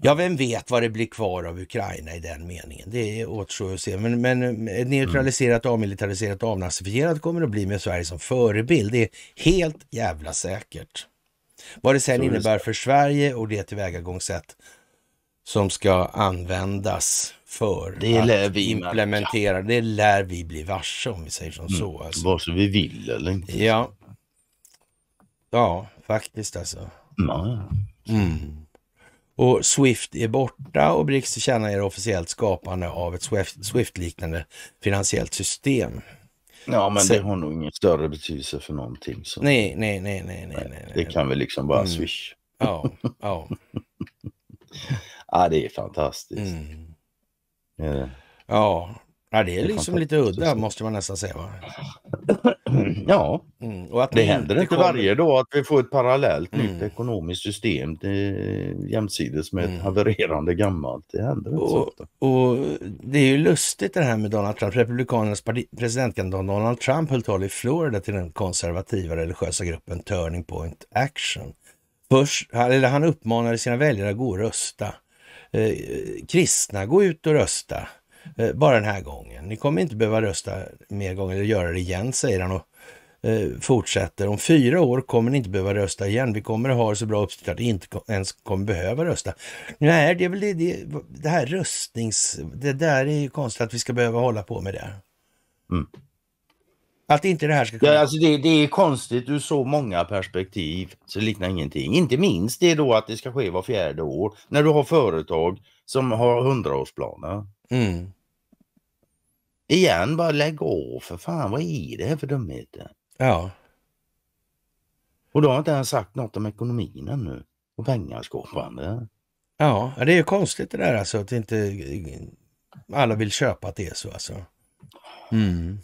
Ja, vem vet vad det blir kvar av Ukraina i den meningen. Det återstår att se. Men, men neutraliserat, avmilitariserat, avnazifierat kommer det att bli med Sverige som förebild. Det är helt jävla säkert. Vad det sen innebär för Sverige och det tillvägagångssätt som ska användas för Det att implementera, det lär vi bli varse om vi säger som mm. så. Alltså. Vare sig vi vill eller inte. Ja, ja faktiskt alltså. Mm. Och Swift är borta och Brix tillkännager officiellt skapande av ett Swift-liknande finansiellt system. Ja, men så... det har nog ingen större betydelse för någonting. Så... Nej, nej, nej, nej, nej, nej, Det kan vi liksom bara mm. swish. Ja, ja. ja, det är fantastiskt. Mm. Ja. ja, Ja, det är liksom lite udda måste man nästan säga. Va? Ja, mm. och att det, händer inte kommer... varje dag att vi får ett parallellt mm. nytt ekonomiskt system eh, jämsides med mm. ett havererande gammalt. Det händer inte och, så ofta. Och det är ju lustigt det här med Donald Trump. Republikanernas presidentkandidat Donald Trump höll tal i Florida till den konservativa religiösa gruppen Turning Point Action. Först, eller han uppmanade sina väljare att gå och rösta. Eh, kristna, gå ut och rösta. Eh, bara den här gången. Ni kommer inte behöva rösta mer gånger eller göra det igen, säger han och eh, fortsätter. Om fyra år kommer ni inte behöva rösta igen. Vi kommer att ha det så bra uppstyrt att ni inte ens kommer behöva rösta. Nej, det är väl det, det, det här röstnings... Det där är ju konstigt att vi ska behöva hålla på med det. Mm. Att inte det här ska kunna... Ja, alltså det, det, är konstigt ur så många perspektiv så det liknar ingenting. Inte minst det då att det ska ske var fjärde år när du har företag som har hundraårsplaner. Mm. Igen, bara lägg av för fan. Vad är det här för dumheter? Ja. Och då har inte ens sagt något om ekonomin ännu. Och pengaskapande. Ja, det är ju konstigt det där alltså att inte eh, alla vill köpa att det är så alltså. Mm.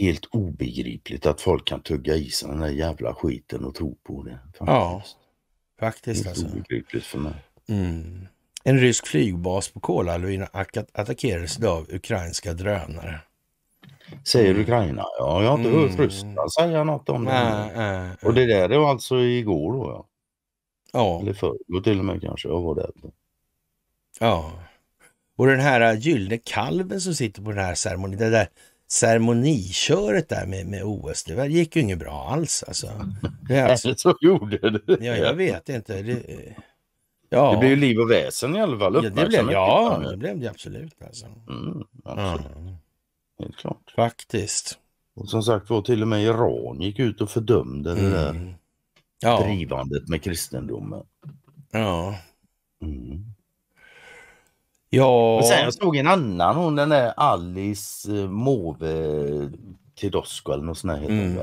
Helt obegripligt att folk kan tugga i sig den där jävla skiten och tro på det. Faktiskt. Ja, faktiskt Helt alltså. obegripligt för mig. Mm. En rysk flygbas på Kolahalvön attackerades idag av ukrainska drönare. Säger mm. Ukraina, ja. Jag har inte hört mm. Ryssland säga något om det. Äh, äh, och det där det var alltså igår då ja. Ja. Eller förr till och med kanske. Jag var där. Ja. Och den här gyllene kalven som sitter på den här ceremonin, det där ceremoniköret där med, med OS, det gick ju inget bra alls alltså. Det är alltså... så gjorde det Ja, jag vet inte. Det, Ja. Det blir ju liv och väsen i alla fall. Ja, det blev, ja, det blev det absolut. Alltså. Mm, absolut. Mm. Helt klart. Faktiskt. Och som sagt var, till och med Iran gick ut och fördömde mm. det där mm. ja. drivandet med kristendomen. Ja. Mm. Ja. Och sen jag såg en annan, hon den där Alice eh, Måve Tedosco eller något sånt här. Mm.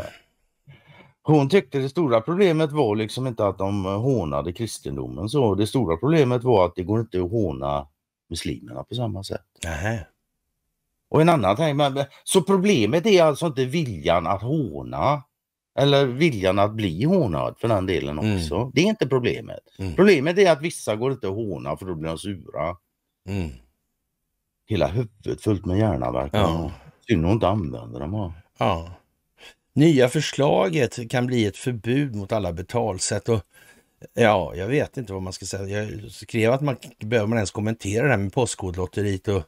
Hon tyckte det stora problemet var liksom inte att de hånade kristendomen så. Det stora problemet var att det går inte att håna muslimerna på samma sätt. Nej. Och en annan tanke, men, så problemet är alltså inte viljan att håna eller viljan att bli hånad för den delen mm. också. Mm. Det är inte problemet. Mm. Problemet är att vissa går inte att håna för då blir de sura. Mm. Hela huvudet fullt med hjärnavärk. Ja. Synd hon inte använder dem. Ja. Nya förslaget kan bli ett förbud mot alla betalsätt och ja, jag vet inte vad man ska säga. Jag skrev att man behöver man ens kommentera det här med Postkodlotteriet och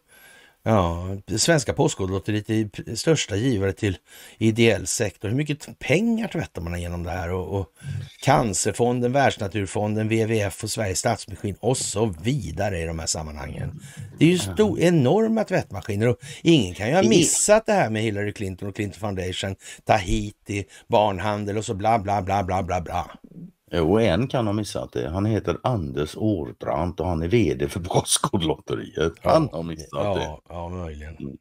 Ja, Svenska Postkodlotteriet är största givare till ideell sektor. Hur mycket pengar tvättar man genom det här? Och, och Cancerfonden, Världsnaturfonden, WWF och Sveriges statsmaskin och så vidare i de här sammanhangen. Det är ju stor, enorma tvättmaskiner och ingen kan ju ha missat det här med Hillary Clinton och Clinton Foundation, Tahiti, barnhandel och så bla bla bla bla bla bla. Jo en kan ha missat det. Han heter Anders Årbrant och han är VD för Postkodlotteriet. Ja, han har missat ja, det. Ja, möjligen. Mm.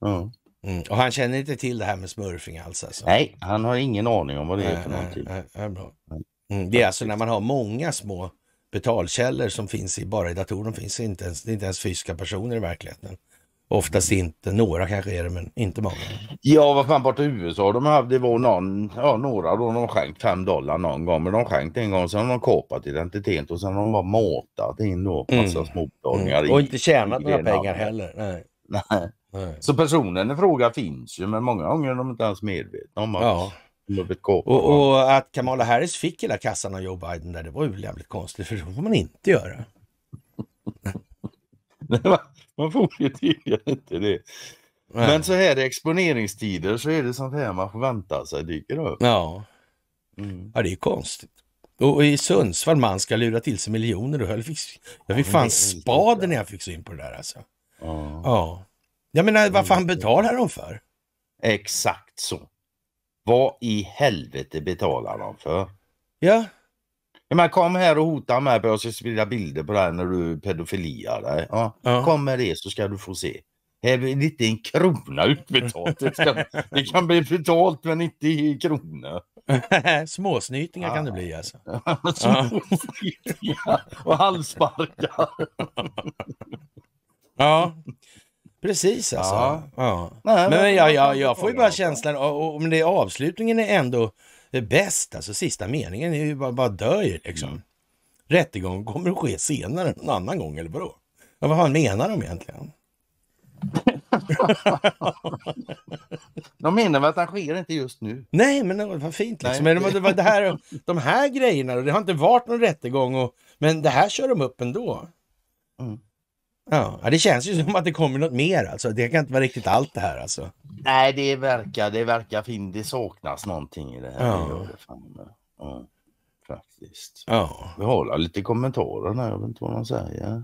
Ja. Mm. Och han känner inte till det här med smurfing alls? Alltså. Nej, han har ingen aning om vad det är för någonting. Nej, nej, bra. Mm. mm. Det är alltså när man har många små betalkällor som finns i, bara i datorn. De finns inte ens, det är inte ens fysiska personer i verkligheten. Oftast inte. Några kanske är det, men inte många. Ja, vad fan borta i USA, de hade var någon, ja några då, de skänkt 5 dollar någon gång, men de skänkt en gång, sen har de kapat identitet och sen har de bara matat in då massa mm. småbetalningar. Mm. Och inte tjänat några pengar heller. Nej. Nej. Nej. Så personen i fråga finns ju, men många gånger är de inte ens medvetna om att ja. Och, och, att Kamala Harris fick hela kassan av Joe Biden där, det var ju jävligt konstigt för så får man inte göra. Man får ju tydligen inte det. Nej. Men så här i exponeringstider så är det sånt här man förväntar sig dyker upp. Ja, mm. ja det är konstigt. Och i Sundsvall, man ska lura till sig miljoner. jag fick, jag fick fan spaden när jag fick syn på det där alltså. Ja. ja. Jag menar, vad fan betalar de för? Exakt så. Vad i helvete betalar de för? Ja, men kom här och hota mig att jag ska sprida bilder på dig när du pedofiliar dig. Ja. Ja. Kom med det så ska du få se. Här blir inte en krona utbetalt. Det, ska, det kan bli betalt men inte i kronor. Småsnytingar ja. kan det bli alltså. Småsnytingar och halsparkar. ja. Precis alltså. Ja. Ja. Men jag, jag, jag får ju bara känslan, om det är avslutningen är ändå bäst. Alltså sista meningen är ju bara, bara dör liksom. Mm. Rättegången kommer att ske senare, någon annan gång eller vadå? Ja, vad fan menar de egentligen? de menar väl att den sker inte just nu? Nej, men vad fint liksom. Nej. Men det var det här, de här grejerna, det har inte varit någon rättegång, och, men det här kör de upp ändå. Mm. Ja, det känns ju som att det kommer något mer alltså. Det kan inte vara riktigt allt det här alltså. Nej, det verkar, det verkar fin. Det saknas någonting i det här. Ja. Det det ja faktiskt. Ja. Vi har lite kommentarer här, Jag vet inte vad man säger.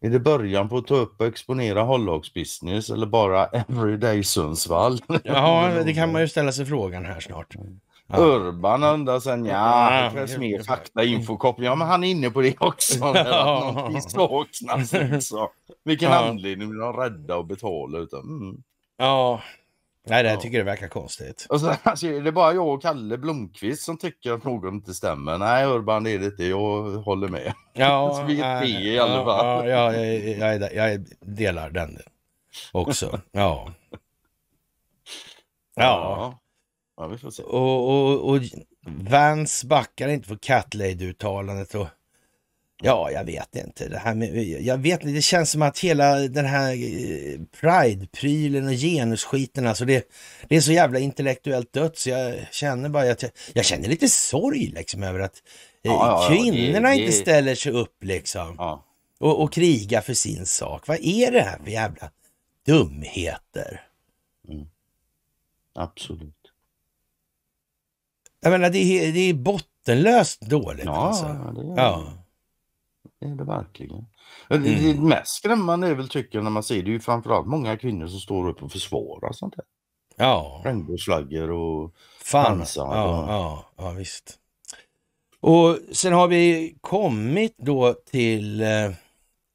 Är det början på att ta upp och exponera hållagsbusiness eller bara Everyday Sundsvall? Ja, det kan man ju ställa sig frågan här snart. Mm. Ja. Urban undrar sen, ja, det krävs mer faktainfokoppling. Ja, men han är inne på det också. Någonting saknas också. Vilken ja. anledning vill de rädda och betala utan? Mm. Ja. Nej, det här tycker det verkar konstigt. Och sen, alltså, det bara jag och Kalle Blomqvist som tycker att något inte stämmer. Nej, Urban, det är det inte. Jag håller med. Ja, Så vi är nej, i alla fall. Ja, jag, jag, jag delar den också. Ja. Ja. Ja, vi får se. Och, och, och Vance backar inte för Catlade-uttalandet. Och... Ja, jag vet inte. Det, här med, jag vet det känns som att hela den här eh, Pride-prylen och genusskiten, alltså det, det är så jävla intellektuellt dött så jag känner bara att jag, jag känner lite sorg liksom över att eh, ja, kvinnorna det, inte det... ställer sig upp liksom ja. och, och krigar för sin sak. Vad är det här för jävla dumheter? Mm. Absolut. Jag menar, det är, det är bottenlöst dåligt. Ja, alltså. det, är, ja. det är det verkligen. Mm. Det mest skrämmande är väl, tycker jag, när man ser det, är ju framförallt många kvinnor som står upp och försvarar sånt här. Ja. Regnbågsflaggor och pansar. Ja, ja, ja, ja, visst. Och sen har vi kommit då till eh,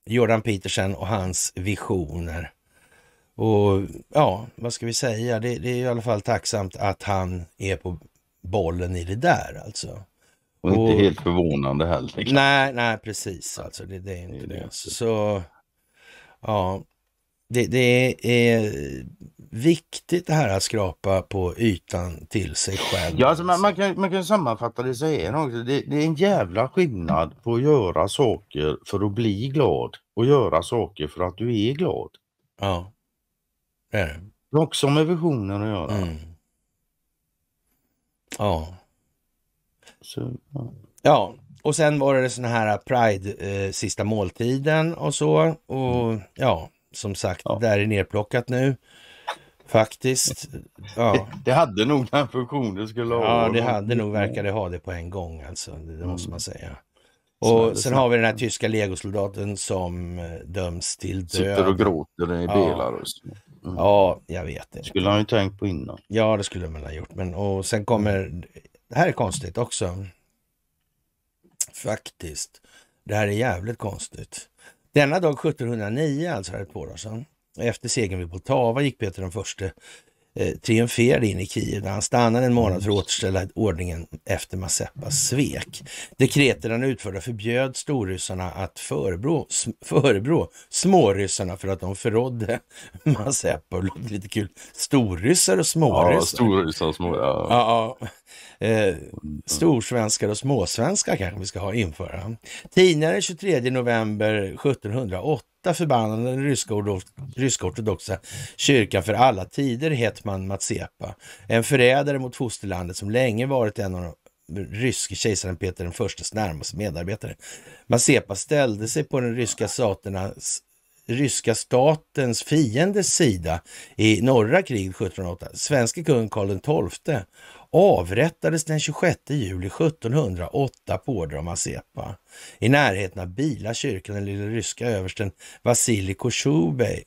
Jordan Petersen och hans visioner. Och ja, vad ska vi säga? Det, det, är i alla fall tacksamt att han är på bollen i det där alltså. Och inte helt förvånande heller. Nej, nej precis alltså. Det, det är inte det. Är det. det. Så, ja, det, det, är viktigt det här att skrapa på ytan till sig själv. Ja, alltså, man, man kan, man kan sammanfatta det så här också. Det, det, är en jävla skillnad på att göra saker för att bli glad och göra saker för att du är glad. Ja, det är det. Det har också med visionen att göra. Mm. Ja. Så, ja. ja. och sen var det sån här Pride, eh, sista måltiden och så. Och ja, som sagt, ja. det där är nerplockat nu. Faktiskt. Ja. Det hade nog den funktionen skulle ha. Ja, det hade nog, verkade ha det på en gång alltså. Det, det mm. måste man säga. Och sen har vi den här tyska legosoldaten som eh, döms till död. Sitter och gråter i delar. Ja. Mm. Ja, jag vet Det skulle han ju tänkt på innan. Ja, det skulle man ha gjort. Men, och sen kommer... Det här är konstigt också. Faktiskt. Det här är jävligt konstigt. Denna dag 1709, alltså här ett par år sedan, efter segern vid Poltava gick Peter den förste Eh, triumferade in i Kiev där han stannade en månad mm. för att återställa ordningen efter Mazepas svek. Dekreter han utförde förbjöd storryssarna att förebrå, småryssarna för att de förrådde Mazepa. Det låter lite kul. Storryssar och småryssar. Ja, storryssar och små, ja. ja, ja. Eh, storsvenskar och småsvenskar kanske vi ska ha införa. Tidigare den 23 november 1708 förbannade den ryska, ortodoxa kyrkan för alla tider Hetman Matsepa. En förrädare mot fosterlandet som länge varit en av de ryske kejsaren Peter den förstes närmaste medarbetare. Matsepa ställde sig på den ryska staternas ryska statens fiendes sida i norra kriget 1708. Svenske kung Karl XII avrättades den 26 juli 1708 på order av Mazepa i närheten av Bila kyrkan, den lille ryska översten Vasilij Kosubej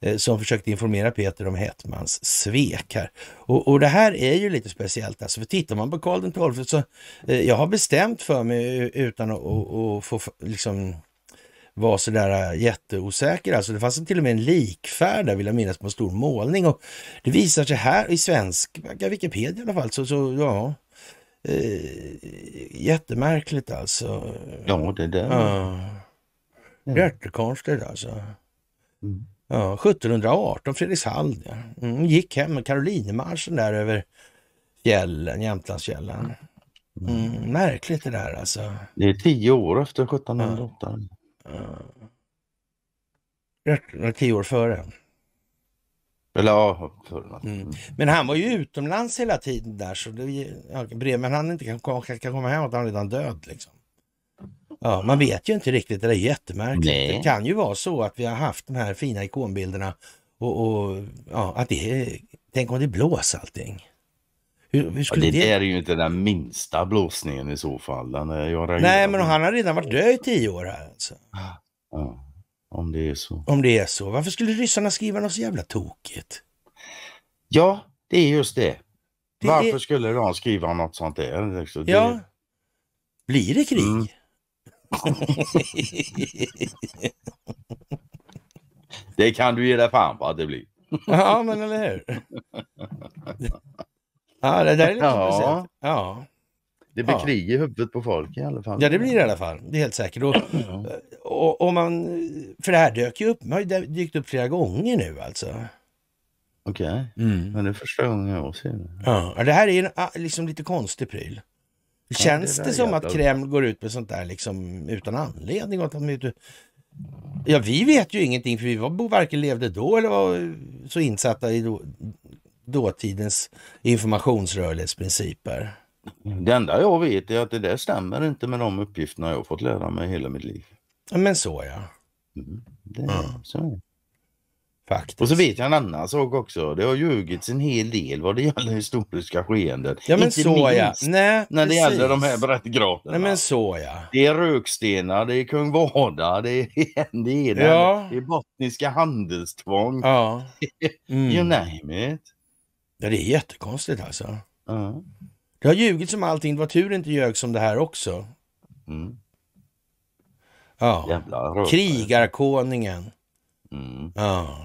eh, som försökte informera Peter om Hetmans svek här. Och, och det här är ju lite speciellt alltså, för tittar man på Karl XII så, eh, jag har bestämt för mig utan att, att, att få liksom var sådär äh, jätteosäker. Alltså det fanns till och med en likfärd där, vill jag minnas, på en stor målning. Och det visar sig här i svensk Wikipedia i alla fall, så, så ja. Eh, jättemärkligt alltså. Ja, det där. Ja. Jättekonstigt alltså. Mm. Ja, 1718, Fredrikshald. Ja. Mm, gick hem med Karolinemarschen där över fjällen, Jämtlandsfjällen. Mm, mm märkligt det där alltså. Det är tio år efter 1708. Ja några tio år före. Eller ja, mm. mm. Men han var ju utomlands hela tiden där, så det, ja, Bremen han inte kan, kan, komma hem att han redan död. Liksom. Ja, man vet ju inte riktigt, det är jättemärkligt. Nej. Det kan ju vara så att vi har haft de här fina ikonbilderna och, och ja, att det, tänk om det blåser allting. Hur, hur skulle ja, det, det är ju inte den minsta blåsningen i så fall. Den är Nej, men han har redan varit död i tio år här alltså. Ja, om det är så. Om det är så. Varför skulle ryssarna skriva något så jävla tokigt? Ja, det är just det. det Varför är... skulle de skriva något sånt där? Det... Ja. Blir det krig? Mm. det kan du ge dig fan på att det blir. ja, men eller hur? Ja, det där är lite ja. Ja. Det blir ja. krig i huvudet på folk i alla fall. Ja, det blir det i alla fall. Det är helt säkert. Och, och, och man, för det här dök ju upp, det har dykt upp flera gånger nu alltså. Okej, okay. mm. men det är första gången jag ser det. Ja, det här är ju ah, liksom lite konstig pryl. Känns ja, det, det som att Kreml går ut med sånt där liksom utan anledning? Att de ut... Ja, vi vet ju ingenting för vi var, varken levde då eller var så insatta i då, dåtidens informationsrörlighetsprinciper. Det enda jag vet är att det där stämmer inte med de uppgifterna jag fått lära mig hela mitt liv. Men så ja. Mm, det är mm. så. Faktiskt. Och så vet jag en annan sak också. Det har ljugits en hel del vad det gäller historiska skeenden. Ja, men Inte så, minst ja. Nej, när precis. det gäller de här breddgraderna. Nej, men så, ja. Det är rökstenar, det är Kung Vada, det är det ena, ja. det är Bottniska handelstvång. Ja. Mm. you name it. Ja, det är jättekonstigt alltså. Mm. Det har ljugit som allting. Det var tur det inte ljög som det här också. Mm. Ja. Krigarkonungen. Mm. Ja.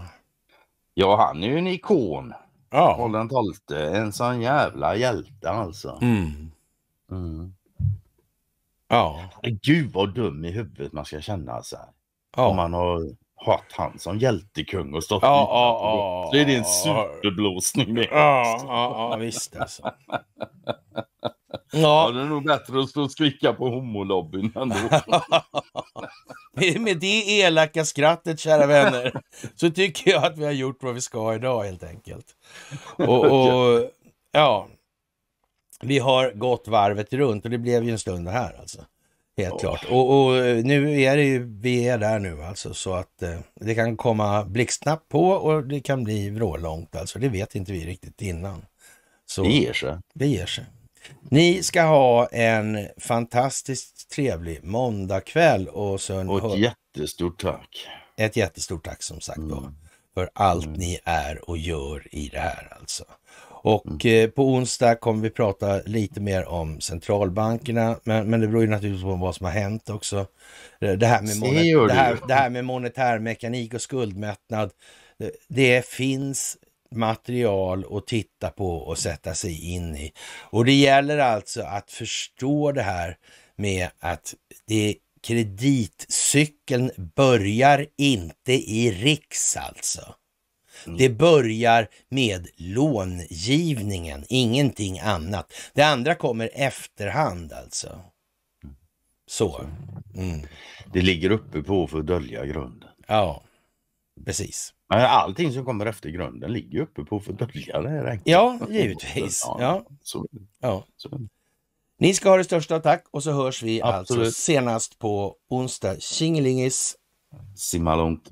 ja, han är ju en ikon. Ja. Karl den tolfte. En sån jävla hjälte alltså. Mm. Mm. Ja. Gud vad dum i huvudet man ska känna sig. Ja. Om man har haft han som hjältekung och stått ja, ja, ja, Så är det en superblåsning det. Ja, ja, ja, visst alltså. Ja. ja, det är nog bättre att stå och skrika på homolobbyn ändå. Med det elaka skrattet, kära vänner, så tycker jag att vi har gjort vad vi ska idag helt enkelt. Och, och ja, vi har gått varvet runt och det blev ju en stund här alltså. Helt oh. klart. Och, och, eh, nu är det ju, vi är där nu alltså så att eh, det kan komma blixtsnabbt på och det kan bli vrålångt alltså. Det vet inte vi riktigt innan. Så, det ger sig. Det ger sig. Ni ska ha en fantastiskt trevlig måndagkväll och sen... Och ett jättestort tack. Ett jättestort tack som sagt mm. då för allt mm. ni är och gör i det här alltså. Och mm. Eh, på onsdag kommer vi prata lite mer om centralbankerna, men, men det beror ju naturligtvis på vad som har hänt också. Eh, det här med, monet, det här, det här med monetärmekanik och skuldmättnad, det, eh, det finns material att titta på och sätta sig in i. Och det gäller alltså att förstå det här med att det kreditcykeln börjar inte i riks alltså. Det börjar med långivningen, ingenting annat. Det andra kommer efterhand alltså. Så. Mm. Det ligger uppe på för att dölja grunden. Ja, precis. allting som kommer efter grunden ligger uppe på för att dölja det. Här. Ja, givetvis. Ja. Så. Ja. Så. Ni ska ha det största tack och så hörs vi alltså Absolut. alltså senast på onsdag. Tjingelingis! Simma långt!